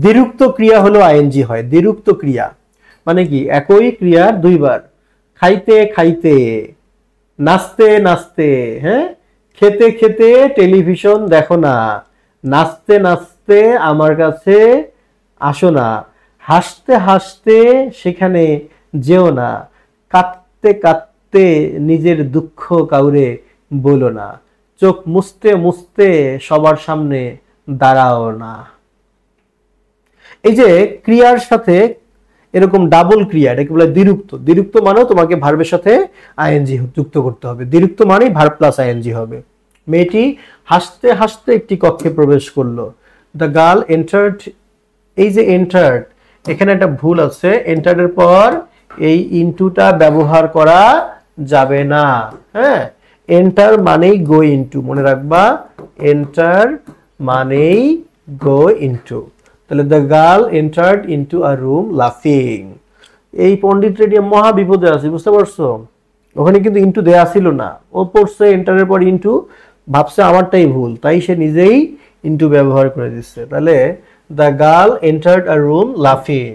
দ্বিরুক্ত ক্রিয়া হলো আইএনজি হয় দ্বিরুক্ত ক্রিয়া মানে কি একই ক্রিয়া দুইবার খাইতে খাইতে নাচতে নাচতে হ্যাঁ খেতে খেতে টেলিভিশন দেখো না নাচতে নাচতে আমার কাছে আসো না হাসতে হাসতে সেখানে যেও না কাঁদতে কাঁদতে নিজের দুঃখ কাউরে বলো না চোখ মুছতে মুছতে সবার সামনে দাঁড়াও না এই যে ক্রিয়ার সাথে এরকম ডাবল ক্রিয়া এটাকে বলে দ্বিরুক্ত দ্বিরুক্ত মানেও তোমাকে ভার্বের সাথে আইএনজি যুক্ত করতে হবে দ্বিরুক্ত মানেই ভার্ব প্লাস আইএনজি হবে মেয়েটি হাসতে হাসতে একটি কক্ষে প্রবেশ করলো দ্য গার্ল এন্টার্ড এই যে এন্টার্ড এখানে একটা ভুল আছে এন্টার্ডের পর এই ইনটুটা ব্যবহার করা যাবে না হ্যাঁ এন্টার মানেই গো ইনটু মনে রাখবা এন্টার মানেই গো ইনটু তাহলে the girl entered into a room লাফিং এই পন্ডিত রেডিয়া মহা বিপদে আছে বুঝতে পারছো ওখানে কিন্তু ইন্টু দেয়া ছিল না ও পড়ছে এন্টারের পর ইন্টু ভাবছে আমারটাই ভুল তাই সে নিজেই ইন্টু ব্যবহার করে দিচ্ছে তাহলে the girl entered a room লাফিং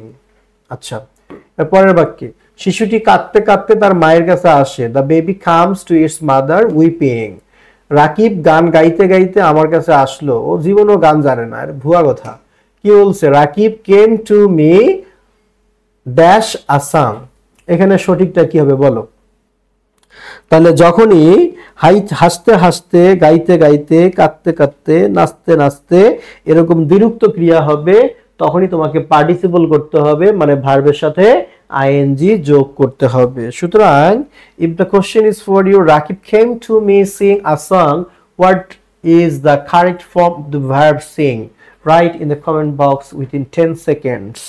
আচ্ছা পরের বাক্যে শিশুটি কাঁদতে কাঁদতে তার মায়ের কাছে আসে the baby comes to its mother weeping Rakib গান গাইতে গাইতে আমার কাছে আসলো ও জীবনও গান জানে না আর ভুয়া কথা কি বলছে Rakib came to me dash a song এখানে সঠিকটা কি হবে বলো তাহলে যখনই হাই হাসতে হাসতে গাইতে গাইতে কাঁদতে কাঁদতে নাচতে নাচতে এরকম বিরুক্ত ক্রিয়া হবে তখনই তোমাকে পার্টিসিপল করতে হবে মানে ভার্বের সাথে আইএনজি যোগ করতে হবে সুতরাং if the question is for you Rakib came to me sing a song what is the correct form the verb sing write in the comment box within 10 seconds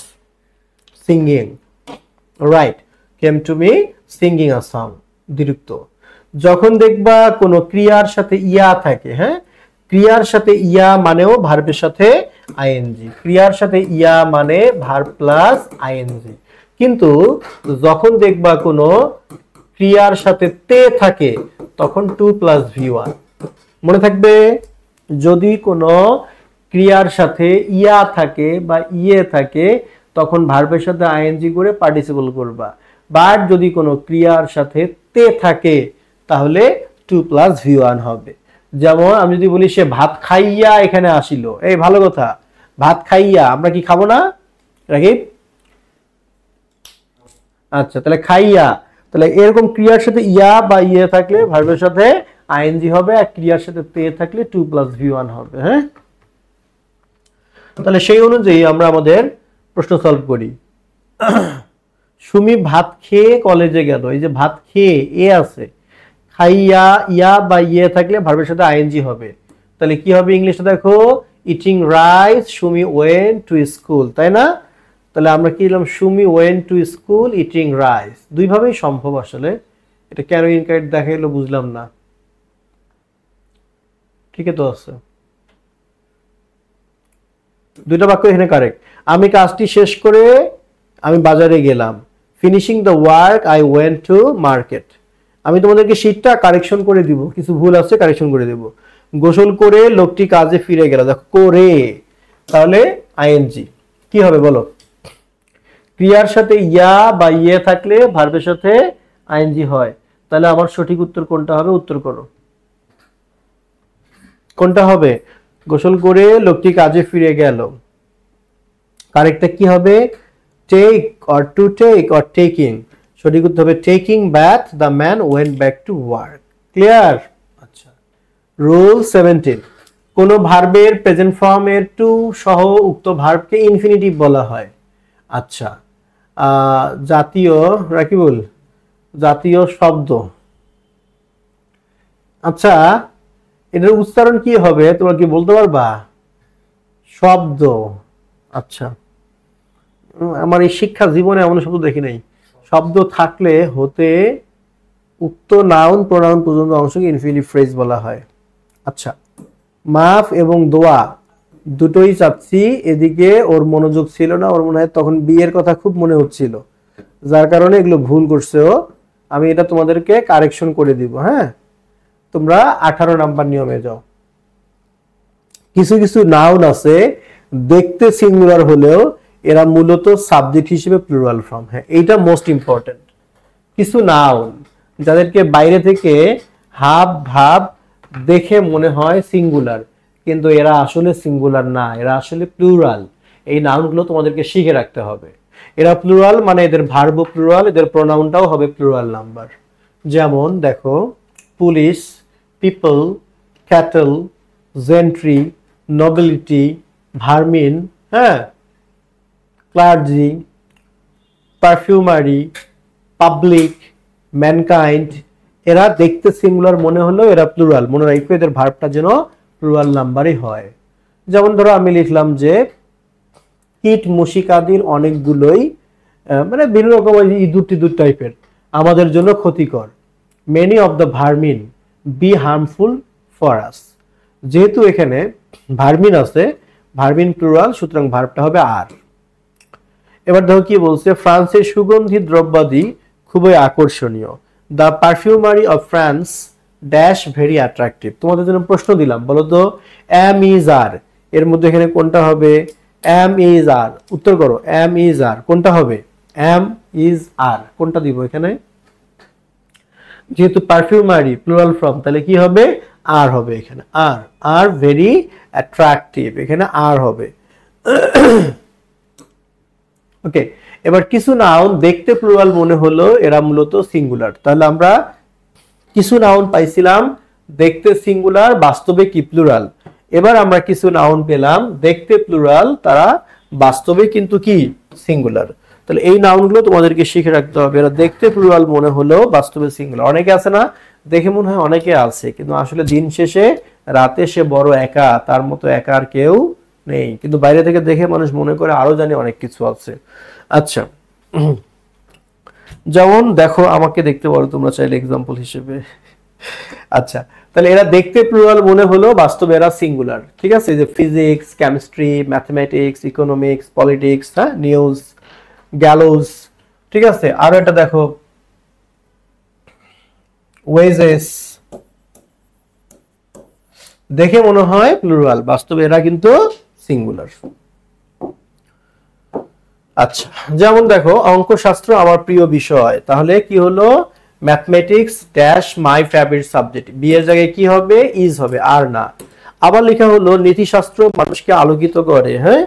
singing all right came to me singing a song দিরুক্ত যখন দেখবা কোনো ক্রিয়ার সাথে ইয়া থাকে হ্যাঁ ক্রিয়ার সাথে ইয়া মানেও ভার্বের সাথে আইএনজি ক্রিয়ার সাথে ইয়া মানে ভার্ব প্লাস আইএনজি কিন্তু যখন দেখবা কোনো ক্রিয়ার সাথে তে থাকে তখন টু প্লাস ভি ওয়ান মনে থাকবে যদি কোনো ক্রিয়ার সাথে ইয়া থাকে বা ইয়ে থাকে তখন ভার্বের সাথে আইএনজি করে পার্টিসিপল করবা বাট যদি কোনো ক্রিয়ার সাথে তে থাকে তাহলে টু প্লাস ভি ওয়ান হবে যেমন আমি যদি বলি সে ভাত খাইয়া এখানে আসিল এই ভালো কথা ভাত খাইয়া আমরা কি খাবো না রাকিব আচ্ছা তাহলে খাইয়া তাহলে এরকম ক্রিয়ার সাথে ইয়া বা ইয়ে থাকলে ভার্বের সাথে আইএনজি হবে আর ক্রিয়ার সাথে তে থাকলে টু প্লাস ভি ওয়ান হবে হ্যাঁ তাহলে সেই অনুযায়ী আমরা আমাদের প্রশ্ন সলভ করি সুমি ভাত খেয়ে কলেজে গেল এই যে ভাত খেয়ে এ আছে খাইয়া ইয়া বা ইয়ে থাকলে ভার্বের সাথে আইএনজি হবে তাহলে কি হবে ইংলিশে দেখো eating rice Sumi went to school তাই না তাহলে আমরা কি এলাম Sumi went to school eating rice দুইভাবেই সম্ভব আসলে এটা কেন ইনকারেক্ট দেখা বুঝলাম না ঠিকই তো আছে দুটো বাক্য এখানে কারেক্ট আমি কাজটি শেষ করে আমি বাজারে গেলাম finishing the work I went to market আমি তোমাদেরকে শীতটা কারেকশন করে দিব কিছু ভুল আছে কারেকশন করে দেব গোসল করে লোকটি কাজে ফিরে গেল দেখো করে তাহলে আইএনজি কি হবে বলো ক্রিয়ার সাথে ইয়া বা ইয়ে থাকলে ভার্বের সাথে আইএনজি হয় তাহলে আমার সঠিক উত্তর কোনটা হবে উত্তর করো কোনটা হবে গোসল করে লোকটি কাজে ফিরে গেল কারেক্টটা কি হবে take or to take or taking সঠিক উত্তর হবে taking bath the man went back to work clear আচ্ছা রুল সেভেন্টিন কোনো ভার্বের প্রেজেন্ট ফর্মের টু সহ উক্ত ভার্বকে ইনফিনিটিভ বলা হয় আচ্ছা জাতীয় রাকিবুল জাতীয় শব্দ আচ্ছা এটার উচ্চারণ কি হবে তোমরা কি বলতে পারবা শব্দ আচ্ছা আমার এই শিক্ষা জীবনে এমন শব্দ দেখি নাই শব্দ থাকলে হতে উক্ত নাউন প্রোনাউন পর্যন্ত অংশকে ইনফিলি ফ্রেজ বলা হয় আচ্ছা মাফ এবং দোয়া দুটোই চাচ্ছি এদিকে ওর মনোযোগ ছিল না ওর মনে হয় তখন বিয়ের কথা খুব মনে হচ্ছিল যার কারণে এগুলো ভুল করছে ও আমি এটা তোমাদেরকে কারেকশন করে দিব হ্যাঁ তোমরা আঠারো নাম্বার নিয়মে যাও কিছু কিছু নাউন আছে দেখতে সিঙ্গুলার হলেও এরা মূলত সাবজেক্ট হিসেবে প্লুরাল ফর্ম হ্যাঁ এইটা মোস্ট ইম্পর্টেন্ট কিছু নাউন যাদেরকে বাইরে থেকে হাব ভাব দেখে মনে হয় সিঙ্গুলার কিন্তু এরা আসলে সিঙ্গুলার না এরা আসলে প্লুরাল এই নাউনগুলো তোমাদেরকে শিখে রাখতে হবে এরা প্লুরাল মানে এদের ভার্ব প্লুরাল এদের প্রোনাউনটাও হবে প্লুরাল নাম্বার যেমন দেখো police people, cattle, gentry, nobility, vermin, হ্যাঁ ক্লার্জি পারফিউমারি পাবলিক ম্যানকাইন্ড এরা দেখতে সিঙ্গুলার মনে হলেও এরা প্লুরাল মনে রাখবে এদের ভার্বটা যেন প্লুরাল নাম্বারই হয় যেমন ধরো আমি লিখলাম যে কীট মুশিকাদির অনেকগুলোই মানে বিভিন্ন রকম ইঁদুর টিঁদুর টাইপের আমাদের জন্য ক্ষতিকর many of the vermin be harmful for us যেহেতু এখানে ভার্মিন আছে ভার্মিন প্লুরাল সুতরাং ভার্বটা হবে আর এবার দেখো কি বলছে ফ্রান্সের সুগন্ধি দ্রব্যাদি খুবই আকর্ষণীয় the perfumery of France dash very attractive তোমাদের জন্য প্রশ্ন দিলাম বলো তো এম ইজ আর এর মধ্যে এখানে কোনটা হবে এম ইজ আর উত্তর করো এম ইজ আর কোনটা হবে এম ইজ আর কোনটা দিব এখানে যেহেতু পারফিউমারি প্লুরাল ফর্ম তাহলে কি হবে আর হবে এখানে আর আর ভেরি অ্যাট্রাকটিভ এখানে আর হবে ওকে এবার কিছু নাউন দেখতে প্লুরাল মনে হলো এরা মূলত সিঙ্গুলার তাহলে আমরা কিছু নাউন পাইছিলাম দেখতে সিঙ্গুলার বাস্তবে কি প্লুরাল এবার আমরা কিছু নাউন পেলাম দেখতে প্লুরাল তারা বাস্তবে কিন্তু কি সিঙ্গুলার তাহলে এই নাউনগুলো তোমাদেরকে শিখে রাখতে হবে এরা দেখতে প্লুরাল মনে হলেও বাস্তবে সিঙ্গুলার অনেকে আছে না দেখে মনে হয় অনেকে আছে কিন্তু আসলে দিন শেষে রাতে সে বড় একা তার মতো একা আর কেউ নেই কিন্তু বাইরে থেকে দেখে মানুষ মনে করে আরো জানে অনেক কিছু আছে আচ্ছা যেমন দেখো আমাকে দেখতে পারো তোমরা চাইলে এক্সাম্পল হিসেবে আচ্ছা তাহলে এরা দেখতে প্লুরাল মনে হলো বাস্তবে এরা সিঙ্গুলার ঠিক আছে যে physics chemistry mathematics economics politics হ্যাঁ নিউজ গ্যালোজ ঠিক আছে আরো একটা দেখো ওয়েজেস দেখে মনে হয় প্লুরাল বাস্তবে এরা কিন্তু সিঙ্গুলার আচ্ছা যেমন দেখো অঙ্কশাস্ত্র আমার প্রিয় বিষয় তাহলে কি হলো mathematics dash my favourite subject বিয়ের জায়গায় কি হবে ইজ হবে আর না আবার লেখা হলো নীতিশাস্ত্র মানুষকে আলোকিত করে হ্যাঁ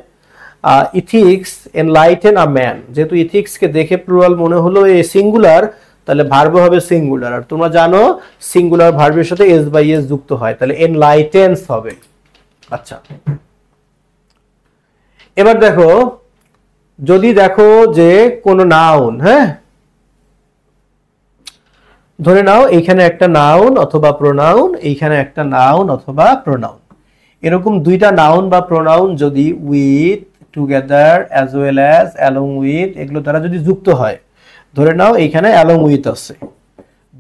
ইথিক্স এনলাইটেন আ ম্যান যেহেতু ইথিক্সকে দেখে প্লুরাল মনে হলো এ সিঙ্গুলার তাহলে ভার্ব হবে সিঙ্গুলার আর তোমরা জানো সিঙ্গুলার ভার্বের সাথে এস বাই এস যুক্ত হয় তাহলে এনলাইটেন্স হবে আচ্ছা এবার দেখো যদি দেখো যে কোনো নাউন হ্যাঁ ধরে নাও এইখানে একটা নাউন অথবা প্রোনাউন এইখানে একটা নাউন অথবা প্রোনাউন এরকম দুইটা নাউন বা প্রোনাউন যদি with together as well as along with এগুলো দ্বারা যদি যুক্ত হয় ধরে নাও এইখানে অ্যালং উইথ আছে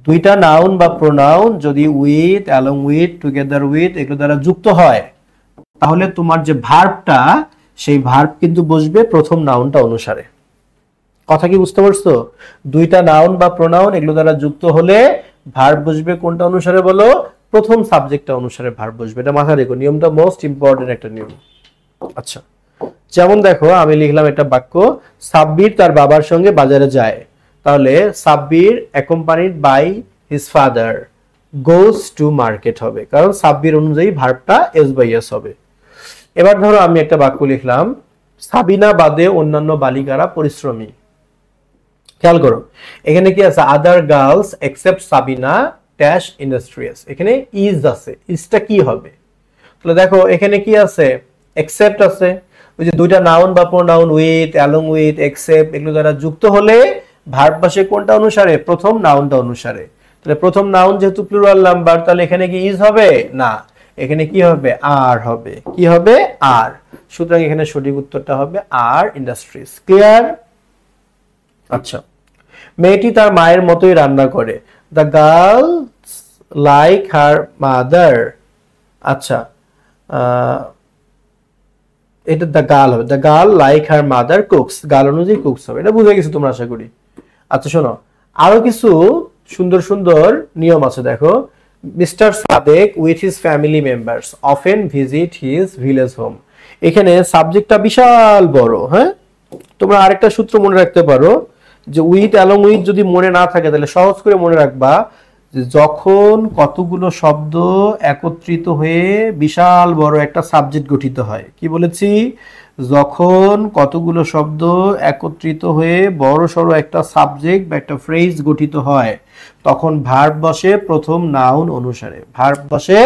দুইটা নাউন বা প্রোনাউন যদি with along with together with এগুলো দ্বারা যুক্ত হয় তাহলে তোমার যে ভার্বটা সেই ভার্ব কিন্তু বসবে প্রথম নাউনটা অনুসারে কথা কি বুঝতে পারছো দুইটা নাউন বা প্রোনাউন এগুলো দ্বারা যুক্ত হলে ভার্ব বসবে কোনটা অনুসারে বলো প্রথম সাবজেক্টটা অনুসারে ভার্ব বসবে এটা মাথায় রেখো নিয়মটা মোস্ট ইম্পর্টেন্ট একটা নিয়ম আচ্ছা যেমন দেখো আমি লিখলাম একটা বাক্য সাব্বির তার বাবার সঙ্গে বাজারে যায় তাহলে Sabbir accompanied by his father goes to market হবে কারণ সাব্বির অনুযায়ী ভার্বটা এস বাই এস হবে এবার ধরো আমি একটা বাক্য লিখলাম সাবিনা বাদে অন্যান্য বালিকারা পরিশ্রমী খেয়াল করো এখানে কি আছে other girls except Sabina dash industrious এখানে ইজ আছে ইজটা কি হবে তাহলে দেখো এখানে কি আছে এক্সেপ্ট আছে ওই যে দুইটা নাউন বা pronoun with along with except এগুলো দ্বারা যুক্ত হলে ভারতবাসে কোনটা অনুসারে প্রথম নাউনটা অনুসারে তাহলে প্রথম নাউন যেহেতু প্লুরাল নাম্বার তাহলে এখানে কি ইজ হবে না এখানে কি হবে আর হবে কি হবে আর সুতরাং এখানে সঠিক উত্তরটা হবে আর ইন্ডাস্ট্রিজ ক্লিয়ার আচ্ছা মেয়েটি তার মায়ের মতোই রান্না করে the girl like her mother আচ্ছা এটা দ্য গার্ল হবে the girl like her mother cooks girl অনুযায়ী কুকস হবে এটা বুঝে গেছো তোমরা আশা করি আচ্ছা শোনো আরো কিছু সুন্দর সুন্দর নিয়ম আছে দেখো mister Sadek with his family members often visit his village home এখানে সাবজেক্টটা বিশাল বড় হ্যাঁ তোমরা আরেকটা সূত্র মনে রাখতে পারো যে উইথ অ্যালং উইথ যদি মনে না থাকে তাহলে সহজ করে মনে রাখবা যখন কতগুলো শব্দ একত্রিত হয়ে বিশাল বড় একটা সাবজেক্ট গঠিত হয় কি বলেছি যখন কতগুলো শব্দ একত্রিত হয়ে বড় সড়ো একটা সাবজেক্ট বা একটা ফ্রেজ গঠিত হয় তখন ভার্ব বসে প্রথম নাউন অনুসারে ভার্ব বসে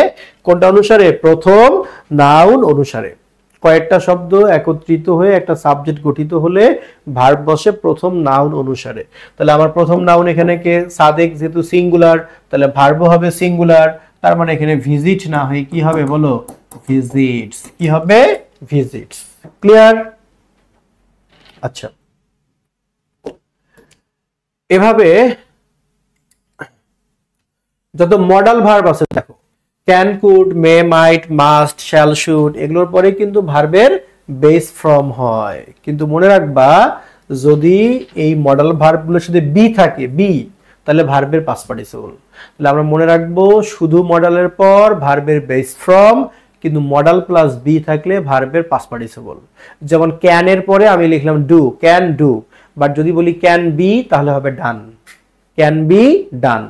কোনটা অনুসারে প্রথম নাউন অনুসারে কয়েকটা শব্দ একত্রিত হয়ে একটা সাবজেক্ট গঠিত হলে ভার্ব বসে প্রথম নাউন অনুসারে তাহলে আমার প্রথম নাউন এখানে কে সাদেক যেহেতু সিঙ্গুলার তাহলে ভার্ব হবে সিঙ্গুলার তার মানে এখানে ভিজিট না হয়ে কি হবে বলো ভিজিটস কি হবে ভিজিটস ক্লিয়ার আচ্ছা এভাবে যত মডাল ভার্ব আছে দেখো can could may might must shall should এগুলোর পরে কিন্তু ভার্বের বেস ফ্রম হয় কিন্তু মনে রাখবা যদি এই মডেল ভার্বগুলোর সাথে বি থাকে বি তাহলে ভার্বের পাস পার্টিসিপল তাহলে আমরা মনে রাখবো শুধু মডেলের পর ভার্বের বেস ফ্রম কিন্তু মডেল প্লাস বি থাকলে ভার্বের পাস পার্টিসিপল যেমন ক্যানের পরে আমি লিখলাম ডু ক্যান ডু বাট যদি বলি ক্যান বি তাহলে হবে ডান ক্যান বি ডান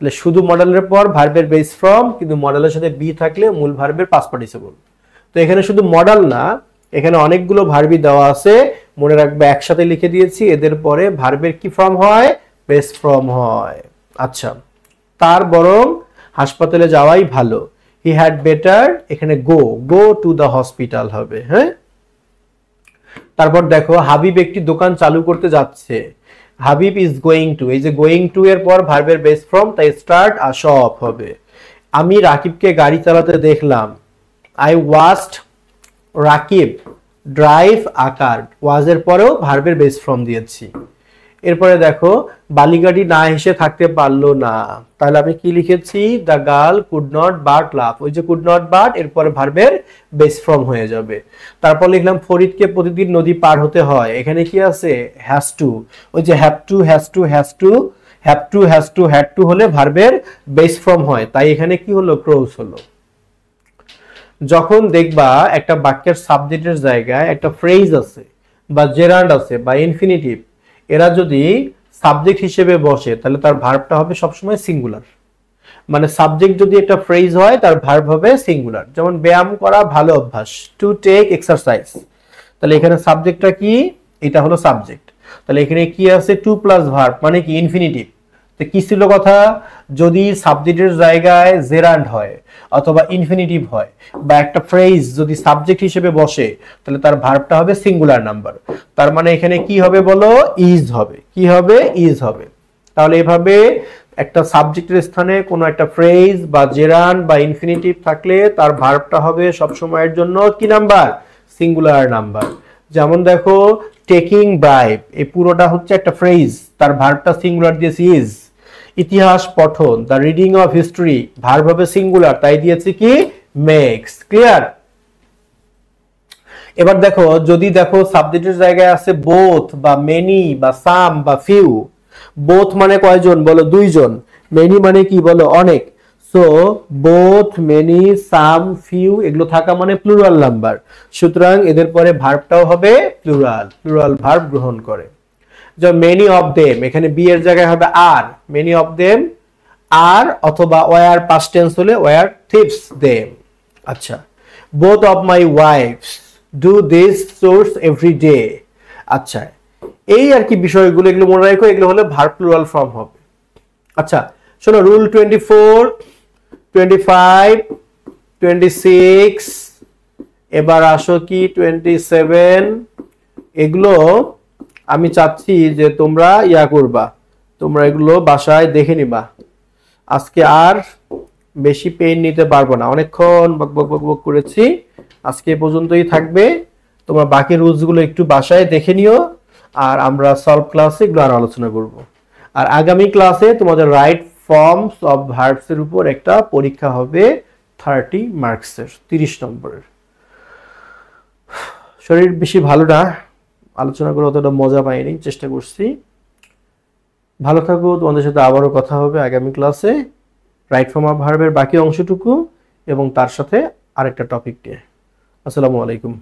তাহলে শুধু মডেলের পর ভার্বের বেস ফ্রম কিন্তু মডেলের সাথে বি থাকলে মূল ভার্বের পাস পার্টিসিপল তো এখানে শুধু মডেল না এখানে অনেকগুলো ভার্বি দেওয়া আছে মনে রাখবে একসাথে লিখে দিয়েছি এদের পরে ভার্বের কি ফর্ম হয় বেস ফর্ম হয় আচ্ছা তার বরং হাসপাতালে যাওয়াই ভালো হি হ্যাড বেটার এখানে go go to the hospital হবে হ্যাঁ তারপর দেখো হাবিব একটি দোকান চালু করতে যাচ্ছে হাবিব ইজ গোয়িং টু এই যে গোয়িং টু এর পর ভার্বের বেস ফর্ম তাই স্টার্ট আর শো অফ হবে আমি রাকিবকে গাড়ি চালাতে দেখলাম আই ওয়াস্ট রাকিব ড্রাইভ আকার এর পরেও ভার্বের বেস ফর্ম দিয়েছি এরপরে দেখো বালিকাটি না হেসে থাকতে পারলো না তাহলে আমি কি লিখেছি the girl could not but love ওই যে কুড নট বাট এরপরে ভার্বের বেস ফর্ম হয়ে যাবে তারপর লিখলাম ফরিদকে প্রতিদিন নদী পার হতে হয় এখানে কি আছে হ্যাজ টু ওই যে have to has to has to have to has to had to হলে ভার্বের বেস ফর্ম হয় তাই এখানে কি হলো ক্রোজ হলো যখন দেখবা একটা বাক্যের সাবজেক্টের জায়গায় একটা ফ্রেজ আছে বা জেরান্ড আছে বা ইনফিনিটিভ এরা যদি সাবজেক্ট হিসেবে বসে তাহলে তার ভার্বটা হবে সবসময় সিঙ্গুলার মানে সাবজেক্ট যদি একটা ফ্রেজ হয় তার ভার্ব হবে সিঙ্গুলার যেমন ব্যায়াম করা ভালো অভ্যাস টু টেক এক্সারসাইজ তাহলে এখানে সাবজেক্টটা কি এটা হলো সাবজেক্ট তাহলে এখানে কি আছে টু প্লাস ভার্ব মানে কি ইনফিনিটিভ তো কি ছিল কথা যদি সাবজেক্টের জায়গায় জেরান্ড হয় অথবা ইনফিনিটিভ হয় বা একটা ফ্রেজ যদি সাবজেক্ট হিসেবে বসে তাহলে তার ভার্বটা হবে সিঙ্গুলার নাম্বার তার মানে এখানে কি হবে বলো ইজ হবে কি হবে ইজ হবে তাহলে এভাবে একটা সাবজেক্টের স্থানে কোনো একটা ফ্রেজ বা জেরান বা ইনফিনিটিভ থাকলে তার ভার্বটা হবে সব সময়ের জন্য কি নাম্বার সিঙ্গুলার নাম্বার যেমন দেখো টেকিং ব্রাইব এই পুরোটা হচ্ছে একটা ফ্রেজ তার ভার্বটা সিঙ্গুলার দিয়েছে ইজ ইতিহাস পঠন দ্য রিডিং অফ হিস্ট্রি ভার হবে সিঙ্গুলার তাই দিয়েছি কি মেক্স ক্লিয়ার এবার দেখো যদি দেখো সাবজেক্টের জায়গায় আছে বোথ বা মেনি বা সাম বা ফিউ বোথ মানে কয়জন বলো দুইজন মেনি মানে কি বলো অনেক so both many some few এগুলো থাকা মানে প্লুরাল নাম্বার সুতরাং এদের পরে ভার্বটাও হবে প্লুরাল প্লুরাল ভার্ব গ্রহণ করে মেনি অফ দেম এখানে বি এর জায়গায় হবে আর মেনি অফ দেম আর অথবা ওয়ার পাস্ট টেন্স হলে ওয়ার থিপস দেম আচ্ছা both of my wives do this chores every day আচ্ছা এই আর কি বিষয়গুলো এগুলো মনে রাখো এগুলো হলে ভার্ব প্লুরাল ফর্ম হবে আচ্ছা শোনো rule twenty four twenty five twenty six এবার আসো কি টোয়েন্টি সেভেন এগুলো আমি চাচ্ছি যে তোমরা ইয়া করবা তোমরা এগুলো বাসায় দেখে নিবা আজকে আর বেশি পেন নিতে পারবো না অনেকক্ষণ বক বক বক বক করেছি আজকে পর্যন্তই থাকবে তোমরা বাকি রুলসগুলো একটু বাসায় দেখে নিও আর আমরা সলভ ক্লাসে এগুলো আর আলোচনা করব আর আগামী ক্লাসে তোমাদের রাইট ফর্মস অফ ভার্বসের উপর একটা পরীক্ষা হবে থার্টি মার্কসের তিরিশ নম্বরের [SIGHS] শরীর বেশি ভালো না আলোচনা করে অতটা মজা পাইনি চেষ্টা করছি ভালো থাকো তোমাদের সাথে আবারও কথা হবে আগামী ক্লাসে রাইট ফর্ম অফ ভার্বের বাকি অংশটুকু এবং তার সাথে আরেকটা টপিক নিয়ে আসসালামু আলাইকুম